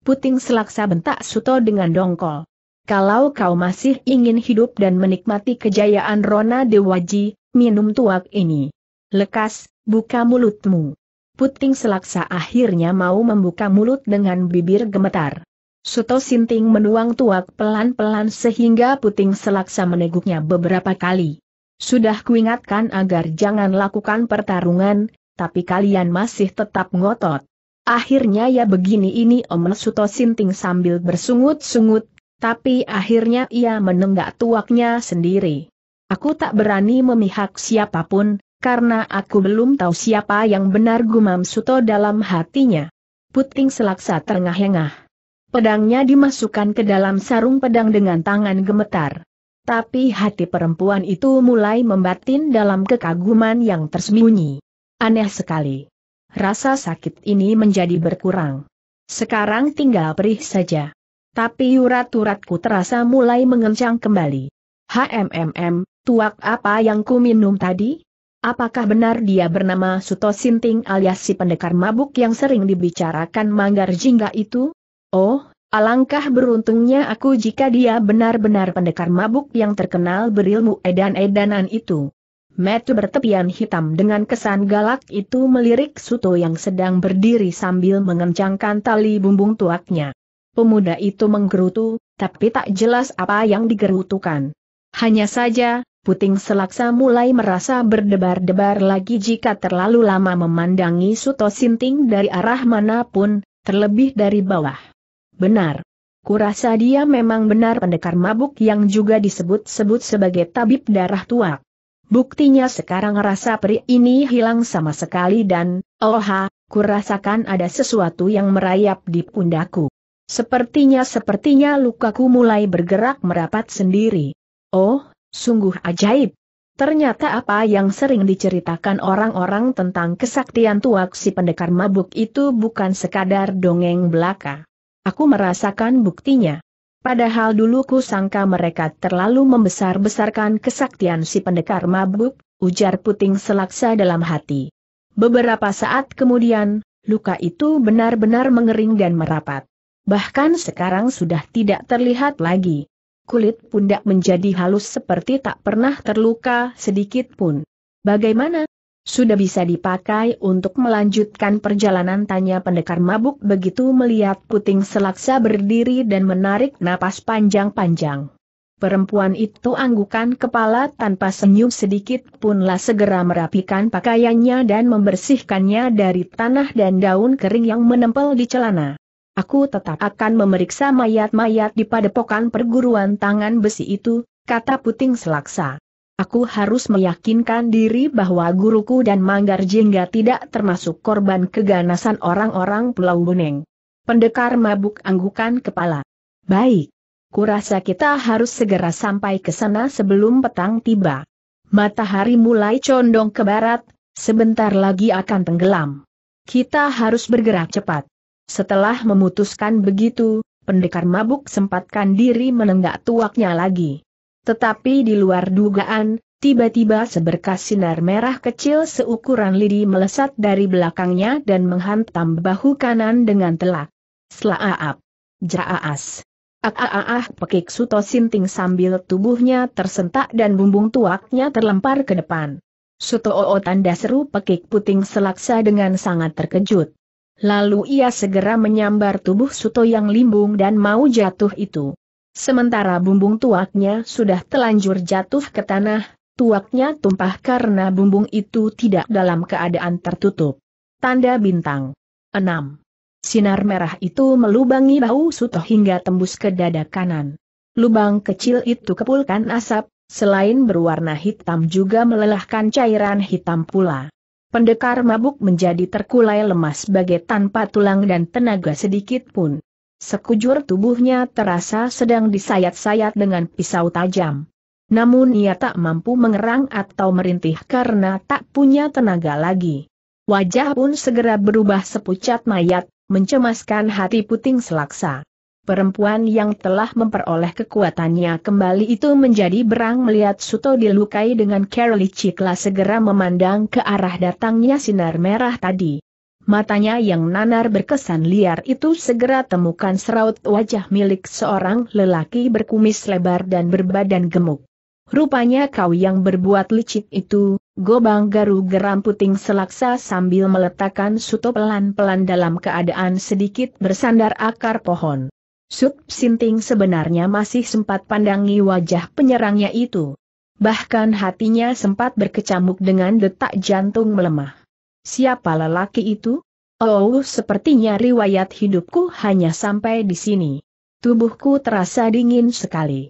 Puting selaksa bentak Suto dengan dongkol. Kalau kau masih ingin hidup dan menikmati kejayaan Rona Dewaji, minum tuak ini. Lekas, buka mulutmu. Puting selaksa akhirnya mau membuka mulut dengan bibir gemetar. Suto Sinting menuang tuak pelan-pelan sehingga puting selaksa meneguknya beberapa kali. Sudah kuingatkan agar jangan lakukan pertarungan, tapi kalian masih tetap ngotot. Akhirnya ya begini ini Om Suto Sinting sambil bersungut-sungut, tapi akhirnya ia menenggak tuaknya sendiri. Aku tak berani memihak siapapun, karena aku belum tahu siapa yang benar gumam Suto dalam hatinya. Puting selaksa terengah-engah. Pedangnya dimasukkan ke dalam sarung pedang dengan tangan gemetar. Tapi hati perempuan itu mulai membatin dalam kekaguman yang tersembunyi. Aneh sekali. Rasa sakit ini menjadi berkurang. Sekarang tinggal perih saja. Tapi urat-uratku terasa mulai mengencang kembali. HMMM, tuak apa yang ku minum tadi? Apakah benar dia bernama Suto Sinting alias si pendekar mabuk yang sering dibicarakan Manggar Jingga itu? Oh, Alangkah beruntungnya aku jika dia benar-benar pendekar mabuk yang terkenal berilmu edan-edanan itu. Metu bertepian hitam dengan kesan galak itu melirik Suto yang sedang berdiri sambil mengencangkan tali bumbung tuaknya. Pemuda itu menggerutu, tapi tak jelas apa yang digerutukan. Hanya saja, puting selaksa mulai merasa berdebar-debar lagi jika terlalu lama memandangi Suto Sinting dari arah manapun, terlebih dari bawah. Benar. Kurasa dia memang benar pendekar mabuk yang juga disebut-sebut sebagai tabib darah tuak. Buktinya sekarang rasa peri ini hilang sama sekali dan, oha, kurasakan ada sesuatu yang merayap di pundaku. Sepertinya sepertinya lukaku mulai bergerak merapat sendiri. Oh, sungguh ajaib. Ternyata apa yang sering diceritakan orang-orang tentang kesaktian tuak si pendekar mabuk itu bukan sekadar dongeng belaka. Aku merasakan buktinya. Padahal dulu ku sangka mereka terlalu membesar-besarkan kesaktian si pendekar mabuk, ujar puting selaksa dalam hati. Beberapa saat kemudian, luka itu benar-benar mengering dan merapat. Bahkan sekarang sudah tidak terlihat lagi. Kulit pundak menjadi halus seperti tak pernah terluka sedikit pun. Bagaimana, sudah bisa dipakai untuk melanjutkan perjalanan tanya pendekar mabuk begitu melihat puting selaksa berdiri dan menarik napas panjang-panjang. Perempuan itu anggukan kepala tanpa senyum sedikit punlah segera merapikan pakaiannya dan membersihkannya dari tanah dan daun kering yang menempel di celana. Aku tetap akan memeriksa mayat-mayat di padepokan perguruan tangan besi itu, kata Puting Selaksa. Aku harus meyakinkan diri bahwa guruku dan Manggar Jingga tidak termasuk korban keganasan orang-orang Pulau Buneng. Pendekar mabuk anggukan kepala. Baik. Kurasa kita harus segera sampai ke sana sebelum petang tiba. Matahari mulai condong ke barat, sebentar lagi akan tenggelam. Kita harus bergerak cepat. Setelah memutuskan begitu, pendekar mabuk sempatkan diri menenggak tuaknya lagi. Tetapi di luar dugaan, tiba-tiba seberkas sinar merah kecil seukuran lidi melesat dari belakangnya dan menghantam bahu kanan dengan telak. Slaaap. Jaaas. Ah pekik Suto Sinting sambil tubuhnya tersentak dan bumbung tuaknya terlempar ke depan. Suto Oo tanda seru pekik puting selaksa dengan sangat terkejut. Lalu ia segera menyambar tubuh Suto yang limbung dan mau jatuh itu. Sementara bumbung tuaknya sudah telanjur jatuh ke tanah, tuaknya tumpah karena bumbung itu tidak dalam keadaan tertutup. Tanda bintang. 6. Sinar merah itu melubangi bahu Suto hingga tembus ke dada kanan. Lubang kecil itu kepulkan asap, selain berwarna hitam juga melelahkan cairan hitam pula. Pendekar mabuk menjadi terkulai lemas bagai tanpa tulang dan tenaga sedikit pun. Sekujur tubuhnya terasa sedang disayat-sayat dengan pisau tajam. Namun ia tak mampu mengerang atau merintih karena tak punya tenaga lagi. Wajah pun segera berubah sepucat mayat, mencemaskan hati puting selaksa. Perempuan yang telah memperoleh kekuatannya kembali itu menjadi berang melihat Suto dilukai dengan cikla segera memandang ke arah datangnya sinar merah tadi matanya yang nanar berkesan liar itu segera temukan seraut wajah milik seorang lelaki berkumis lebar dan berbadan gemuk. Rupanya kau yang berbuat licik itu, gobang garu geram puting selaksa sambil meletakkan suto pelan-pelan dalam keadaan sedikit bersandar akar pohon. Sut Sinting sebenarnya masih sempat pandangi wajah penyerangnya itu. Bahkan hatinya sempat berkecamuk dengan detak jantung melemah. Siapa lelaki itu? Oh, sepertinya riwayat hidupku hanya sampai di sini. Tubuhku terasa dingin sekali.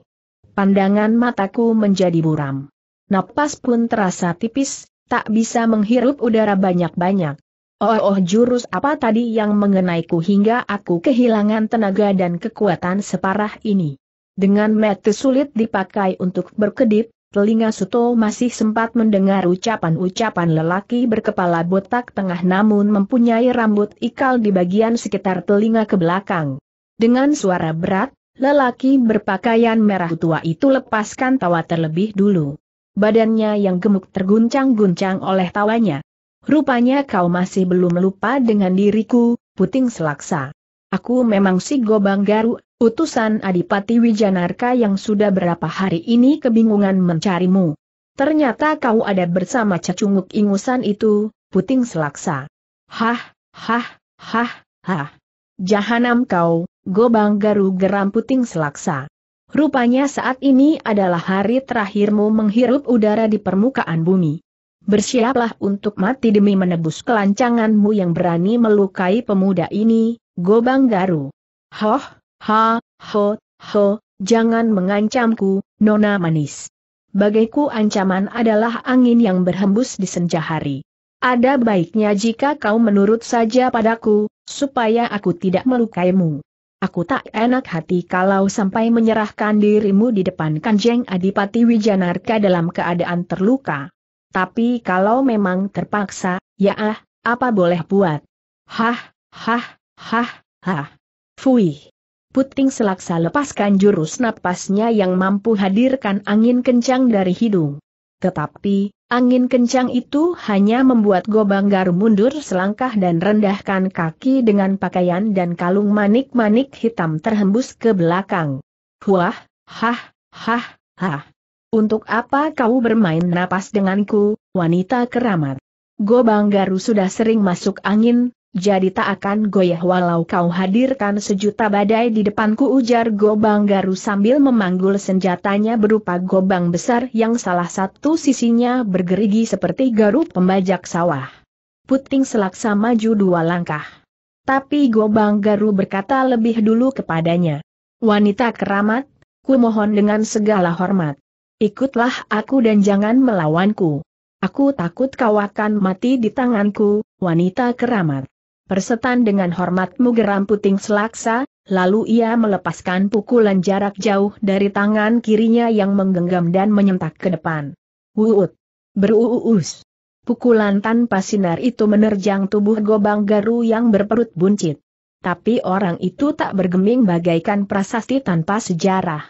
Pandangan mataku menjadi buram. Napas pun terasa tipis, tak bisa menghirup udara banyak-banyak. Oh, oh jurus apa tadi yang mengenaiku hingga aku kehilangan tenaga dan kekuatan separah ini. Dengan mete sulit dipakai untuk berkedip, Telinga Suto masih sempat mendengar ucapan-ucapan lelaki berkepala botak tengah namun mempunyai rambut ikal di bagian sekitar telinga ke belakang. Dengan suara berat, lelaki berpakaian merah tua itu lepaskan tawa terlebih dulu. Badannya yang gemuk terguncang-guncang oleh tawanya. Rupanya kau masih belum lupa dengan diriku, puting selaksa. Aku memang si Gobang Garu, Utusan Adipati Wijanarka yang sudah berapa hari ini kebingungan mencarimu. Ternyata kau ada bersama cacunguk ingusan itu, puting selaksa. Hah, hah, hah, hah. Jahanam kau, gobang garu geram puting selaksa. Rupanya saat ini adalah hari terakhirmu menghirup udara di permukaan bumi. Bersiaplah untuk mati demi menebus kelancanganmu yang berani melukai pemuda ini, gobang garu. Hoh, Ha, ho, ho, jangan mengancamku, nona manis. Bagiku ancaman adalah angin yang berhembus di senja hari. Ada baiknya jika kau menurut saja padaku, supaya aku tidak melukaimu. Aku tak enak hati kalau sampai menyerahkan dirimu di depan Kanjeng Adipati Wijanarka dalam keadaan terluka. Tapi kalau memang terpaksa, ya ah, apa boleh buat? Hah, hah, hah, hah. Fuih. Puting selaksa lepaskan jurus napasnya yang mampu hadirkan angin kencang dari hidung. Tetapi, angin kencang itu hanya membuat Gobang Garu mundur selangkah dan rendahkan kaki dengan pakaian dan kalung manik-manik hitam terhembus ke belakang. Huah, hah, hah, hah. Untuk apa kau bermain napas denganku, wanita keramat? Gobang Garu sudah sering masuk angin, jadi tak akan goyah walau kau hadirkan sejuta badai di depanku ujar Gobang Garu sambil memanggul senjatanya berupa gobang besar yang salah satu sisinya bergerigi seperti garu pembajak sawah. Puting selaksa maju dua langkah. Tapi Gobang Garu berkata lebih dulu kepadanya. Wanita keramat, ku mohon dengan segala hormat. Ikutlah aku dan jangan melawanku. Aku takut kau akan mati di tanganku, wanita keramat. Persetan dengan hormatmu geram puting selaksa, lalu ia melepaskan pukulan jarak jauh dari tangan kirinya yang menggenggam dan menyentak ke depan. Wuut! Beruus! Pukulan tanpa sinar itu menerjang tubuh gobang garu yang berperut buncit. Tapi orang itu tak bergeming bagaikan prasasti tanpa sejarah.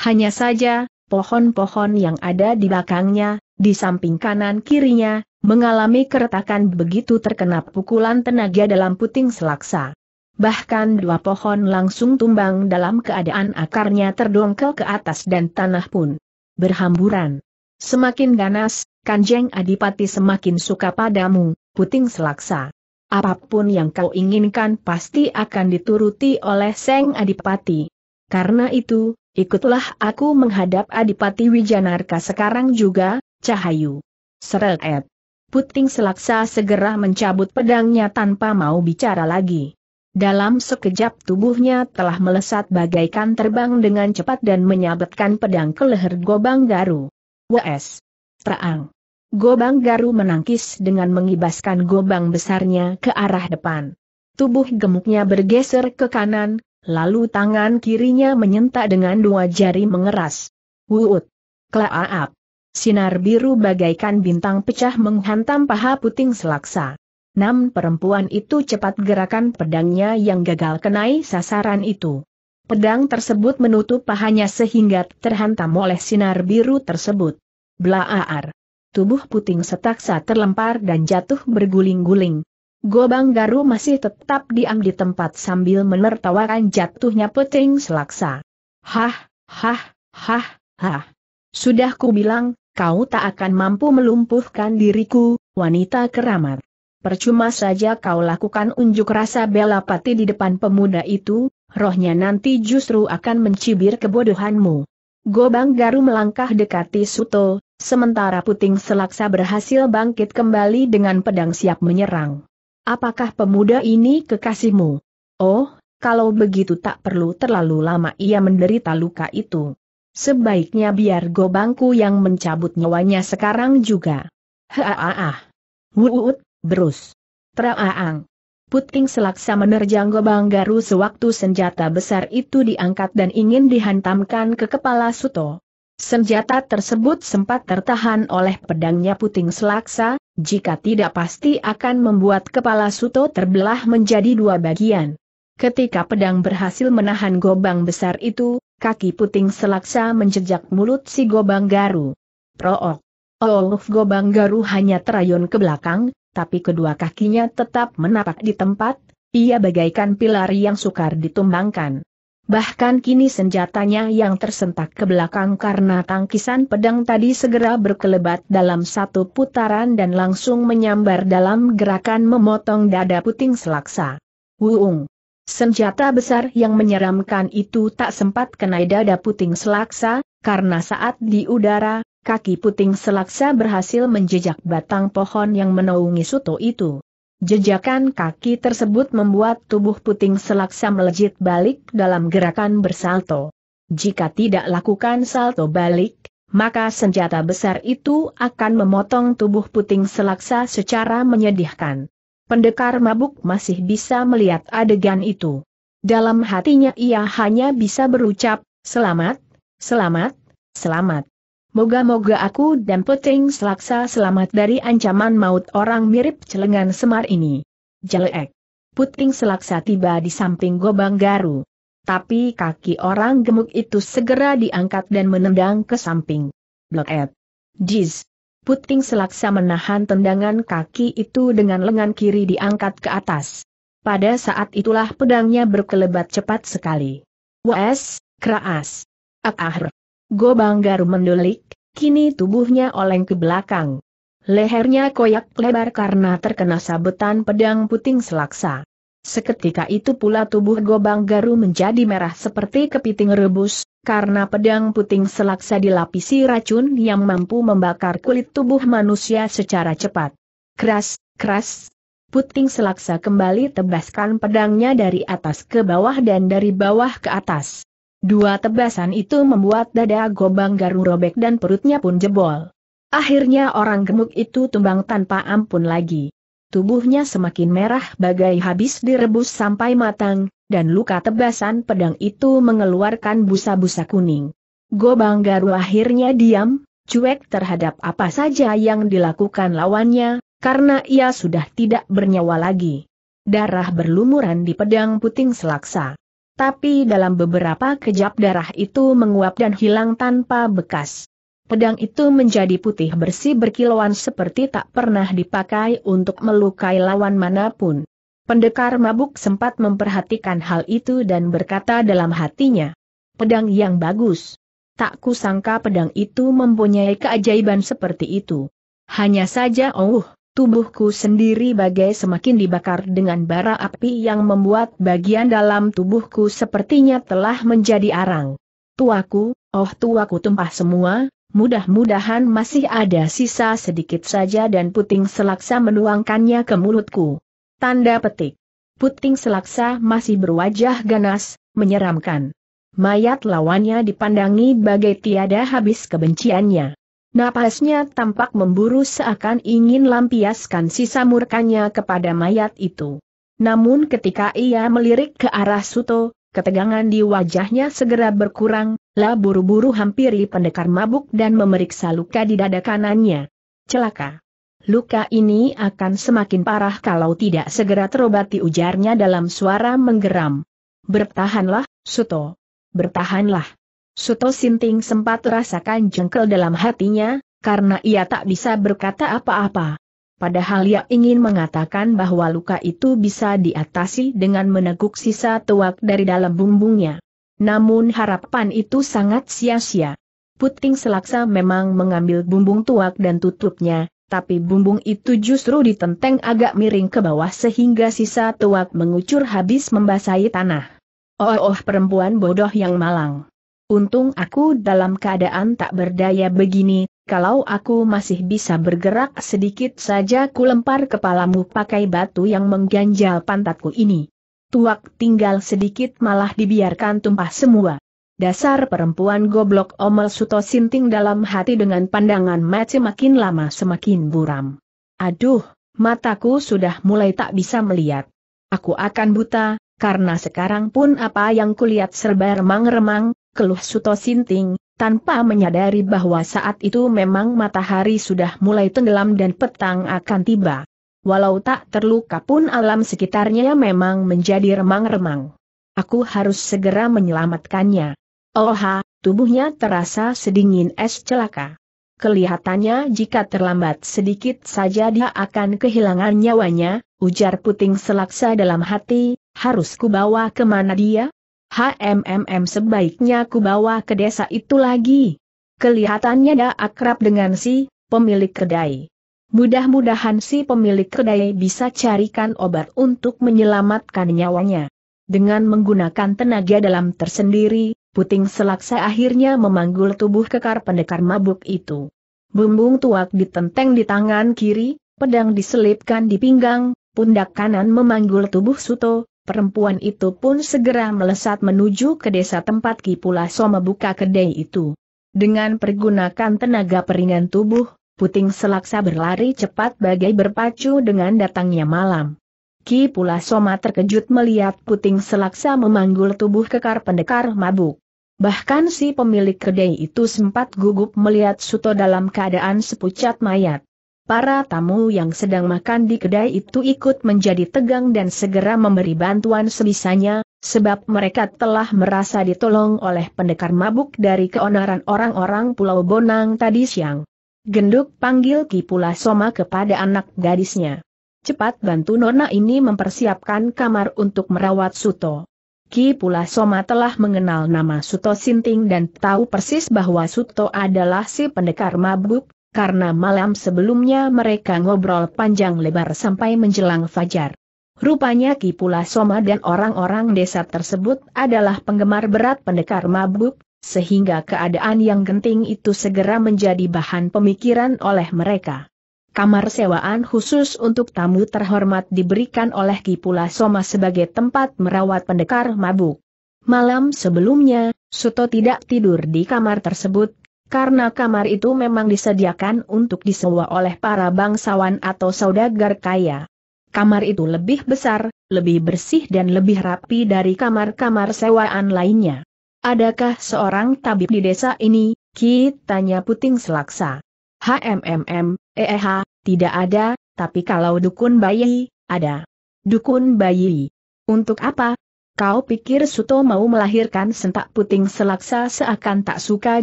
Hanya saja, pohon-pohon yang ada di belakangnya, di samping kanan kirinya, mengalami keretakan begitu terkena pukulan tenaga dalam puting selaksa. Bahkan dua pohon langsung tumbang dalam keadaan akarnya terdongkel ke atas dan tanah pun berhamburan. Semakin ganas, Kanjeng Adipati semakin suka padamu, puting selaksa. Apapun yang kau inginkan pasti akan dituruti oleh Seng Adipati. Karena itu, ikutlah aku menghadap Adipati Wijanarka sekarang juga, Cahayu. Seret. Puting Selaksa segera mencabut pedangnya tanpa mau bicara lagi. Dalam sekejap tubuhnya telah melesat bagaikan terbang dengan cepat dan menyabetkan pedang ke leher Gobang Garu. W.S. Traang. Gobang Garu menangkis dengan mengibaskan gobang besarnya ke arah depan. Tubuh gemuknya bergeser ke kanan, lalu tangan kirinya menyentak dengan dua jari mengeras. Wuut! Klaaap! Sinar biru bagaikan bintang pecah menghantam paha puting selaksa. Nam perempuan itu cepat gerakan pedangnya yang gagal kenai sasaran itu. Pedang tersebut menutup pahanya sehingga terhantam oleh sinar biru tersebut. Blaaar. Tubuh puting setaksa terlempar dan jatuh berguling-guling. Gobang Garu masih tetap diam di tempat sambil menertawakan jatuhnya puting selaksa. Hah, hah, hah, hah. Sudah ku bilang, kau tak akan mampu melumpuhkan diriku, wanita keramat. Percuma saja kau lakukan unjuk rasa bela pati di depan pemuda itu, rohnya nanti justru akan mencibir kebodohanmu. Gobang Garu melangkah dekati Suto, sementara Puting Selaksa berhasil bangkit kembali dengan pedang siap menyerang. Apakah pemuda ini kekasihmu? Oh, kalau begitu tak perlu terlalu lama ia menderita luka itu. Sebaiknya biar gobangku yang mencabut nyawanya sekarang juga. Haaah. Wuut, berus. Traaang. Puting selaksa menerjang gobang garu sewaktu senjata besar itu diangkat dan ingin dihantamkan ke kepala Suto. Senjata tersebut sempat tertahan oleh pedangnya puting selaksa, jika tidak pasti akan membuat kepala Suto terbelah menjadi dua bagian. Ketika pedang berhasil menahan gobang besar itu, kaki puting selaksa menjejak mulut si Gobang Garu. Prook. Oh, Gobang Garu hanya terayun ke belakang, tapi kedua kakinya tetap menapak di tempat, ia bagaikan pilar yang sukar ditumbangkan. Bahkan kini senjatanya yang tersentak ke belakang karena tangkisan pedang tadi segera berkelebat dalam satu putaran dan langsung menyambar dalam gerakan memotong dada puting selaksa. Wuung. Senjata besar yang menyeramkan itu tak sempat kenai dada puting selaksa, karena saat di udara, kaki puting selaksa berhasil menjejak batang pohon yang menaungi suto itu. Jejakan kaki tersebut membuat tubuh puting selaksa melejit balik dalam gerakan bersalto. Jika tidak lakukan salto balik, maka senjata besar itu akan memotong tubuh puting selaksa secara menyedihkan. Pendekar mabuk masih bisa melihat adegan itu. Dalam hatinya ia hanya bisa berucap, selamat, selamat, selamat. Moga-moga aku dan peting selaksa selamat dari ancaman maut orang mirip celengan semar ini. Jelek. Puting selaksa tiba di samping gobang garu. Tapi kaki orang gemuk itu segera diangkat dan menendang ke samping. Bleket. Jiz. Puting selaksa menahan tendangan kaki itu dengan lengan kiri diangkat ke atas. Pada saat itulah pedangnya berkelebat cepat sekali. Wes, keraas. Akahr. Gobang garu mendulik. kini tubuhnya oleng ke belakang. Lehernya koyak lebar karena terkena sabetan pedang puting selaksa. Seketika itu pula tubuh Gobang Garu menjadi merah seperti kepiting rebus, karena pedang puting selaksa dilapisi racun yang mampu membakar kulit tubuh manusia secara cepat. Keras, keras. Puting selaksa kembali tebaskan pedangnya dari atas ke bawah dan dari bawah ke atas. Dua tebasan itu membuat dada gobang garu robek dan perutnya pun jebol. Akhirnya orang gemuk itu tumbang tanpa ampun lagi. Tubuhnya semakin merah bagai habis direbus sampai matang, dan luka tebasan pedang itu mengeluarkan busa-busa kuning. Gobang Garu akhirnya diam, cuek terhadap apa saja yang dilakukan lawannya, karena ia sudah tidak bernyawa lagi. Darah berlumuran di pedang puting selaksa. Tapi dalam beberapa kejap darah itu menguap dan hilang tanpa bekas. Pedang itu menjadi putih bersih berkilauan seperti tak pernah dipakai untuk melukai lawan manapun. Pendekar mabuk sempat memperhatikan hal itu dan berkata dalam hatinya. Pedang yang bagus. Tak kusangka pedang itu mempunyai keajaiban seperti itu. Hanya saja oh, tubuhku sendiri bagai semakin dibakar dengan bara api yang membuat bagian dalam tubuhku sepertinya telah menjadi arang. Tuaku, oh tuaku tumpah semua, mudah-mudahan masih ada sisa sedikit saja dan puting selaksa menuangkannya ke mulutku. Tanda petik. Puting Selaksa masih berwajah ganas, menyeramkan. Mayat lawannya dipandangi bagai tiada habis kebenciannya. Napasnya tampak memburu seakan ingin lampiaskan sisa murkanya kepada mayat itu. Namun ketika ia melirik ke arah Suto, ketegangan di wajahnya segera berkurang, lah buru-buru hampiri pendekar mabuk dan memeriksa luka di dada kanannya. Celaka! luka ini akan semakin parah kalau tidak segera terobati ujarnya dalam suara menggeram. Bertahanlah, Suto. Bertahanlah. Suto Sinting sempat rasakan jengkel dalam hatinya, karena ia tak bisa berkata apa-apa. Padahal ia ingin mengatakan bahwa luka itu bisa diatasi dengan meneguk sisa tuak dari dalam bumbungnya. Namun harapan itu sangat sia-sia. Puting Selaksa memang mengambil bumbung tuak dan tutupnya, tapi bumbung itu justru ditenteng agak miring ke bawah sehingga sisa tuak mengucur habis membasahi tanah. Oh, oh, oh perempuan bodoh yang malang. Untung aku dalam keadaan tak berdaya begini, kalau aku masih bisa bergerak sedikit saja ku lempar kepalamu pakai batu yang mengganjal pantatku ini. Tuak tinggal sedikit malah dibiarkan tumpah semua. Dasar perempuan goblok omel Suto Sinting dalam hati dengan pandangan mati makin lama semakin buram. Aduh, mataku sudah mulai tak bisa melihat. Aku akan buta, karena sekarang pun apa yang kulihat serba remang-remang, keluh Suto Sinting, tanpa menyadari bahwa saat itu memang matahari sudah mulai tenggelam dan petang akan tiba. Walau tak terluka pun alam sekitarnya memang menjadi remang-remang. Aku harus segera menyelamatkannya. Oha, tubuhnya terasa sedingin es celaka. Kelihatannya jika terlambat sedikit saja dia akan kehilangan nyawanya, ujar puting selaksa dalam hati, harus kubawa kemana dia? HMMM sebaiknya kubawa ke desa itu lagi. Kelihatannya dia akrab dengan si pemilik kedai. Mudah-mudahan si pemilik kedai bisa carikan obat untuk menyelamatkan nyawanya. Dengan menggunakan tenaga dalam tersendiri, Puting selaksa akhirnya memanggul tubuh kekar pendekar mabuk itu. Bumbung tuak ditenteng di tangan kiri, pedang diselipkan di pinggang, pundak kanan memanggul tubuh Suto, perempuan itu pun segera melesat menuju ke desa tempat Soma buka kedai itu. Dengan pergunakan tenaga peringan tubuh, Puting selaksa berlari cepat bagai berpacu dengan datangnya malam. Ki Pula Soma terkejut melihat puting selaksa memanggul tubuh kekar pendekar mabuk. Bahkan si pemilik kedai itu sempat gugup melihat Suto dalam keadaan sepucat mayat. Para tamu yang sedang makan di kedai itu ikut menjadi tegang dan segera memberi bantuan sebisanya, sebab mereka telah merasa ditolong oleh pendekar mabuk dari keonaran orang-orang Pulau Bonang tadi siang. Genduk panggil Kipula Soma kepada anak gadisnya. Cepat bantu Nona ini mempersiapkan kamar untuk merawat Suto. Ki pula Soma telah mengenal nama Suto Sinting dan tahu persis bahwa Suto adalah si pendekar mabuk, karena malam sebelumnya mereka ngobrol panjang lebar sampai menjelang fajar. Rupanya Ki pula Soma dan orang-orang desa tersebut adalah penggemar berat pendekar mabuk, sehingga keadaan yang genting itu segera menjadi bahan pemikiran oleh mereka kamar sewaan khusus untuk tamu terhormat diberikan oleh Kipula Soma sebagai tempat merawat pendekar mabuk. Malam sebelumnya, Suto tidak tidur di kamar tersebut, karena kamar itu memang disediakan untuk disewa oleh para bangsawan atau saudagar kaya. Kamar itu lebih besar, lebih bersih dan lebih rapi dari kamar-kamar sewaan lainnya. Adakah seorang tabib di desa ini? Kita tanya Puting Selaksa. HMMM, eh, tidak ada, tapi kalau dukun bayi, ada. Dukun bayi. Untuk apa? Kau pikir Suto mau melahirkan sentak puting selaksa seakan tak suka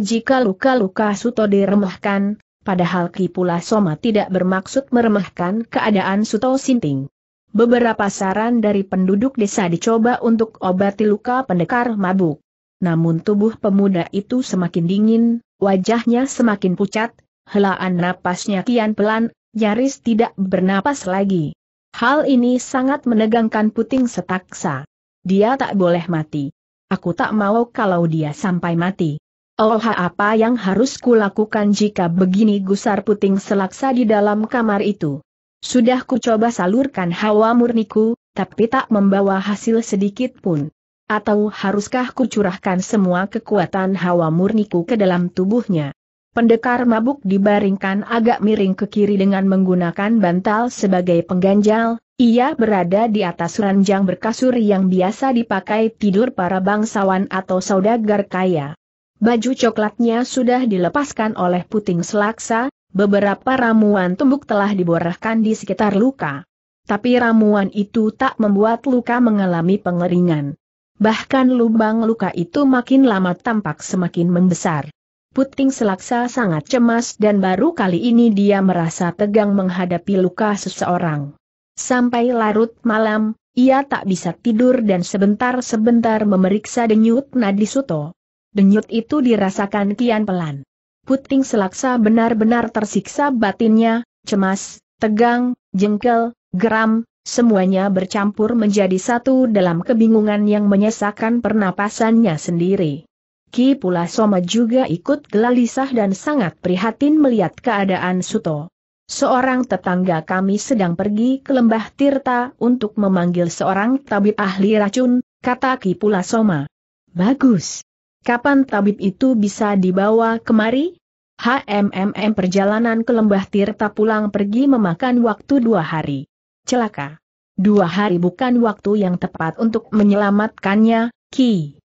jika luka-luka Suto diremahkan, padahal Kipula Soma tidak bermaksud meremahkan keadaan Suto Sinting. Beberapa saran dari penduduk desa dicoba untuk obati luka pendekar mabuk. Namun tubuh pemuda itu semakin dingin, wajahnya semakin pucat, helaan napasnya kian pelan, nyaris tidak bernapas lagi. Hal ini sangat menegangkan puting setaksa. Dia tak boleh mati. Aku tak mau kalau dia sampai mati. Oh apa yang harus kulakukan jika begini gusar puting selaksa di dalam kamar itu. Sudah kucoba salurkan hawa murniku, tapi tak membawa hasil sedikit pun. Atau haruskah kucurahkan semua kekuatan hawa murniku ke dalam tubuhnya? Pendekar mabuk dibaringkan agak miring ke kiri dengan menggunakan bantal sebagai pengganjal, ia berada di atas ranjang berkasur yang biasa dipakai tidur para bangsawan atau saudagar kaya. Baju coklatnya sudah dilepaskan oleh puting selaksa, beberapa ramuan tumbuk telah diborahkan di sekitar luka. Tapi ramuan itu tak membuat luka mengalami pengeringan. Bahkan lubang luka itu makin lama tampak semakin membesar. Puting Selaksa sangat cemas dan baru kali ini dia merasa tegang menghadapi luka seseorang. Sampai larut malam, ia tak bisa tidur dan sebentar-sebentar memeriksa denyut nadi Suto. Denyut itu dirasakan kian pelan. Puting Selaksa benar-benar tersiksa batinnya, cemas, tegang, jengkel, geram, semuanya bercampur menjadi satu dalam kebingungan yang menyesakan pernapasannya sendiri. Ki pula Soma juga ikut gelisah dan sangat prihatin melihat keadaan Suto. Seorang tetangga kami sedang pergi ke lembah Tirta untuk memanggil seorang tabib ahli racun, kata Ki pula Soma. Bagus. Kapan tabib itu bisa dibawa kemari? HMMM perjalanan ke lembah Tirta pulang pergi memakan waktu dua hari. Celaka. Dua hari bukan waktu yang tepat untuk menyelamatkannya, Ki.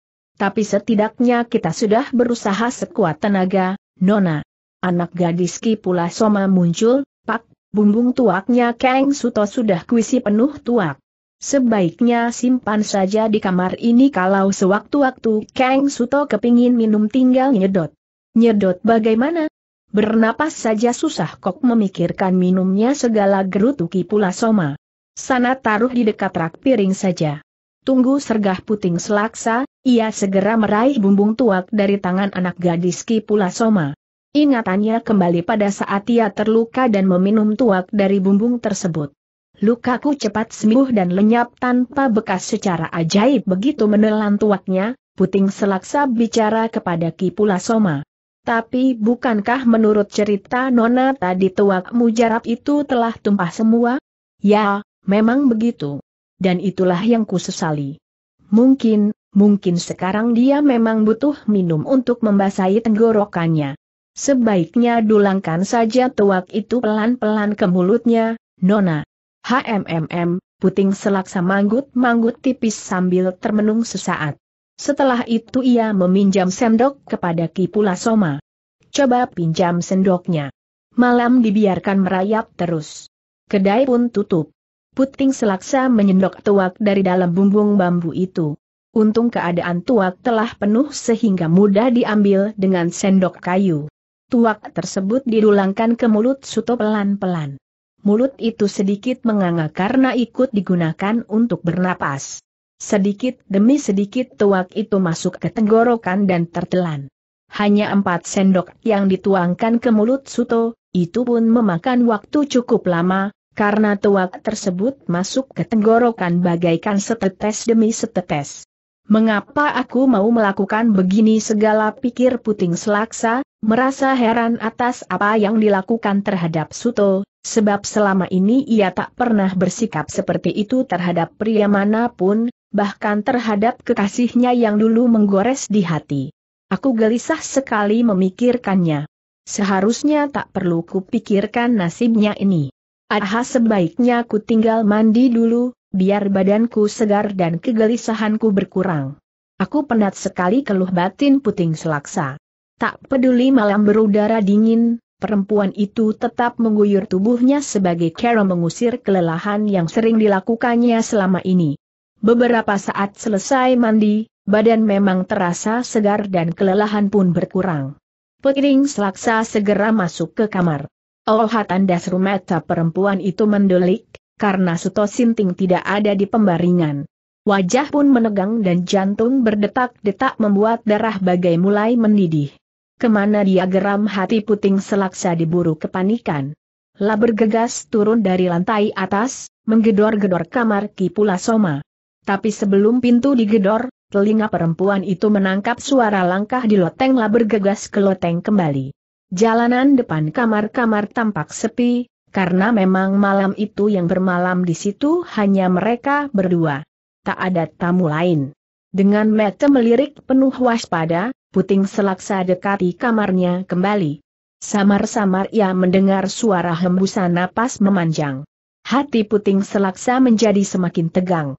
Tapi setidaknya kita sudah berusaha sekuat tenaga, Nona. Anak gadis Ki pula Soma muncul, Pak, bumbung tuaknya Kang Suto sudah kuisi penuh tuak. Sebaiknya simpan saja di kamar ini kalau sewaktu-waktu Kang Suto kepingin minum tinggal nyedot. Nyedot bagaimana? Bernapas saja susah kok memikirkan minumnya segala gerutuki pula soma. Sana taruh di dekat rak piring saja. Tunggu sergah puting selaksa, ia segera meraih bumbung tuak dari tangan anak gadis Pula Soma. Ingatannya kembali pada saat ia terluka dan meminum tuak dari bumbung tersebut. Lukaku cepat sembuh dan lenyap tanpa bekas secara ajaib begitu menelan tuaknya, Puting selaksa bicara kepada Pula Soma. Tapi bukankah menurut cerita Nona tadi tuak mujarab itu telah tumpah semua? Ya, memang begitu. Dan itulah yang kusesali. Mungkin, Mungkin sekarang dia memang butuh minum untuk membasahi tenggorokannya. Sebaiknya dulangkan saja tuak itu pelan-pelan ke mulutnya, Nona. HMMM, puting selaksa manggut-manggut tipis sambil termenung sesaat. Setelah itu ia meminjam sendok kepada Kipula Soma. Coba pinjam sendoknya. Malam dibiarkan merayap terus. Kedai pun tutup. Puting selaksa menyendok tuak dari dalam bumbung bambu itu. Untung keadaan tuak telah penuh sehingga mudah diambil dengan sendok kayu. Tuak tersebut dirulangkan ke mulut Suto pelan-pelan. Mulut itu sedikit menganga karena ikut digunakan untuk bernapas. Sedikit demi sedikit tuak itu masuk ke tenggorokan dan tertelan. Hanya empat sendok yang dituangkan ke mulut Suto, itu pun memakan waktu cukup lama, karena tuak tersebut masuk ke tenggorokan bagaikan setetes demi setetes. Mengapa aku mau melakukan begini segala pikir puting selaksa, merasa heran atas apa yang dilakukan terhadap Suto, sebab selama ini ia tak pernah bersikap seperti itu terhadap pria manapun, bahkan terhadap kekasihnya yang dulu menggores di hati. Aku gelisah sekali memikirkannya. Seharusnya tak perlu kupikirkan nasibnya ini. Ah sebaiknya ku tinggal mandi dulu, biar badanku segar dan kegelisahanku berkurang. Aku penat sekali keluh batin puting selaksa. Tak peduli malam berudara dingin, perempuan itu tetap mengguyur tubuhnya sebagai cara mengusir kelelahan yang sering dilakukannya selama ini. Beberapa saat selesai mandi, badan memang terasa segar dan kelelahan pun berkurang. Puting selaksa segera masuk ke kamar. Oh tanda serumeta perempuan itu mendelik, karena Suto Sinting tidak ada di pembaringan. Wajah pun menegang dan jantung berdetak-detak membuat darah bagai mulai mendidih. Kemana dia geram hati puting selaksa diburu kepanikan. La bergegas turun dari lantai atas, menggedor-gedor kamar Kipula Soma. Tapi sebelum pintu digedor, telinga perempuan itu menangkap suara langkah di loteng La bergegas ke loteng kembali. Jalanan depan kamar-kamar tampak sepi, karena memang malam itu yang bermalam di situ hanya mereka berdua. Tak ada tamu lain. Dengan mata melirik penuh waspada, puting selaksa dekati kamarnya kembali. Samar-samar ia mendengar suara hembusan napas memanjang. Hati puting selaksa menjadi semakin tegang.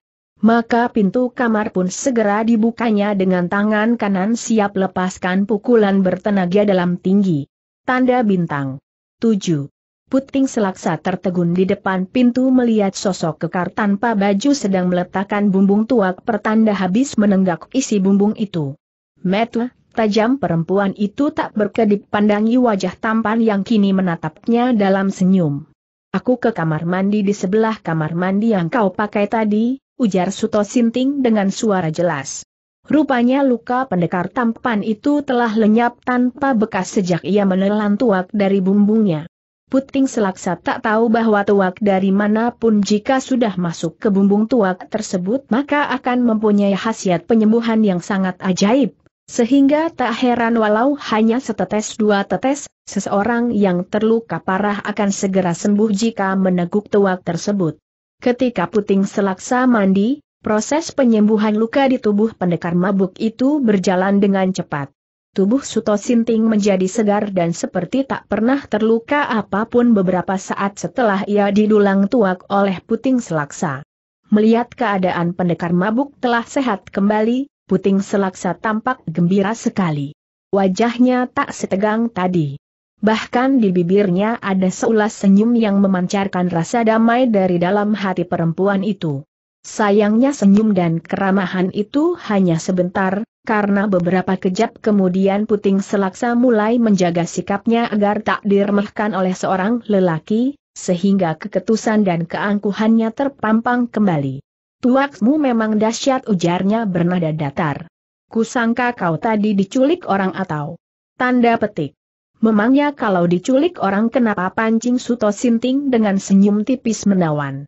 Maka pintu kamar pun segera dibukanya dengan tangan kanan siap lepaskan pukulan bertenaga dalam tinggi. Tanda bintang. 7. Puting Selaksa tertegun di depan pintu melihat sosok kekar tanpa baju sedang meletakkan bumbung tuak pertanda habis menenggak isi bumbung itu. Metle, tajam perempuan itu tak berkedip pandangi wajah tampan yang kini menatapnya dalam senyum. Aku ke kamar mandi di sebelah kamar mandi yang kau pakai tadi, ujar Suto Sinting dengan suara jelas. Rupanya luka pendekar tampan itu telah lenyap tanpa bekas sejak ia menelan tuak dari bumbungnya. Puting Selaksa tak tahu bahwa tuak dari manapun jika sudah masuk ke bumbung tuak tersebut maka akan mempunyai khasiat penyembuhan yang sangat ajaib. Sehingga tak heran walau hanya setetes dua tetes, seseorang yang terluka parah akan segera sembuh jika meneguk tuak tersebut. Ketika puting selaksa mandi, proses penyembuhan luka di tubuh pendekar mabuk itu berjalan dengan cepat. Tubuh Suto Sinting menjadi segar dan seperti tak pernah terluka apapun beberapa saat setelah ia didulang tuak oleh puting selaksa. Melihat keadaan pendekar mabuk telah sehat kembali, puting selaksa tampak gembira sekali. Wajahnya tak setegang tadi. Bahkan di bibirnya ada seulas senyum yang memancarkan rasa damai dari dalam hati perempuan itu. Sayangnya senyum dan keramahan itu hanya sebentar, karena beberapa kejap kemudian Puting Selaksa mulai menjaga sikapnya agar tak diremehkan oleh seorang lelaki, sehingga keketusan dan keangkuhannya terpampang kembali. Tuaksmu memang dahsyat ujarnya bernada datar. Kusangka kau tadi diculik orang atau tanda petik. Memangnya kalau diculik orang kenapa pancing Suto Sinting dengan senyum tipis menawan.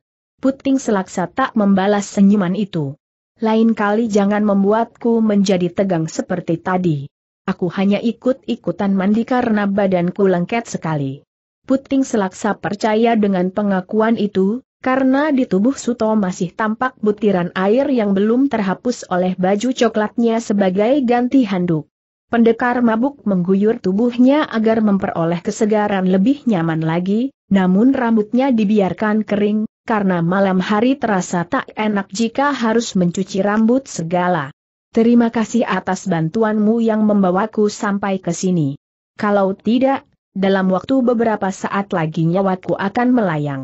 Puting Selaksa tak membalas senyuman itu. Lain kali jangan membuatku menjadi tegang seperti tadi. Aku hanya ikut-ikutan mandi karena badanku lengket sekali. Puting Selaksa percaya dengan pengakuan itu, karena di tubuh Suto masih tampak butiran air yang belum terhapus oleh baju coklatnya sebagai ganti handuk. Pendekar mabuk mengguyur tubuhnya agar memperoleh kesegaran lebih nyaman lagi, namun rambutnya dibiarkan kering, karena malam hari terasa tak enak jika harus mencuci rambut segala. Terima kasih atas bantuanmu yang membawaku sampai ke sini. Kalau tidak, dalam waktu beberapa saat lagi nyawaku akan melayang.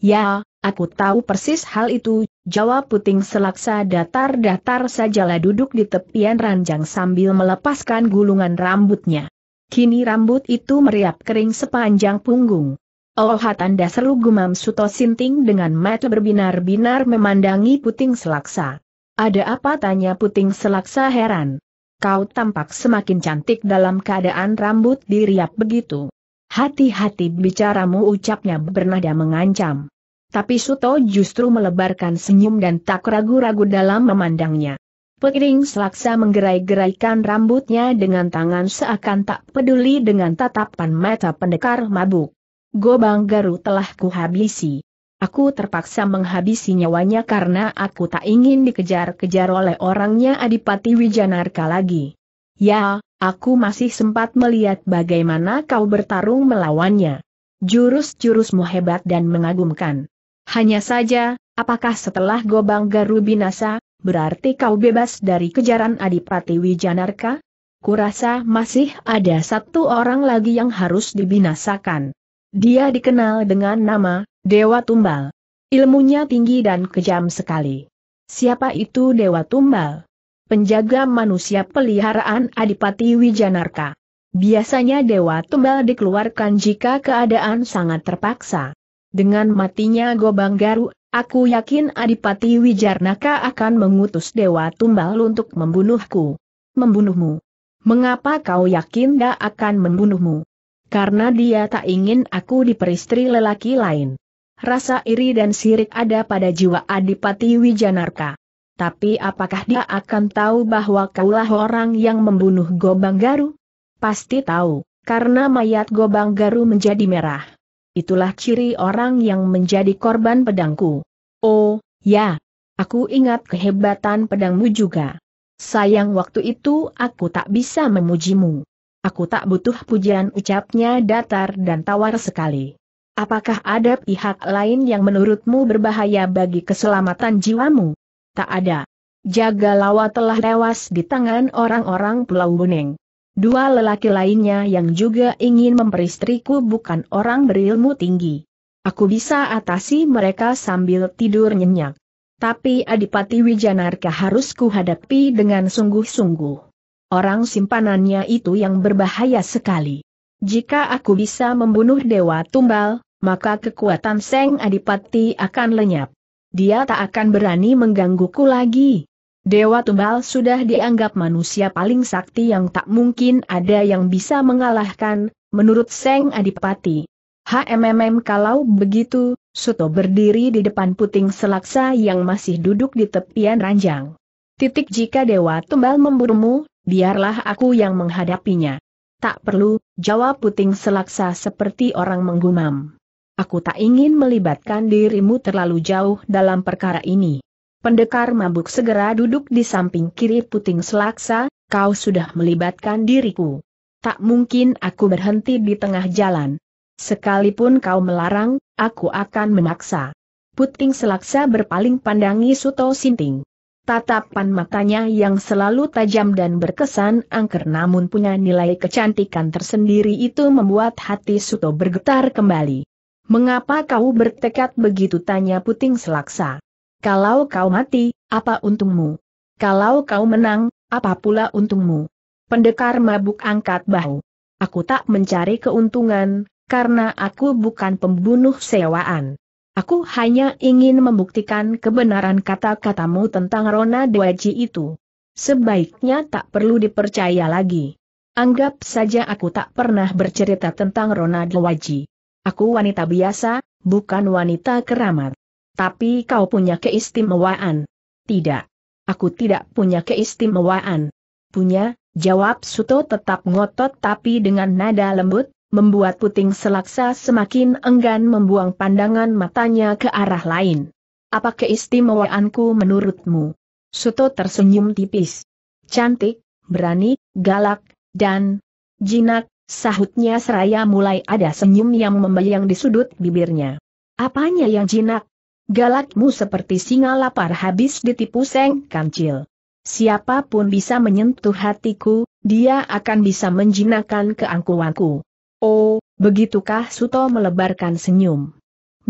Ya, aku tahu persis hal itu, jawab puting selaksa datar-datar sajalah duduk di tepian ranjang sambil melepaskan gulungan rambutnya. Kini rambut itu meriap kering sepanjang punggung. Oh hatan dasalu gumam Suto Sinting dengan mata berbinar-binar memandangi puting selaksa. Ada apa tanya puting selaksa heran. Kau tampak semakin cantik dalam keadaan rambut diriap begitu. Hati-hati bicaramu ucapnya bernada mengancam. Tapi Suto justru melebarkan senyum dan tak ragu-ragu dalam memandangnya. Pering selaksa menggerai-geraikan rambutnya dengan tangan seakan tak peduli dengan tatapan mata pendekar mabuk. Gobang Garu telah kuhabisi. Aku terpaksa menghabisi nyawanya karena aku tak ingin dikejar-kejar oleh orangnya Adipati Wijanarka lagi. Ya, aku masih sempat melihat bagaimana kau bertarung melawannya. Jurus-jurusmu hebat dan mengagumkan. Hanya saja, apakah setelah Gobang Garu binasa, berarti kau bebas dari kejaran Adipati Wijanarka? Kurasa masih ada satu orang lagi yang harus dibinasakan. Dia dikenal dengan nama, Dewa Tumbal. Ilmunya tinggi dan kejam sekali. Siapa itu Dewa Tumbal? Penjaga manusia peliharaan Adipati Wijanarka. Biasanya Dewa Tumbal dikeluarkan jika keadaan sangat terpaksa. Dengan matinya Gobang Garu, aku yakin Adipati Wijanarka akan mengutus Dewa Tumbal untuk membunuhku. Membunuhmu. Mengapa kau yakin dia akan membunuhmu? Karena dia tak ingin aku diperistri lelaki lain. Rasa iri dan sirik ada pada jiwa Adipati Wijanarka. Tapi apakah dia akan tahu bahwa kaulah orang yang membunuh Gobang Garu? Pasti tahu, karena mayat Gobang Garu menjadi merah. Itulah ciri orang yang menjadi korban pedangku. Oh, ya, Aku ingat kehebatan pedangmu juga. Sayang waktu itu aku tak bisa memujimu. Aku tak butuh pujian ucapnya datar dan tawar sekali. Apakah ada pihak lain yang menurutmu berbahaya bagi keselamatan jiwamu? Tak ada. Jaga Lawa telah tewas di tangan orang-orang Pulau Buneng. Dua lelaki lainnya yang juga ingin memperistriku bukan orang berilmu tinggi. Aku bisa atasi mereka sambil tidur nyenyak. Tapi Adipati Wijanarka harus kuhadapi dengan sungguh-sungguh. Orang simpanannya itu yang berbahaya sekali. Jika aku bisa membunuh Dewa Tumbal, maka kekuatan Seng Adipati akan lenyap. Dia tak akan berani menggangguku lagi. Dewa Tumbal sudah dianggap manusia paling sakti yang tak mungkin ada yang bisa mengalahkan, menurut Seng Adipati. HMMM kalau begitu, Suto berdiri di depan puting selaksa yang masih duduk di tepian ranjang. Titik jika Dewa Tumbal memburumu, biarlah aku yang menghadapinya. Tak perlu, jawab puting selaksa seperti orang menggumam. Aku tak ingin melibatkan dirimu terlalu jauh dalam perkara ini. Pendekar mabuk segera duduk di samping kiri puting selaksa, kau sudah melibatkan diriku. Tak mungkin aku berhenti di tengah jalan. Sekalipun kau melarang, aku akan memaksa. Puting selaksa berpaling pandangi Suto Sinting. Tatapan matanya yang selalu tajam dan berkesan angker namun punya nilai kecantikan tersendiri itu membuat hati Suto bergetar kembali. Mengapa kau bertekad begitu tanya puting selaksa? Kalau kau mati, apa untungmu? Kalau kau menang, apa pula untungmu? Pendekar mabuk angkat bahu. Aku tak mencari keuntungan, karena aku bukan pembunuh sewaan. Aku hanya ingin membuktikan kebenaran kata-katamu tentang Rona Dewaji itu. Sebaiknya tak perlu dipercaya lagi. Anggap saja aku tak pernah bercerita tentang Rona Dewaji. Aku wanita biasa, bukan wanita keramat. Tapi kau punya keistimewaan. Tidak. Aku tidak punya keistimewaan. Punya, jawab Suto tetap ngotot tapi dengan nada lembut, membuat puting selaksa semakin enggan membuang pandangan matanya ke arah lain. Apa keistimewaanku menurutmu? Suto tersenyum tipis. Cantik, berani, galak, dan jinak, sahutnya seraya mulai ada senyum yang membayang di sudut bibirnya. Apanya yang jinak? Galakmu seperti singa lapar habis ditipu seng kancil. Siapapun bisa menyentuh hatiku, dia akan bisa menjinakkan keangkuhanku. Oh, begitukah Suto melebarkan senyum.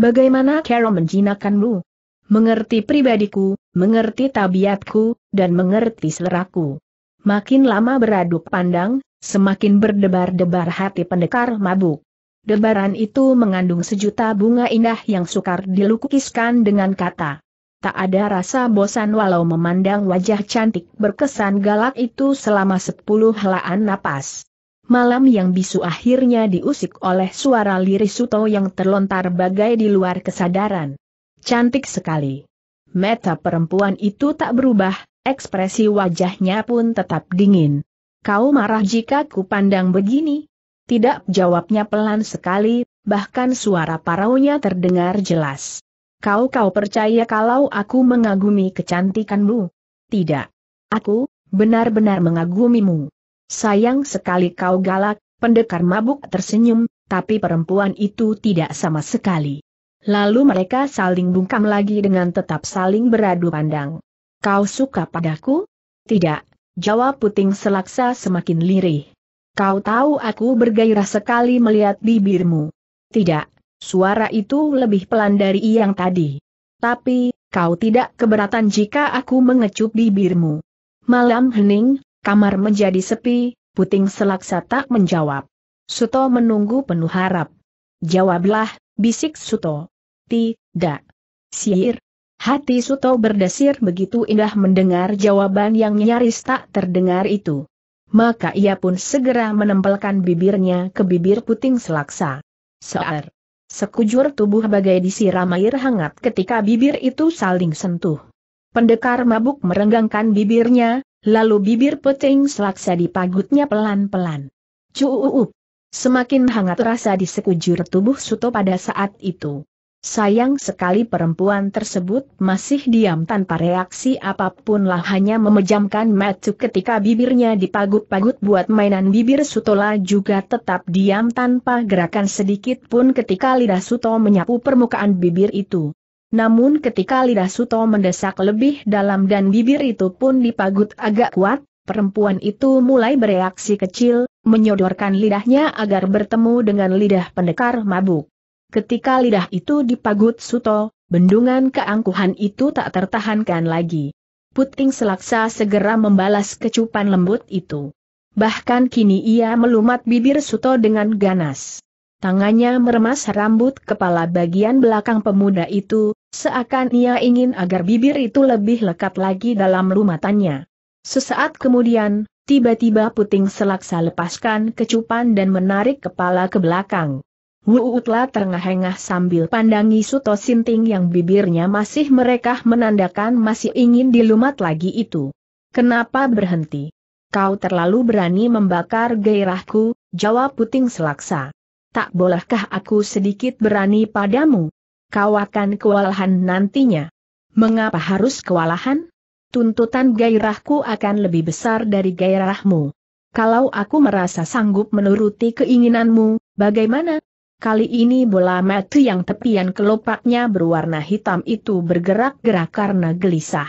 Bagaimana Carol menjinakkanmu? Mengerti pribadiku, mengerti tabiatku, dan mengerti seleraku. Makin lama beraduk pandang, semakin berdebar-debar hati pendekar mabuk. Debaran itu mengandung sejuta bunga indah yang sukar dilukiskan dengan kata. Tak ada rasa bosan walau memandang wajah cantik berkesan galak itu selama sepuluh helaan napas. Malam yang bisu akhirnya diusik oleh suara lirih Suto yang terlontar bagai di luar kesadaran. Cantik sekali. Meta perempuan itu tak berubah, ekspresi wajahnya pun tetap dingin. Kau marah jika ku pandang begini? Tidak jawabnya pelan sekali, bahkan suara paraunya terdengar jelas. Kau kau percaya kalau aku mengagumi kecantikanmu? Tidak. Aku, benar-benar mengagumimu. Sayang sekali kau galak, pendekar mabuk tersenyum, tapi perempuan itu tidak sama sekali. Lalu mereka saling bungkam lagi dengan tetap saling beradu pandang. Kau suka padaku? Tidak, jawab puting selaksa semakin lirih. Kau tahu aku bergairah sekali melihat bibirmu. Tidak, suara itu lebih pelan dari yang tadi. Tapi, kau tidak keberatan jika aku mengecup bibirmu. Malam hening, Kamar menjadi sepi, puting selaksa tak menjawab. Suto menunggu penuh harap. Jawablah, bisik Suto. Tidak. Sihir. Hati Suto berdesir begitu indah mendengar jawaban yang nyaris tak terdengar itu. Maka ia pun segera menempelkan bibirnya ke bibir puting selaksa. Sear. Sekujur tubuh bagai disiram air hangat ketika bibir itu saling sentuh. Pendekar mabuk merenggangkan bibirnya, Lalu bibir peting selaksa dipagutnya pelan-pelan. Cuuup. Semakin hangat rasa di sekujur tubuh Suto pada saat itu. Sayang sekali perempuan tersebut masih diam tanpa reaksi apapun lah hanya memejamkan mata ketika bibirnya dipagut-pagut buat mainan bibir Sutola juga tetap diam tanpa gerakan sedikit pun ketika lidah Suto menyapu permukaan bibir itu. Namun ketika lidah Suto mendesak lebih dalam dan bibir itu pun dipagut agak kuat, perempuan itu mulai bereaksi kecil, menyodorkan lidahnya agar bertemu dengan lidah pendekar mabuk. Ketika lidah itu dipagut Suto, bendungan keangkuhan itu tak tertahankan lagi. Puting Selaksa segera membalas kecupan lembut itu. Bahkan kini ia melumat bibir Suto dengan ganas. Tangannya meremas rambut kepala bagian belakang pemuda itu, Seakan ia ingin agar bibir itu lebih lekat lagi dalam lumatannya. Sesaat kemudian, tiba-tiba puting selaksa lepaskan kecupan dan menarik kepala ke belakang. Wuutlah terengah-engah sambil pandangi Suto Sinting yang bibirnya masih merekah menandakan masih ingin dilumat lagi itu. Kenapa berhenti? Kau terlalu berani membakar gairahku, jawab puting selaksa. Tak bolehkah aku sedikit berani padamu? kau akan kewalahan nantinya. Mengapa harus kewalahan? Tuntutan gairahku akan lebih besar dari gairahmu. Kalau aku merasa sanggup menuruti keinginanmu, bagaimana? Kali ini bola mati yang tepian kelopaknya berwarna hitam itu bergerak-gerak karena gelisah.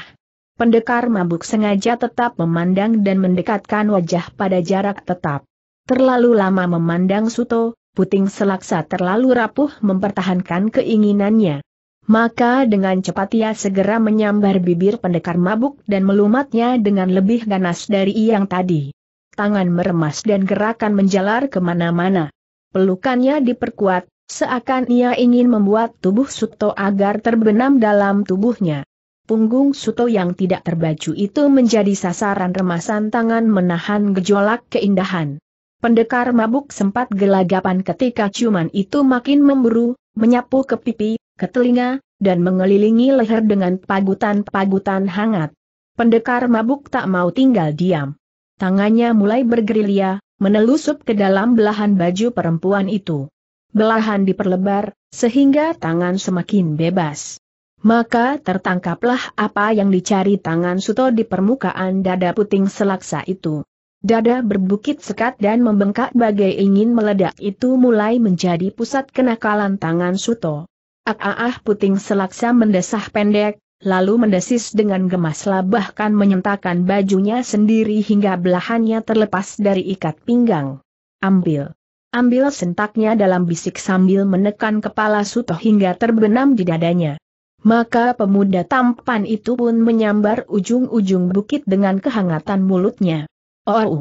Pendekar mabuk sengaja tetap memandang dan mendekatkan wajah pada jarak tetap. Terlalu lama memandang Suto, Puting Selaksa terlalu rapuh mempertahankan keinginannya. Maka dengan cepat ia segera menyambar bibir pendekar mabuk dan melumatnya dengan lebih ganas dari yang tadi. Tangan meremas dan gerakan menjalar kemana-mana. Pelukannya diperkuat, seakan ia ingin membuat tubuh Suto agar terbenam dalam tubuhnya. Punggung Suto yang tidak terbaju itu menjadi sasaran remasan tangan menahan gejolak keindahan. Pendekar mabuk sempat gelagapan ketika ciuman itu makin memburu, menyapu ke pipi, ke telinga, dan mengelilingi leher dengan pagutan-pagutan hangat. Pendekar mabuk tak mau tinggal diam. Tangannya mulai bergerilya, menelusup ke dalam belahan baju perempuan itu. Belahan diperlebar, sehingga tangan semakin bebas. Maka tertangkaplah apa yang dicari tangan Suto di permukaan dada puting selaksa itu. Dada berbukit sekat dan membengkak bagai ingin meledak itu mulai menjadi pusat kenakalan tangan Suto. ak ah, ah, ah, puting selaksa mendesah pendek, lalu mendesis dengan gemaslah bahkan menyentakan bajunya sendiri hingga belahannya terlepas dari ikat pinggang. Ambil. Ambil sentaknya dalam bisik sambil menekan kepala Suto hingga terbenam di dadanya. Maka pemuda tampan itu pun menyambar ujung-ujung bukit dengan kehangatan mulutnya. Oh, oh,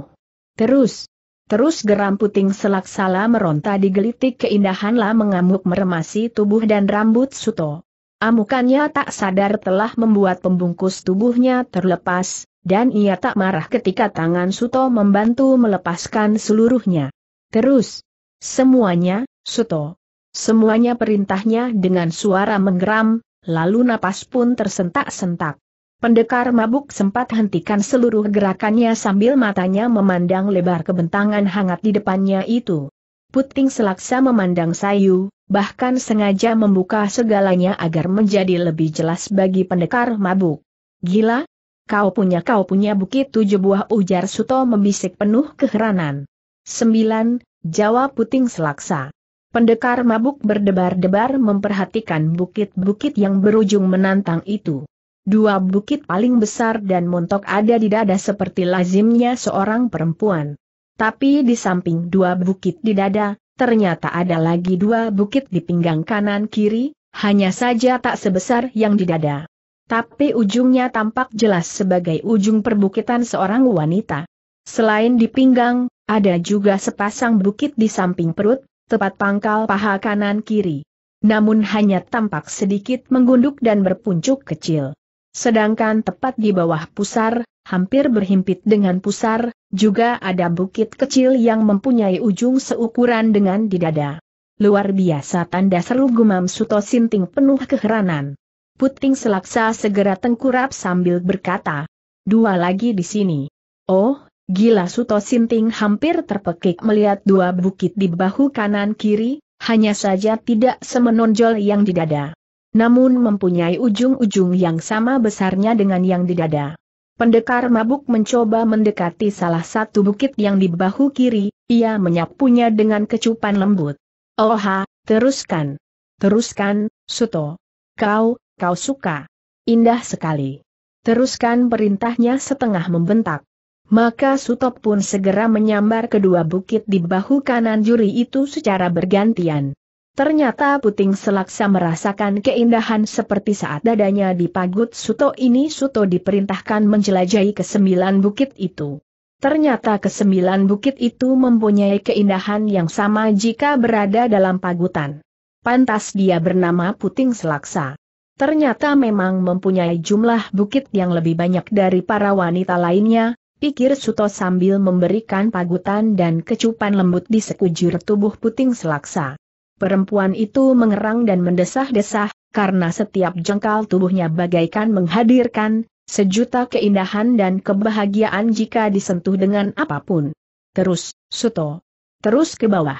terus, terus geram puting selak selaksala meronta di digelitik keindahanlah mengamuk meremasi tubuh dan rambut Suto. Amukannya tak sadar telah membuat pembungkus tubuhnya terlepas, dan ia tak marah ketika tangan Suto membantu melepaskan seluruhnya. Terus, semuanya, Suto. Semuanya perintahnya dengan suara menggeram, lalu napas pun tersentak-sentak. Pendekar mabuk sempat hentikan seluruh gerakannya sambil matanya memandang lebar kebentangan hangat di depannya itu. Puting selaksa memandang sayu, bahkan sengaja membuka segalanya agar menjadi lebih jelas bagi pendekar mabuk. Gila? Kau punya kau punya bukit tujuh buah ujar Suto membisik penuh keheranan. Sembilan, jawab puting selaksa. Pendekar mabuk berdebar-debar memperhatikan bukit-bukit yang berujung menantang itu dua bukit paling besar dan montok ada di dada seperti lazimnya seorang perempuan. Tapi di samping dua bukit di dada, ternyata ada lagi dua bukit di pinggang kanan kiri, hanya saja tak sebesar yang di dada. Tapi ujungnya tampak jelas sebagai ujung perbukitan seorang wanita. Selain di pinggang, ada juga sepasang bukit di samping perut, tepat pangkal paha kanan kiri. Namun hanya tampak sedikit menggunduk dan berpuncuk kecil. Sedangkan tepat di bawah pusar, hampir berhimpit dengan pusar, juga ada bukit kecil yang mempunyai ujung seukuran dengan di dada. Luar biasa tanda seru gumam Suto Sinting penuh keheranan. Puting Selaksa segera tengkurap sambil berkata, dua lagi di sini. Oh, gila Suto Sinting hampir terpekik melihat dua bukit di bahu kanan kiri, hanya saja tidak semenonjol yang di dada namun mempunyai ujung-ujung yang sama besarnya dengan yang di dada. Pendekar mabuk mencoba mendekati salah satu bukit yang di bahu kiri, ia menyapunya dengan kecupan lembut. Oha, teruskan. Teruskan, Suto. Kau, kau suka. Indah sekali. Teruskan perintahnya setengah membentak. Maka Suto pun segera menyambar kedua bukit di bahu kanan juri itu secara bergantian. Ternyata Puting Selaksa merasakan keindahan seperti saat dadanya dipagut Suto ini Suto diperintahkan menjelajahi kesembilan bukit itu. Ternyata kesembilan bukit itu mempunyai keindahan yang sama jika berada dalam pagutan. Pantas dia bernama Puting Selaksa. Ternyata memang mempunyai jumlah bukit yang lebih banyak dari para wanita lainnya, pikir Suto sambil memberikan pagutan dan kecupan lembut di sekujur tubuh Puting Selaksa. Perempuan itu mengerang dan mendesah-desah, karena setiap jengkal tubuhnya bagaikan menghadirkan sejuta keindahan dan kebahagiaan jika disentuh dengan apapun. Terus, Suto. Terus ke bawah.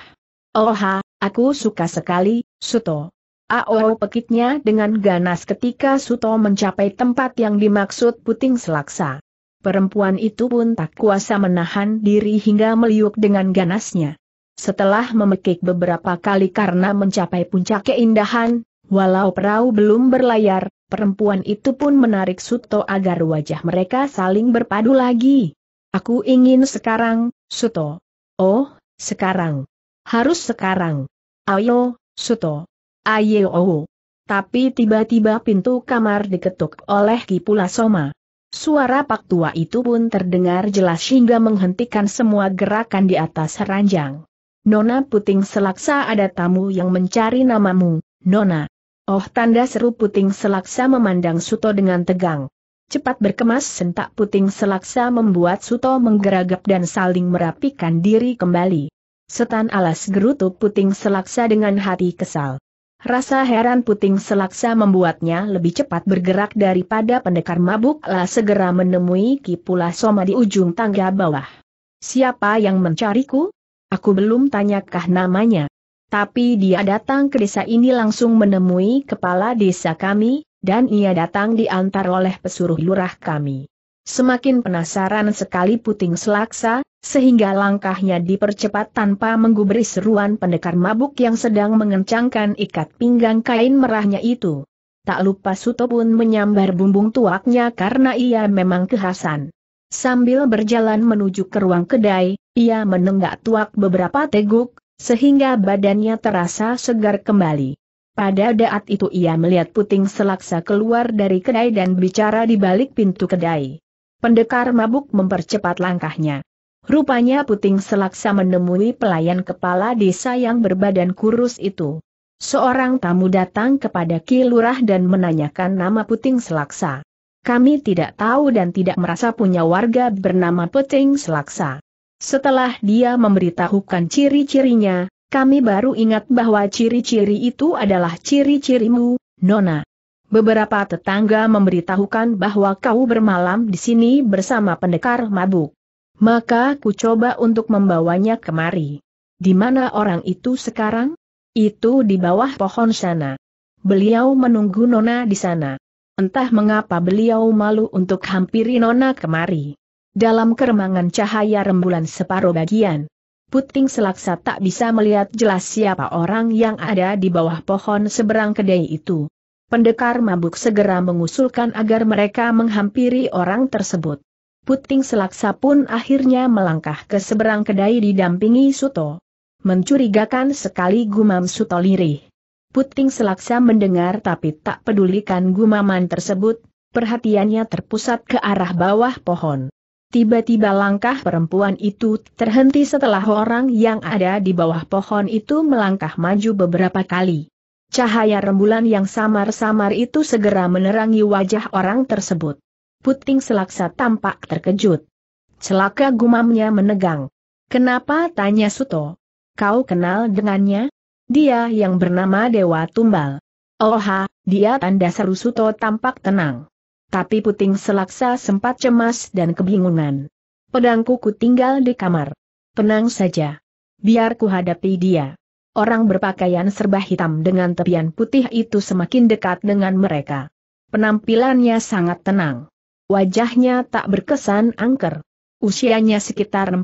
Oha, aku suka sekali, Suto. Ao pekitnya dengan ganas ketika Suto mencapai tempat yang dimaksud puting selaksa. Perempuan itu pun tak kuasa menahan diri hingga meliuk dengan ganasnya. Setelah memekik beberapa kali karena mencapai puncak keindahan, walau perahu belum berlayar, perempuan itu pun menarik Suto agar wajah mereka saling berpadu lagi. Aku ingin sekarang, Suto. Oh, sekarang. Harus sekarang. Ayo, Suto. Ayo. Oh. Tapi tiba-tiba pintu kamar diketuk oleh Kipula Soma. Suara pak tua itu pun terdengar jelas hingga menghentikan semua gerakan di atas ranjang. Nona Puting Selaksa ada tamu yang mencari namamu, Nona. Oh tanda seru Puting Selaksa memandang Suto dengan tegang. Cepat berkemas sentak Puting Selaksa membuat Suto menggeragap dan saling merapikan diri kembali. Setan alas gerutu Puting Selaksa dengan hati kesal. Rasa heran puting selaksa membuatnya lebih cepat bergerak daripada pendekar mabuk lah segera menemui Kipula Soma di ujung tangga bawah. Siapa yang mencariku? Aku belum tanyakah namanya. Tapi dia datang ke desa ini langsung menemui kepala desa kami, dan ia datang diantar oleh pesuruh lurah kami. Semakin penasaran sekali puting selaksa, sehingga langkahnya dipercepat tanpa menggubris seruan pendekar mabuk yang sedang mengencangkan ikat pinggang kain merahnya itu. Tak lupa Suto pun menyambar bumbung tuaknya karena ia memang kehasan. Sambil berjalan menuju ke ruang kedai, ia menenggak tuak beberapa teguk, sehingga badannya terasa segar kembali. Pada saat itu ia melihat puting selaksa keluar dari kedai dan bicara di balik pintu kedai. Pendekar mabuk mempercepat langkahnya. Rupanya puting selaksa menemui pelayan kepala desa yang berbadan kurus itu. Seorang tamu datang kepada Ki Lurah dan menanyakan nama puting selaksa. Kami tidak tahu dan tidak merasa punya warga bernama Peting Selaksa. Setelah dia memberitahukan ciri-cirinya, kami baru ingat bahwa ciri-ciri itu adalah ciri-cirimu, Nona. Beberapa tetangga memberitahukan bahwa kau bermalam di sini bersama pendekar mabuk. Maka ku coba untuk membawanya kemari. Di mana orang itu sekarang? Itu di bawah pohon sana. Beliau menunggu Nona di sana. Entah mengapa beliau malu untuk hampiri Nona kemari. Dalam keremangan cahaya rembulan separuh bagian, Puting Selaksa tak bisa melihat jelas siapa orang yang ada di bawah pohon seberang kedai itu. Pendekar mabuk segera mengusulkan agar mereka menghampiri orang tersebut. Puting Selaksa pun akhirnya melangkah ke seberang kedai didampingi Suto. Mencurigakan sekali gumam Suto lirih. Puting Selaksa mendengar tapi tak pedulikan gumaman tersebut, perhatiannya terpusat ke arah bawah pohon. Tiba-tiba langkah perempuan itu terhenti setelah orang yang ada di bawah pohon itu melangkah maju beberapa kali. Cahaya rembulan yang samar-samar itu segera menerangi wajah orang tersebut. Puting selaksa tampak terkejut. Celaka gumamnya menegang. Kenapa tanya Suto? Kau kenal dengannya? Dia yang bernama Dewa Tumbal. Oha, oh dia tanda seru Suto tampak tenang. Tapi puting selaksa sempat cemas dan kebingungan. Pedangku ku tinggal di kamar. Tenang saja. Biar ku hadapi dia. Orang berpakaian serba hitam dengan tepian putih itu semakin dekat dengan mereka. Penampilannya sangat tenang. Wajahnya tak berkesan angker. Usianya sekitar 40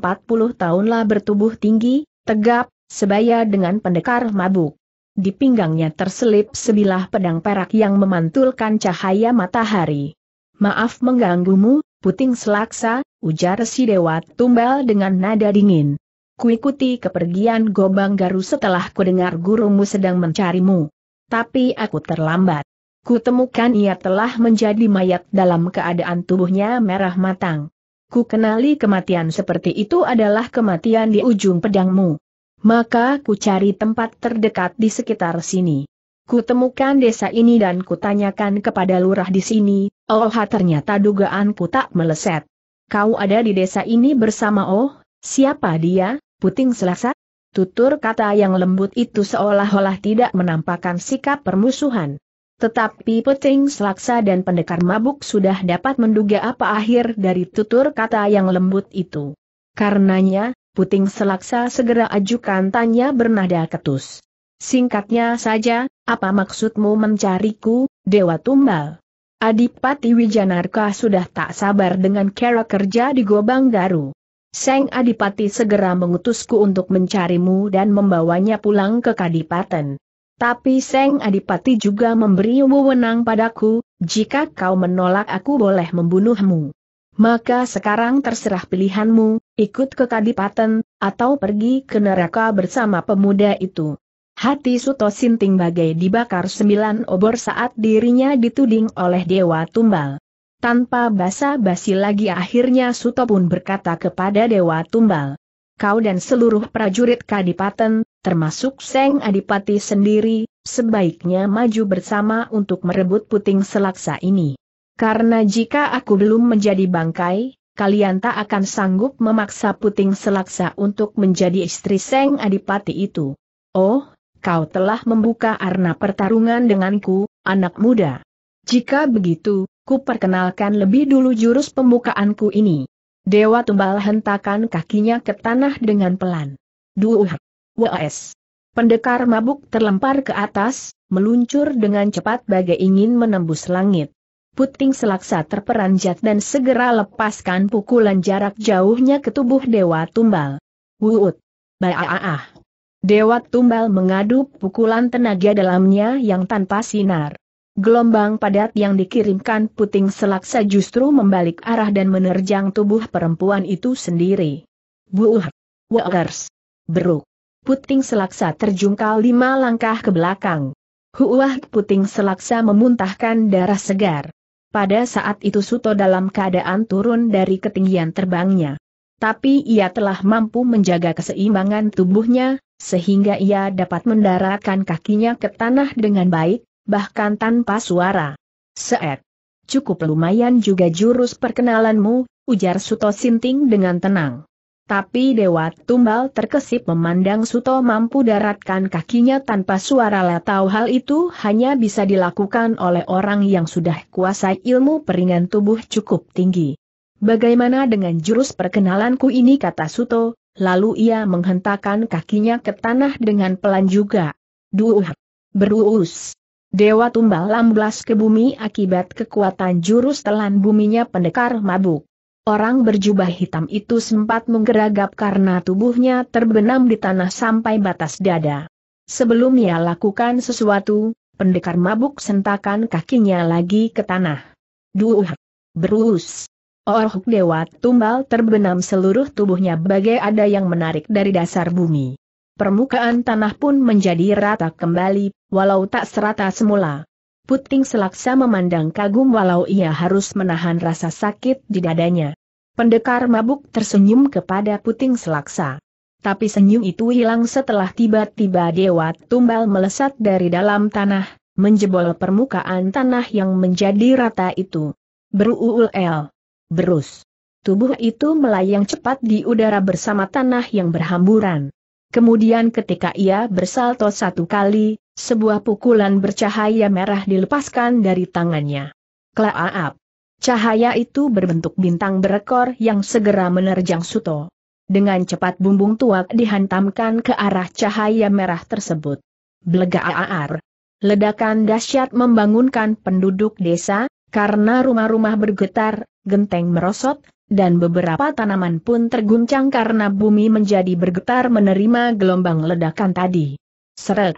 lah bertubuh tinggi, tegap, sebaya dengan pendekar mabuk. Di pinggangnya terselip sebilah pedang perak yang memantulkan cahaya matahari. Maaf mengganggumu, puting selaksa, ujar si dewa tumbal dengan nada dingin. Kuikuti kepergian Gobang Garu setelah kudengar gurumu sedang mencarimu. Tapi aku terlambat. Kutemukan ia telah menjadi mayat dalam keadaan tubuhnya merah matang. Ku kenali kematian seperti itu adalah kematian di ujung pedangmu maka ku cari tempat terdekat di sekitar sini. Kutemukan desa ini dan kutanyakan kepada lurah di sini, oh ternyata dugaanku tak meleset. Kau ada di desa ini bersama oh, siapa dia, puting selasa? Tutur kata yang lembut itu seolah-olah tidak menampakkan sikap permusuhan. Tetapi Puting Selaksa dan pendekar mabuk sudah dapat menduga apa akhir dari tutur kata yang lembut itu. Karenanya, Puting Selaksa segera ajukan tanya bernada ketus. Singkatnya saja, apa maksudmu mencariku, Dewa Tumbal? Adipati Wijanarka sudah tak sabar dengan kera kerja di Gobang Garu. Seng Adipati segera mengutusku untuk mencarimu dan membawanya pulang ke Kadipaten. Tapi Seng Adipati juga memberi wewenang padaku, jika kau menolak aku boleh membunuhmu. Maka sekarang terserah pilihanmu, ikut ke kadipaten, atau pergi ke neraka bersama pemuda itu. Hati Suto Sinting bagai dibakar sembilan obor saat dirinya dituding oleh Dewa Tumbal. Tanpa basa-basi lagi akhirnya Suto pun berkata kepada Dewa Tumbal. Kau dan seluruh prajurit kadipaten, termasuk Seng Adipati sendiri, sebaiknya maju bersama untuk merebut puting selaksa ini. Karena jika aku belum menjadi bangkai, kalian tak akan sanggup memaksa puting selaksa untuk menjadi istri Seng Adipati itu. Oh, kau telah membuka arna pertarungan denganku, anak muda. Jika begitu, ku perkenalkan lebih dulu jurus pembukaanku ini. Dewa Tumbal hentakan kakinya ke tanah dengan pelan. Duh! Wes! Pendekar mabuk terlempar ke atas, meluncur dengan cepat bagai ingin menembus langit. Puting Selaksa terperanjat dan segera lepaskan pukulan jarak jauhnya ke tubuh Dewa Tumbal. Wuut! Baaah! Dewa Tumbal mengadu pukulan tenaga dalamnya yang tanpa sinar. Gelombang padat yang dikirimkan puting selaksa justru membalik arah dan menerjang tubuh perempuan itu sendiri. Buuh! Wokers! Beruk! Puting selaksa terjungkal lima langkah ke belakang. Huuah puting selaksa memuntahkan darah segar. Pada saat itu Suto dalam keadaan turun dari ketinggian terbangnya. Tapi ia telah mampu menjaga keseimbangan tubuhnya, sehingga ia dapat mendaratkan kakinya ke tanah dengan baik, bahkan tanpa suara. Seet. Cukup lumayan juga jurus perkenalanmu, ujar Suto Sinting dengan tenang. Tapi Dewa Tumbal terkesip memandang Suto mampu daratkan kakinya tanpa suara tahu hal itu hanya bisa dilakukan oleh orang yang sudah kuasai ilmu peringan tubuh cukup tinggi. Bagaimana dengan jurus perkenalanku ini kata Suto, lalu ia menghentakkan kakinya ke tanah dengan pelan juga. Duh! Beruus! Dewa Tumbal amblas ke bumi akibat kekuatan jurus telan buminya pendekar mabuk. Orang berjubah hitam itu sempat menggeragap karena tubuhnya terbenam di tanah sampai batas dada. Sebelum ia lakukan sesuatu, pendekar mabuk sentakan kakinya lagi ke tanah. Duh! Berus! Orhuk Dewa Tumbal terbenam seluruh tubuhnya bagai ada yang menarik dari dasar bumi. Permukaan tanah pun menjadi rata kembali, walau tak serata semula. Puting Selaksa memandang kagum walau ia harus menahan rasa sakit di dadanya. Pendekar mabuk tersenyum kepada Puting Selaksa. Tapi senyum itu hilang setelah tiba-tiba Dewa Tumbal melesat dari dalam tanah, menjebol permukaan tanah yang menjadi rata itu. Beruul el. Berus. Tubuh itu melayang cepat di udara bersama tanah yang berhamburan. Kemudian ketika ia bersalto satu kali, sebuah pukulan bercahaya merah dilepaskan dari tangannya. Klaaap. Cahaya itu berbentuk bintang berekor yang segera menerjang Suto. Dengan cepat bumbung tuak dihantamkan ke arah cahaya merah tersebut. Blegaaar. Ledakan dahsyat membangunkan penduduk desa, karena rumah-rumah bergetar, genteng merosot, dan beberapa tanaman pun terguncang karena bumi menjadi bergetar menerima gelombang ledakan tadi. Seret.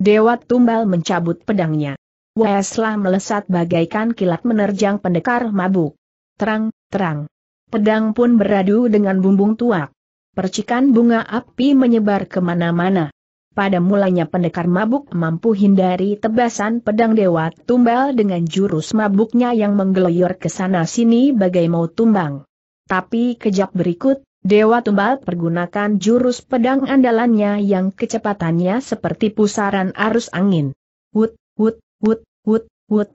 Dewa Tumbal mencabut pedangnya. Wesla melesat bagaikan kilat menerjang pendekar mabuk. Terang, terang. Pedang pun beradu dengan bumbung tuak. Percikan bunga api menyebar kemana-mana. Pada mulanya pendekar mabuk mampu hindari tebasan pedang dewa tumbal dengan jurus mabuknya yang menggeloyor ke sana sini bagai mau tumbang. Tapi kejap berikut, Dewa Tumbal pergunakan jurus pedang andalannya yang kecepatannya seperti pusaran arus angin. Wut, wut, wut, wut, wut.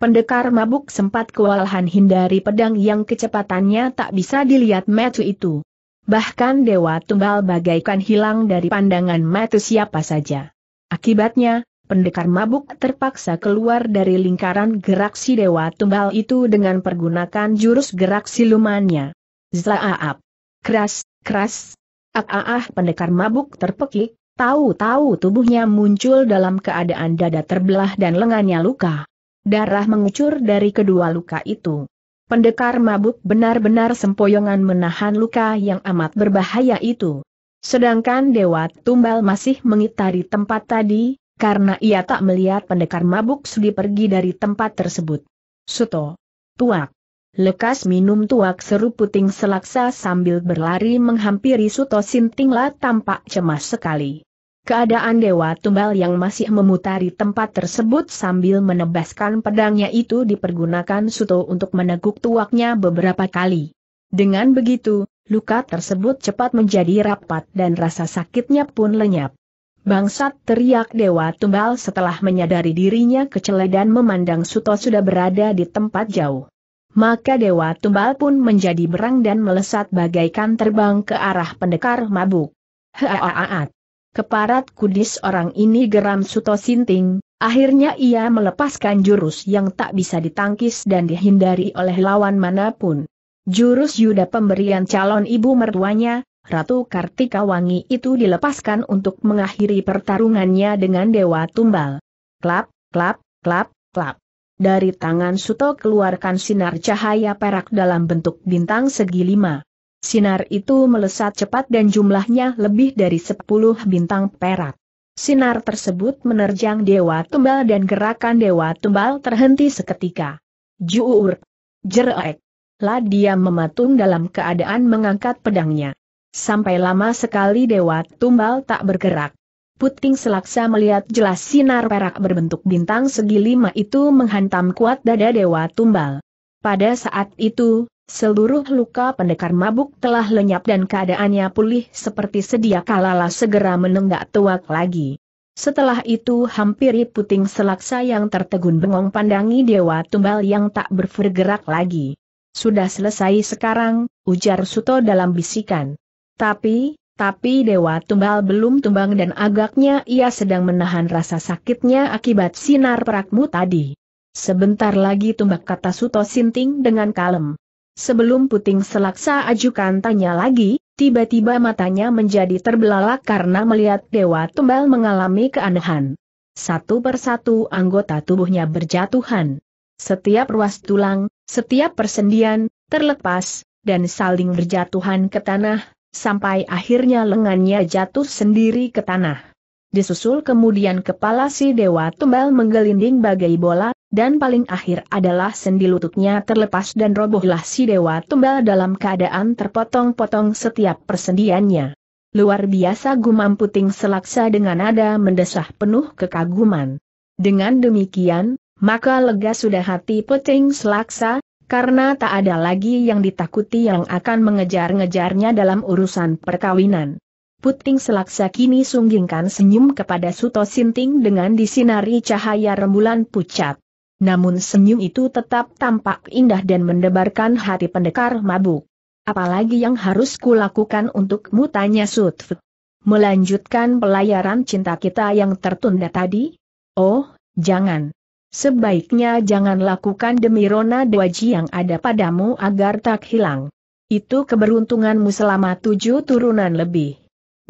Pendekar mabuk sempat kewalahan hindari pedang yang kecepatannya tak bisa dilihat metu itu. Bahkan Dewa Tumbal bagaikan hilang dari pandangan metu siapa saja. Akibatnya, pendekar mabuk terpaksa keluar dari lingkaran gerak si Dewa Tumbal itu dengan pergunakan jurus gerak silumannya. Zlaaap. Keras, keras. Ah ah ah pendekar mabuk terpekik, tahu-tahu tubuhnya muncul dalam keadaan dada terbelah dan lengannya luka. Darah mengucur dari kedua luka itu. Pendekar mabuk benar-benar sempoyongan menahan luka yang amat berbahaya itu. Sedangkan Dewa Tumbal masih mengitari tempat tadi, karena ia tak melihat pendekar mabuk sudi pergi dari tempat tersebut. Suto. Tuak. Lekas minum tuak seru puting selaksa sambil berlari menghampiri Suto Sintingla tampak cemas sekali. Keadaan Dewa Tumbal yang masih memutari tempat tersebut sambil menebaskan pedangnya itu dipergunakan Suto untuk meneguk tuaknya beberapa kali. Dengan begitu, luka tersebut cepat menjadi rapat dan rasa sakitnya pun lenyap. Bangsat teriak Dewa Tumbal setelah menyadari dirinya kecele dan memandang Suto sudah berada di tempat jauh maka Dewa Tumbal pun menjadi berang dan melesat bagaikan terbang ke arah pendekar mabuk. Haaat. Keparat kudis orang ini geram Suto Sinting, akhirnya ia melepaskan jurus yang tak bisa ditangkis dan dihindari oleh lawan manapun. Jurus yuda pemberian calon ibu mertuanya, Ratu Kartika Wangi itu dilepaskan untuk mengakhiri pertarungannya dengan Dewa Tumbal. Klap, klap, klap, klap. Dari tangan Suto keluarkan sinar cahaya perak dalam bentuk bintang segi lima. Sinar itu melesat cepat dan jumlahnya lebih dari sepuluh bintang perak. Sinar tersebut menerjang Dewa Tumbal dan gerakan Dewa Tumbal terhenti seketika. Juur! Jereek! Lah dia mematung dalam keadaan mengangkat pedangnya. Sampai lama sekali Dewa Tumbal tak bergerak. Puting Selaksa melihat jelas sinar perak berbentuk bintang segi lima itu menghantam kuat dada Dewa Tumbal. Pada saat itu, seluruh luka pendekar mabuk telah lenyap dan keadaannya pulih seperti sedia kalala segera menenggak tuak lagi. Setelah itu hampiri Puting Selaksa yang tertegun bengong pandangi Dewa Tumbal yang tak bergerak lagi. Sudah selesai sekarang, ujar Suto dalam bisikan. Tapi, tapi Dewa Tumbal belum tumbang dan agaknya ia sedang menahan rasa sakitnya akibat sinar perakmu tadi. Sebentar lagi tumbak kata Suto Sinting dengan kalem. Sebelum puting selaksa ajukan tanya lagi, tiba-tiba matanya menjadi terbelalak karena melihat Dewa Tumbal mengalami keanehan. Satu persatu anggota tubuhnya berjatuhan. Setiap ruas tulang, setiap persendian, terlepas, dan saling berjatuhan ke tanah, sampai akhirnya lengannya jatuh sendiri ke tanah. Disusul kemudian kepala si dewa tumbal menggelinding bagai bola, dan paling akhir adalah sendi lututnya terlepas dan robohlah si dewa tumbal dalam keadaan terpotong-potong setiap persendiannya. Luar biasa gumam puting selaksa dengan nada mendesah penuh kekaguman. Dengan demikian, maka lega sudah hati puting selaksa, karena tak ada lagi yang ditakuti yang akan mengejar-ngejarnya dalam urusan perkawinan. Puting Selaksa kini sunggingkan senyum kepada Suto Sinting dengan disinari cahaya rembulan pucat. Namun senyum itu tetap tampak indah dan mendebarkan hati pendekar mabuk. Apalagi yang harus kulakukan untuk mutanya Sutfut. Melanjutkan pelayaran cinta kita yang tertunda tadi? Oh, jangan. Sebaiknya jangan lakukan demi Rona Dewaji yang ada padamu agar tak hilang. Itu keberuntunganmu selama tujuh turunan lebih.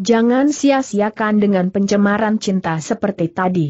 Jangan sia-siakan dengan pencemaran cinta seperti tadi.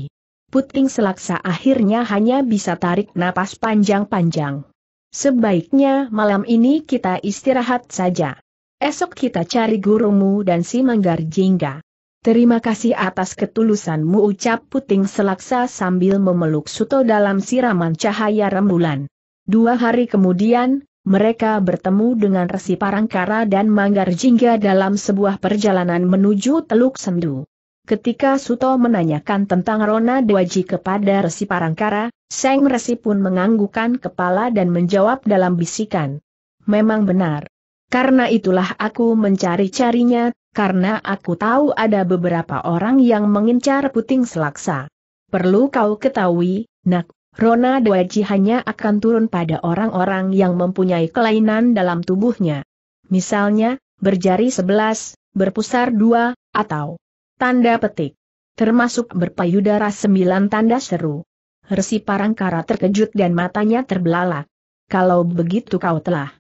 Puting selaksa akhirnya hanya bisa tarik napas panjang-panjang. Sebaiknya malam ini kita istirahat saja. Esok kita cari gurumu dan si Manggar Jingga. Terima kasih atas ketulusanmu ucap Puting Selaksa sambil memeluk Suto dalam siraman cahaya rembulan. Dua hari kemudian, mereka bertemu dengan Resi Parangkara dan Manggar Jingga dalam sebuah perjalanan menuju Teluk Sendu. Ketika Suto menanyakan tentang Rona Dewaji kepada Resi Parangkara, Seng Resi pun menganggukan kepala dan menjawab dalam bisikan. Memang benar. Karena itulah aku mencari-carinya, karena aku tahu ada beberapa orang yang mengincar puting selaksa. Perlu kau ketahui, nak, Rona Dwaji hanya akan turun pada orang-orang yang mempunyai kelainan dalam tubuhnya. Misalnya, berjari sebelas, berpusar dua, atau tanda petik. Termasuk berpayudara sembilan tanda seru. Resi Parangkara terkejut dan matanya terbelalak. Kalau begitu kau telah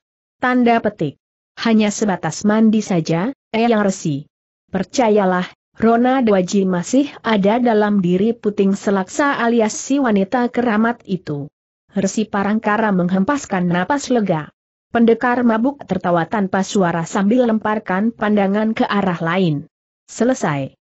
tanda petik. Hanya sebatas mandi saja, eh yang resi. Percayalah, Rona Dewaji masih ada dalam diri puting selaksa alias si wanita keramat itu. Resi Parangkara menghempaskan napas lega. Pendekar mabuk tertawa tanpa suara sambil lemparkan pandangan ke arah lain. Selesai.